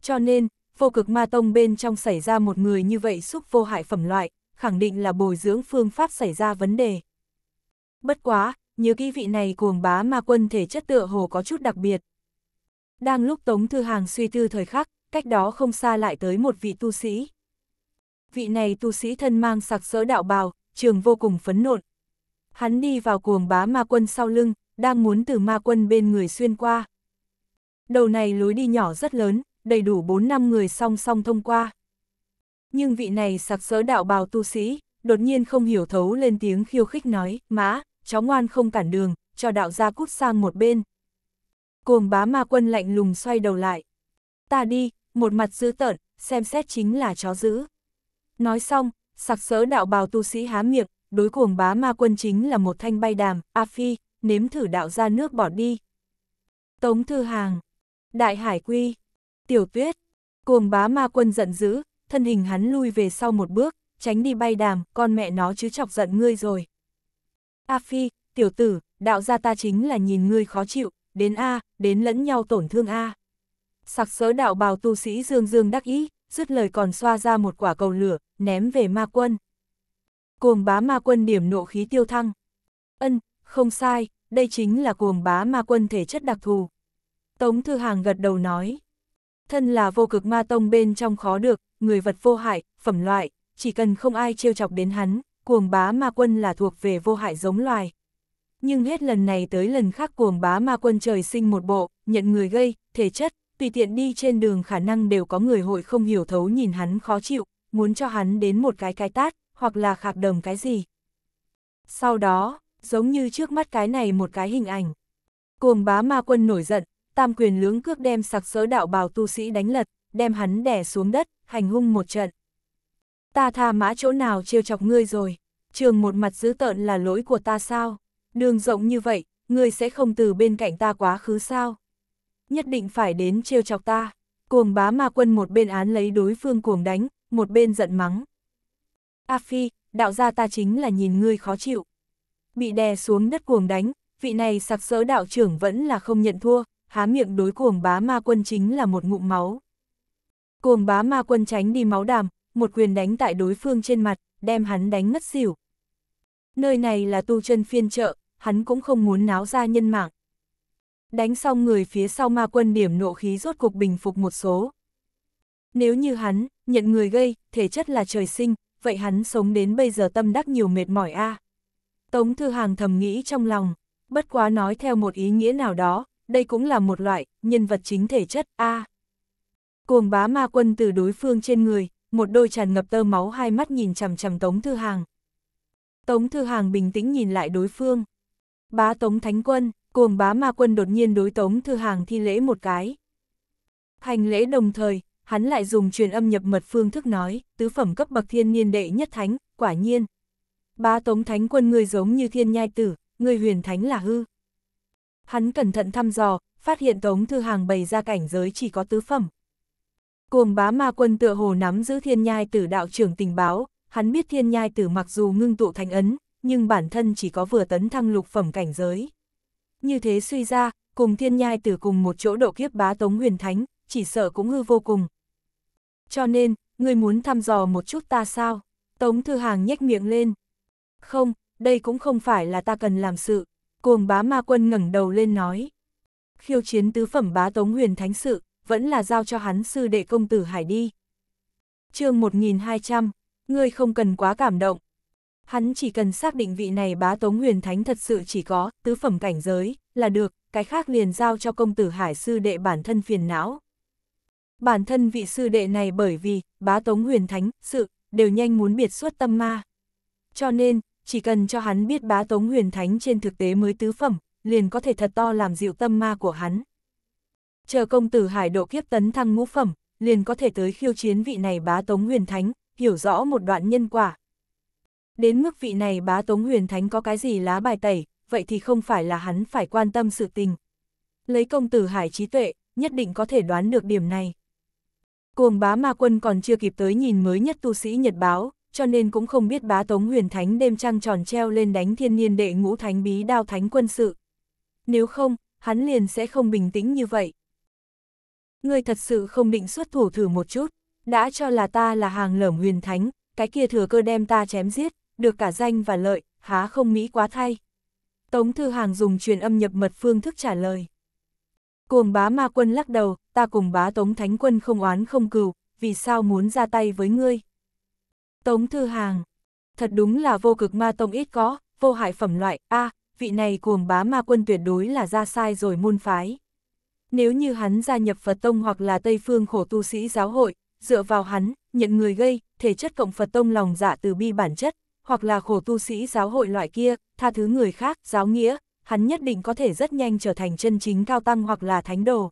Cho nên, vô cực ma tông bên trong xảy ra một người như vậy xúc vô hại phẩm loại, khẳng định là bồi dưỡng phương pháp xảy ra vấn đề. Bất quá, nhớ kỹ vị này cuồng bá ma quân thể chất tựa hồ có chút đặc biệt. Đang lúc Tống Thư Hàng suy tư thời khắc, cách đó không xa lại tới một vị tu sĩ. Vị này tu sĩ thân mang sặc sỡ đạo bào, trường vô cùng phấn nộn. Hắn đi vào cuồng bá ma quân sau lưng, đang muốn từ ma quân bên người xuyên qua. Đầu này lối đi nhỏ rất lớn, đầy đủ 4 năm người song song thông qua. Nhưng vị này sặc sỡ đạo bào tu sĩ, đột nhiên không hiểu thấu lên tiếng khiêu khích nói, mã, chó ngoan không cản đường, cho đạo gia cút sang một bên. Cuồng bá ma quân lạnh lùng xoay đầu lại. Ta đi, một mặt dữ tợn, xem xét chính là chó dữ. Nói xong, sặc sỡ đạo bào tu sĩ há miệng, đối cuồng bá ma quân chính là một thanh bay đàm, A Phi, nếm thử đạo ra nước bỏ đi. Tống Thư Hàng, Đại Hải Quy Tiểu tuyết, cuồng bá ma quân giận dữ, thân hình hắn lui về sau một bước, tránh đi bay đàm, con mẹ nó chứ chọc giận ngươi rồi. A Phi, tiểu tử, đạo gia ta chính là nhìn ngươi khó chịu, đến A, đến lẫn nhau tổn thương A. Sặc sỡ đạo bào tu sĩ dương dương đắc ý, dứt lời còn xoa ra một quả cầu lửa, ném về ma quân. Cuồng bá ma quân điểm nộ khí tiêu thăng. Ân, không sai, đây chính là cuồng bá ma quân thể chất đặc thù. Tống Thư Hàng gật đầu nói. Thân là vô cực ma tông bên trong khó được, người vật vô hại, phẩm loại, chỉ cần không ai trêu chọc đến hắn, cuồng bá ma quân là thuộc về vô hại giống loài. Nhưng hết lần này tới lần khác cuồng bá ma quân trời sinh một bộ, nhận người gây, thể chất, tùy tiện đi trên đường khả năng đều có người hội không hiểu thấu nhìn hắn khó chịu, muốn cho hắn đến một cái cái tát, hoặc là khạc đầm cái gì. Sau đó, giống như trước mắt cái này một cái hình ảnh. Cuồng bá ma quân nổi giận, tam quyền lưỡng cước đem sặc sỡ đạo bào tu sĩ đánh lật, đem hắn đẻ xuống đất, hành hung một trận. Ta tha mã chỗ nào trêu chọc ngươi rồi, trường một mặt dữ tợn là lỗi của ta sao, đường rộng như vậy, ngươi sẽ không từ bên cạnh ta quá khứ sao. Nhất định phải đến trêu chọc ta, cuồng bá ma quân một bên án lấy đối phương cuồng đánh, một bên giận mắng. A Phi, đạo gia ta chính là nhìn ngươi khó chịu. Bị đè xuống đất cuồng đánh, vị này sặc sỡ đạo trưởng vẫn là không nhận thua, há miệng đối cuồng bá ma quân chính là một ngụm máu. Cuồng bá ma quân tránh đi máu đàm, một quyền đánh tại đối phương trên mặt, đem hắn đánh ngất xỉu. Nơi này là tu chân phiên chợ, hắn cũng không muốn náo ra nhân mạng. Đánh xong người phía sau ma quân điểm nộ khí rốt cục bình phục một số. Nếu như hắn, nhận người gây, thể chất là trời sinh, vậy hắn sống đến bây giờ tâm đắc nhiều mệt mỏi a à. Tống Thư Hàng thầm nghĩ trong lòng, bất quá nói theo một ý nghĩa nào đó, đây cũng là một loại, nhân vật chính thể chất, a à, Cuồng bá ma quân từ đối phương trên người, một đôi tràn ngập tơ máu hai mắt nhìn chằm chằm Tống Thư Hàng. Tống Thư Hàng bình tĩnh nhìn lại đối phương. Bá Tống Thánh Quân, cuồng bá ma quân đột nhiên đối Tống Thư Hàng thi lễ một cái. Hành lễ đồng thời, hắn lại dùng truyền âm nhập mật phương thức nói, tứ phẩm cấp bậc thiên niên đệ nhất thánh, quả nhiên. Bá Tống Thánh Quân người giống như thiên nhai tử, người huyền thánh là hư. Hắn cẩn thận thăm dò, phát hiện Tống Thư Hàng bày ra cảnh giới chỉ có tứ phẩm. Cuồng bá ma quân tựa hồ nắm giữ thiên nhai tử đạo trưởng tình báo, hắn biết thiên nhai tử mặc dù ngưng tụ thành ấn, nhưng bản thân chỉ có vừa tấn thăng lục phẩm cảnh giới. Như thế suy ra, cùng thiên nhai tử cùng một chỗ độ kiếp bá Tống Huyền Thánh, chỉ sợ cũng hư vô cùng. Cho nên, người muốn thăm dò một chút ta sao? Tống Thư Hàng nhếch miệng lên. Không, đây cũng không phải là ta cần làm sự. Cuồng bá ma quân ngẩng đầu lên nói. Khiêu chiến tứ phẩm bá tống huyền thánh sự, vẫn là giao cho hắn sư đệ công tử Hải đi. chương 1200, ngươi không cần quá cảm động. Hắn chỉ cần xác định vị này bá tống huyền thánh thật sự chỉ có tứ phẩm cảnh giới, là được, cái khác liền giao cho công tử Hải sư đệ bản thân phiền não. Bản thân vị sư đệ này bởi vì bá tống huyền thánh, sự, đều nhanh muốn biệt suốt tâm ma. Cho nên, chỉ cần cho hắn biết bá tống huyền thánh trên thực tế mới tứ phẩm, liền có thể thật to làm dịu tâm ma của hắn. Chờ công tử hải độ kiếp tấn thăng ngũ phẩm, liền có thể tới khiêu chiến vị này bá tống huyền thánh, hiểu rõ một đoạn nhân quả. Đến mức vị này bá tống huyền thánh có cái gì lá bài tẩy, vậy thì không phải là hắn phải quan tâm sự tình. Lấy công tử hải trí tuệ, nhất định có thể đoán được điểm này. Cuồng bá ma quân còn chưa kịp tới nhìn mới nhất tu sĩ nhật báo, cho nên cũng không biết bá tống huyền thánh đêm trăng tròn treo lên đánh thiên niên đệ ngũ thánh bí đao thánh quân sự. Nếu không, hắn liền sẽ không bình tĩnh như vậy. Ngươi thật sự không định xuất thủ thử một chút, đã cho là ta là hàng lởm huyền thánh, cái kia thừa cơ đem ta chém giết, được cả danh và lợi, há không mỹ quá thay. Tống Thư Hàng dùng truyền âm nhập mật phương thức trả lời. Cuồng bá ma quân lắc đầu, ta cùng bá tống thánh quân không oán không cừu, vì sao muốn ra tay với ngươi? Tống Thư Hàng, thật đúng là vô cực ma tông ít có, vô hại phẩm loại, a à, vị này cuồng bá ma quân tuyệt đối là ra sai rồi môn phái. Nếu như hắn gia nhập Phật Tông hoặc là Tây Phương khổ tu sĩ giáo hội, dựa vào hắn, nhận người gây, thể chất cộng Phật Tông lòng dạ từ bi bản chất, hoặc là khổ tu sĩ giáo hội loại kia, tha thứ người khác, giáo nghĩa, hắn nhất định có thể rất nhanh trở thành chân chính cao tăng hoặc là thánh đồ.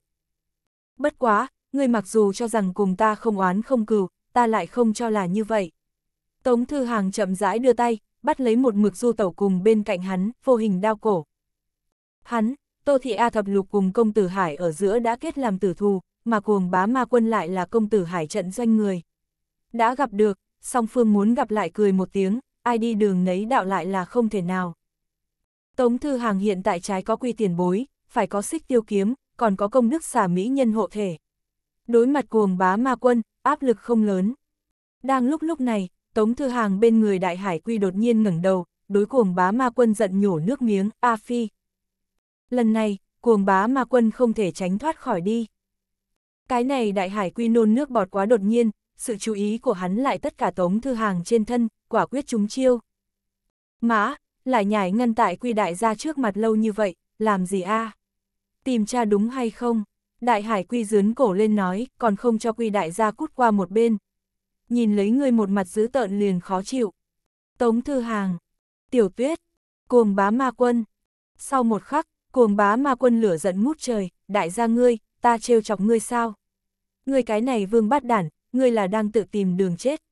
Bất quá, người mặc dù cho rằng cùng ta không oán không cừu, ta lại không cho là như vậy. Tống Thư Hàng chậm rãi đưa tay, bắt lấy một mực du tẩu cùng bên cạnh hắn, vô hình đao cổ. Hắn, Tô Thị A Thập Lục cùng công tử Hải ở giữa đã kết làm tử thù, mà cuồng bá ma quân lại là công tử Hải trận doanh người. Đã gặp được, song phương muốn gặp lại cười một tiếng, ai đi đường nấy đạo lại là không thể nào. Tống Thư Hàng hiện tại trái có quy tiền bối, phải có xích tiêu kiếm, còn có công đức xả mỹ nhân hộ thể. Đối mặt cuồng bá ma quân, áp lực không lớn. Đang lúc lúc này, Tống Thư Hàng bên người đại hải quy đột nhiên ngẩng đầu, đối cuồng bá ma quân giận nhổ nước miếng, A Phi. Lần này, cuồng bá ma quân không thể tránh thoát khỏi đi. Cái này đại hải quy nôn nước bọt quá đột nhiên, sự chú ý của hắn lại tất cả Tống Thư Hàng trên thân, quả quyết chúng chiêu. Mã, lại nhảy ngăn tại quy đại ra trước mặt lâu như vậy, làm gì a? Tìm cha đúng hay không? Đại hải quy dướn cổ lên nói, còn không cho quy đại ra cút qua một bên, nhìn lấy người một mặt dữ tợn liền khó chịu. Tống Thư Hàng, Tiểu Tuyết, Cuồng Bá Ma Quân. Sau một khắc, Cuồng Bá Ma Quân lửa giận ngút trời, đại gia ngươi, ta trêu chọc ngươi sao? Ngươi cái này vương bát đản, ngươi là đang tự tìm đường chết.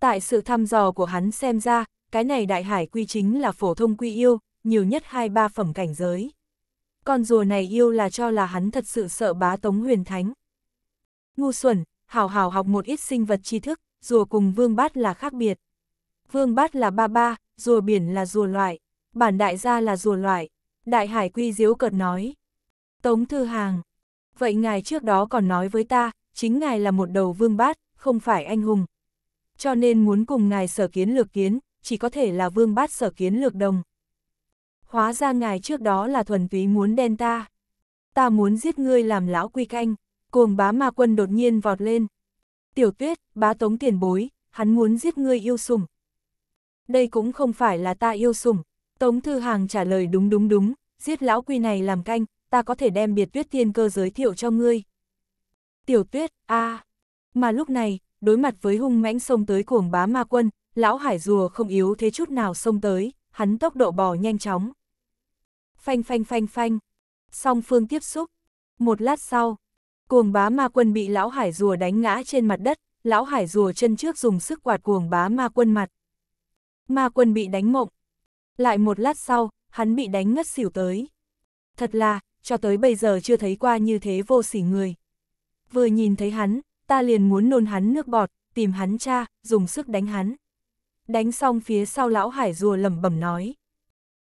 Tại sự thăm dò của hắn xem ra, cái này đại hải quy chính là phổ thông quy yêu, nhiều nhất hai ba phẩm cảnh giới. Con rùa này yêu là cho là hắn thật sự sợ bá tống huyền thánh. Ngu xuẩn, hào hào học một ít sinh vật tri thức, rùa cùng vương bát là khác biệt. Vương bát là ba ba, rùa biển là rùa loại, bản đại gia là rùa loại, đại hải quy diếu cợt nói. Tống Thư Hàng, vậy ngài trước đó còn nói với ta, chính ngài là một đầu vương bát, không phải anh hùng. Cho nên muốn cùng ngài sở kiến lược kiến, chỉ có thể là vương bát sở kiến lược đồng. Hóa ra ngài trước đó là thuần túy muốn đen ta. Ta muốn giết ngươi làm lão quy canh. Cuồng bá ma quân đột nhiên vọt lên. Tiểu tuyết, bá tống tiền bối, hắn muốn giết ngươi yêu sùng. Đây cũng không phải là ta yêu sùng. Tống Thư Hàng trả lời đúng đúng đúng, giết lão quy này làm canh, ta có thể đem biệt tuyết tiên cơ giới thiệu cho ngươi. Tiểu tuyết, a à. Mà lúc này, đối mặt với hung mãnh sông tới cuồng bá ma quân, lão hải rùa không yếu thế chút nào sông tới, hắn tốc độ bò nhanh chóng. Phanh phanh phanh phanh, song phương tiếp xúc. Một lát sau, Cuồng bá ma quân bị lão hải rùa đánh ngã trên mặt đất, lão hải rùa chân trước dùng sức quạt cuồng bá ma quân mặt. Ma quân bị đánh mộng. Lại một lát sau, hắn bị đánh ngất xỉu tới. Thật là, cho tới bây giờ chưa thấy qua như thế vô sỉ người. Vừa nhìn thấy hắn, ta liền muốn nôn hắn nước bọt, tìm hắn cha, dùng sức đánh hắn. Đánh xong phía sau lão hải rùa lẩm bẩm nói.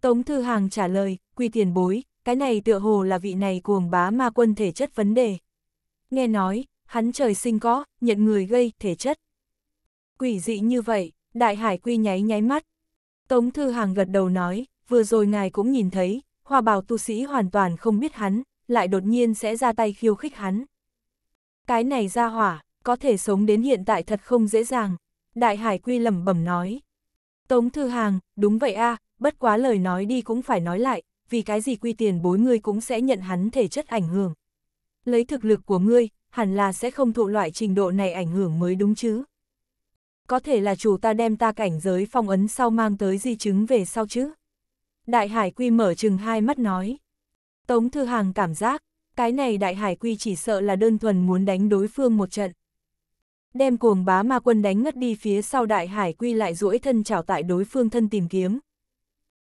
Tống Thư Hàng trả lời, quy tiền bối, cái này tựa hồ là vị này cuồng bá ma quân thể chất vấn đề nghe nói, hắn trời sinh có, nhận người gây, thể chất. Quỷ dị như vậy, đại hải quy nháy nháy mắt. Tống Thư Hàng gật đầu nói, vừa rồi ngài cũng nhìn thấy, hoa bào tu sĩ hoàn toàn không biết hắn, lại đột nhiên sẽ ra tay khiêu khích hắn. Cái này ra hỏa, có thể sống đến hiện tại thật không dễ dàng. Đại hải quy lẩm bẩm nói. Tống Thư Hàng, đúng vậy a bất quá lời nói đi cũng phải nói lại, vì cái gì quy tiền bối ngươi cũng sẽ nhận hắn thể chất ảnh hưởng lấy thực lực của ngươi, hẳn là sẽ không thụ loại trình độ này ảnh hưởng mới đúng chứ. Có thể là chủ ta đem ta cảnh giới phong ấn sau mang tới di chứng về sau chứ. Đại Hải Quy mở chừng hai mắt nói. Tống Thư Hàng cảm giác, cái này Đại Hải Quy chỉ sợ là đơn thuần muốn đánh đối phương một trận. Đem cuồng bá ma quân đánh ngất đi phía sau Đại Hải Quy lại duỗi thân chào tại đối phương thân tìm kiếm.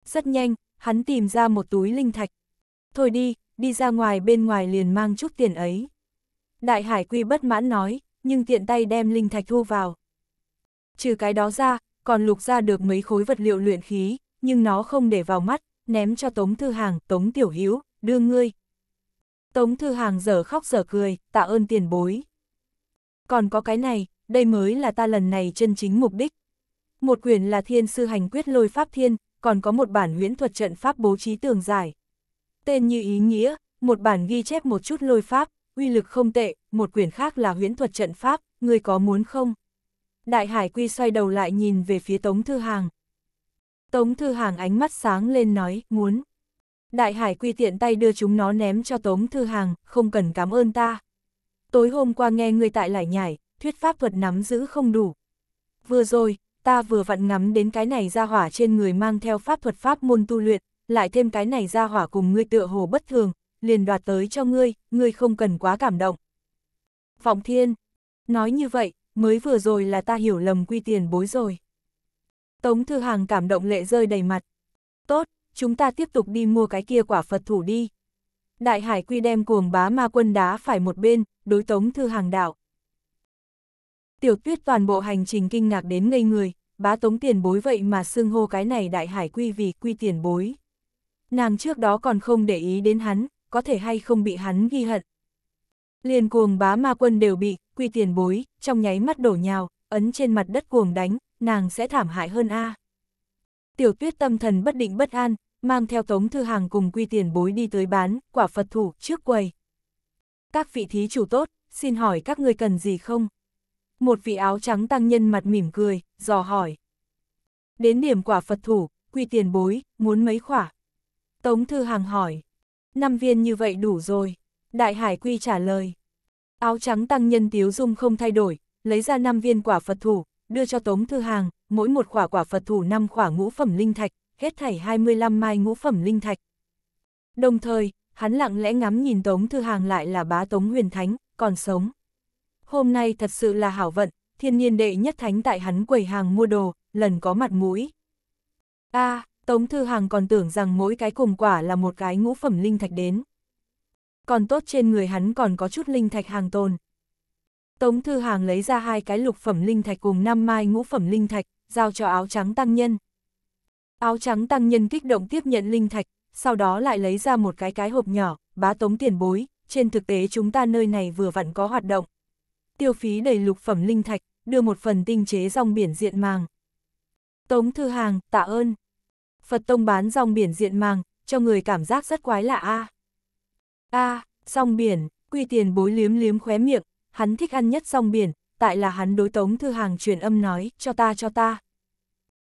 Rất nhanh, hắn tìm ra một túi linh thạch. Thôi đi, đi ra ngoài bên ngoài liền mang chút tiền ấy. Đại hải quy bất mãn nói, nhưng tiện tay đem linh thạch thu vào. Trừ cái đó ra, còn lục ra được mấy khối vật liệu luyện khí, nhưng nó không để vào mắt, ném cho Tống Thư Hàng, Tống Tiểu Hiếu, đưa ngươi. Tống Thư Hàng giờ khóc giờ cười, tạ ơn tiền bối. Còn có cái này, đây mới là ta lần này chân chính mục đích. Một quyển là thiên sư hành quyết lôi pháp thiên, còn có một bản huyễn thuật trận pháp bố trí tường giải tên như ý nghĩa, một bản ghi chép một chút lôi pháp, uy lực không tệ, một quyển khác là huyễn thuật trận pháp, người có muốn không? Đại Hải Quy xoay đầu lại nhìn về phía Tống Thư Hàng. Tống Thư Hàng ánh mắt sáng lên nói, muốn. Đại Hải Quy tiện tay đưa chúng nó ném cho Tống Thư Hàng, không cần cảm ơn ta. Tối hôm qua nghe người tại lại nhảy, thuyết pháp thuật nắm giữ không đủ. Vừa rồi, ta vừa vặn ngắm đến cái này ra hỏa trên người mang theo pháp thuật pháp môn tu luyện, lại thêm cái này ra hỏa cùng ngươi tựa hồ bất thường, liền đoạt tới cho ngươi, ngươi không cần quá cảm động. Vọng thiên, nói như vậy, mới vừa rồi là ta hiểu lầm quy tiền bối rồi. Tống Thư Hàng cảm động lệ rơi đầy mặt. Tốt, chúng ta tiếp tục đi mua cái kia quả Phật thủ đi. Đại Hải Quy đem cuồng bá ma quân đá phải một bên, đối Tống Thư Hàng đạo. Tiểu tuyết toàn bộ hành trình kinh ngạc đến ngây người, bá Tống tiền bối vậy mà xưng hô cái này Đại Hải Quy vì Quy tiền bối nàng trước đó còn không để ý đến hắn, có thể hay không bị hắn ghi hận. Liền cuồng bá ma quân đều bị, quy tiền bối, trong nháy mắt đổ nhào, ấn trên mặt đất cuồng đánh, nàng sẽ thảm hại hơn a. Tiểu tuyết tâm thần bất định bất an, mang theo tống thư hàng cùng quy tiền bối đi tới bán, quả Phật thủ, trước quầy. Các vị thí chủ tốt, xin hỏi các người cần gì không? Một vị áo trắng tăng nhân mặt mỉm cười, dò hỏi. Đến điểm quả Phật thủ, quy tiền bối, muốn mấy khỏa? Tống Thư Hàng hỏi. Năm viên như vậy đủ rồi. Đại Hải Quy trả lời. Áo trắng tăng nhân Tiếu Dung không thay đổi, lấy ra năm viên quả Phật thủ, đưa cho Tống Thư Hàng, mỗi một quả quả Phật thủ năm quả ngũ phẩm linh thạch, hết thảy 25 mai ngũ phẩm linh thạch. Đồng thời, hắn lặng lẽ ngắm nhìn Tống Thư Hàng lại là bá Tống Huyền Thánh, còn sống. Hôm nay thật sự là hảo vận, thiên nhiên đệ nhất thánh tại hắn quầy hàng mua đồ, lần có mặt mũi. a à, Tống Thư Hàng còn tưởng rằng mỗi cái cùng quả là một cái ngũ phẩm linh thạch đến. Còn tốt trên người hắn còn có chút linh thạch hàng tồn. Tống Thư Hàng lấy ra hai cái lục phẩm linh thạch cùng năm mai ngũ phẩm linh thạch, giao cho áo trắng tăng nhân. Áo trắng tăng nhân kích động tiếp nhận linh thạch, sau đó lại lấy ra một cái cái hộp nhỏ, bá tống tiền bối, trên thực tế chúng ta nơi này vừa vặn có hoạt động. Tiêu phí đầy lục phẩm linh thạch, đưa một phần tinh chế rong biển diện màng. Tống Thư Hàng, tạ ơn. Phật Tông bán dòng biển diện màng, cho người cảm giác rất quái lạ a. A, à, dòng biển, quy tiền bối liếm liếm khóe miệng, hắn thích ăn nhất dòng biển, tại là hắn đối Tống Thư Hàng truyền âm nói, cho ta cho ta.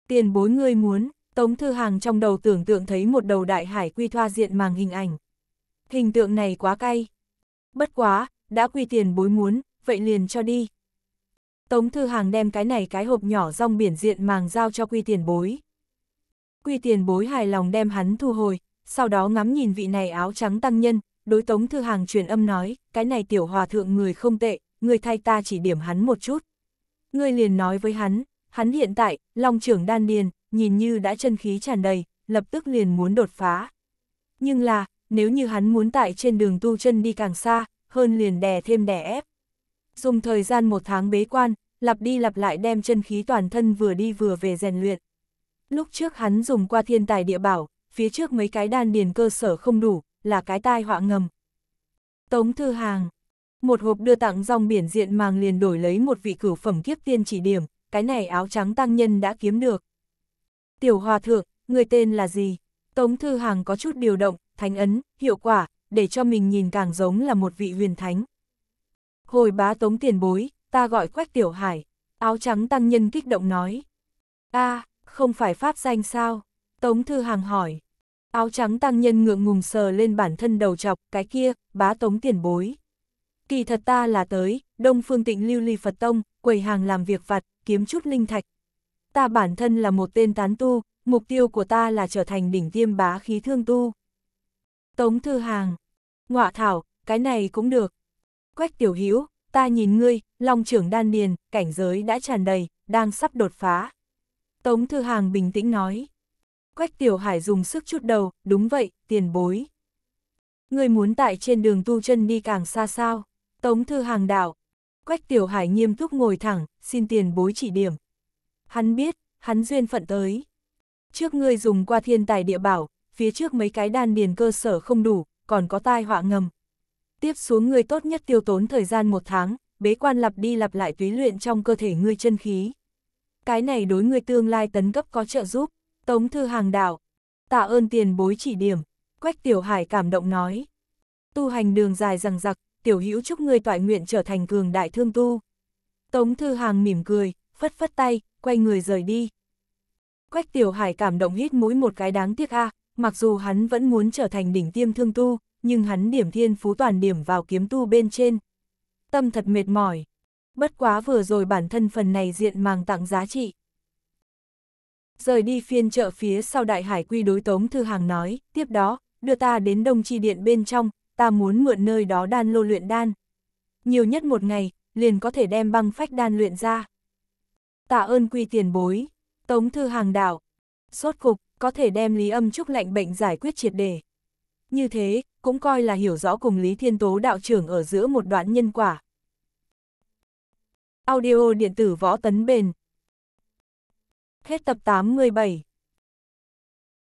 Tiền bối ngươi muốn, Tống Thư Hàng trong đầu tưởng tượng thấy một đầu đại hải quy thoa diện màng hình ảnh. Hình tượng này quá cay. Bất quá, đã quy tiền bối muốn, vậy liền cho đi. Tống Thư Hàng đem cái này cái hộp nhỏ rong biển diện màng giao cho quy tiền bối. Quy tiền bối hài lòng đem hắn thu hồi, sau đó ngắm nhìn vị này áo trắng tăng nhân, đối tống thư hàng truyền âm nói, cái này tiểu hòa thượng người không tệ, người thay ta chỉ điểm hắn một chút. Người liền nói với hắn, hắn hiện tại, long trưởng đan điền, nhìn như đã chân khí tràn đầy, lập tức liền muốn đột phá. Nhưng là, nếu như hắn muốn tại trên đường tu chân đi càng xa, hơn liền đè thêm đè ép. Dùng thời gian một tháng bế quan, lặp đi lặp lại đem chân khí toàn thân vừa đi vừa về rèn luyện, Lúc trước hắn dùng qua thiên tài địa bảo, phía trước mấy cái đan điền cơ sở không đủ, là cái tai họa ngầm. Tống Thư Hàng Một hộp đưa tặng dòng biển diện màng liền đổi lấy một vị cửu phẩm kiếp tiên chỉ điểm, cái này áo trắng tăng nhân đã kiếm được. Tiểu Hòa Thượng, người tên là gì? Tống Thư Hàng có chút điều động, thánh ấn, hiệu quả, để cho mình nhìn càng giống là một vị huyền thánh. Hồi bá Tống tiền bối, ta gọi Quách Tiểu Hải, áo trắng tăng nhân kích động nói. a à, không phải pháp danh sao? Tống Thư Hàng hỏi. Áo trắng tăng nhân ngượng ngùng sờ lên bản thân đầu chọc, cái kia, bá tống tiền bối. Kỳ thật ta là tới, Đông Phương Tịnh Lưu Ly Phật Tông, quầy hàng làm việc vặt, kiếm chút linh thạch. Ta bản thân là một tên tán tu, mục tiêu của ta là trở thành đỉnh tiêm bá khí thương tu. Tống Thư Hàng. Ngọa thảo, cái này cũng được. Quách tiểu Hiếu, ta nhìn ngươi, lòng trưởng đan điền, cảnh giới đã tràn đầy, đang sắp đột phá. Tống Thư Hàng bình tĩnh nói. Quách Tiểu Hải dùng sức chút đầu, đúng vậy, tiền bối. Người muốn tại trên đường tu chân đi càng xa sao. Tống Thư Hàng đạo, Quách Tiểu Hải nghiêm túc ngồi thẳng, xin tiền bối chỉ điểm. Hắn biết, hắn duyên phận tới. Trước ngươi dùng qua thiên tài địa bảo, phía trước mấy cái đan điền cơ sở không đủ, còn có tai họa ngầm. Tiếp xuống ngươi tốt nhất tiêu tốn thời gian một tháng, bế quan lặp đi lặp lại túy luyện trong cơ thể ngươi chân khí cái này đối người tương lai tấn cấp có trợ giúp, Tống Thư Hàng đảo. Tạ ơn tiền bối chỉ điểm, Quách Tiểu Hải cảm động nói. Tu hành đường dài rằng giặc, Tiểu Hữu chúc người toại nguyện trở thành cường đại thương tu. Tống Thư Hàng mỉm cười, phất phất tay, quay người rời đi. Quách Tiểu Hải cảm động hít mũi một cái đáng tiếc a, à, mặc dù hắn vẫn muốn trở thành đỉnh tiêm thương tu, nhưng hắn điểm thiên phú toàn điểm vào kiếm tu bên trên. Tâm thật mệt mỏi, Bất quá vừa rồi bản thân phần này diện màng tặng giá trị. Rời đi phiên chợ phía sau đại hải quy đối tống thư hàng nói, tiếp đó, đưa ta đến đông chi điện bên trong, ta muốn mượn nơi đó đan lô luyện đan. Nhiều nhất một ngày, liền có thể đem băng phách đan luyện ra. Tạ ơn quy tiền bối, tống thư hàng đạo, sốt cục, có thể đem lý âm trúc lạnh bệnh giải quyết triệt đề. Như thế, cũng coi là hiểu rõ cùng Lý Thiên Tố đạo trưởng ở giữa một đoạn nhân quả, Audio điện tử võ tấn bền. Hết tập 87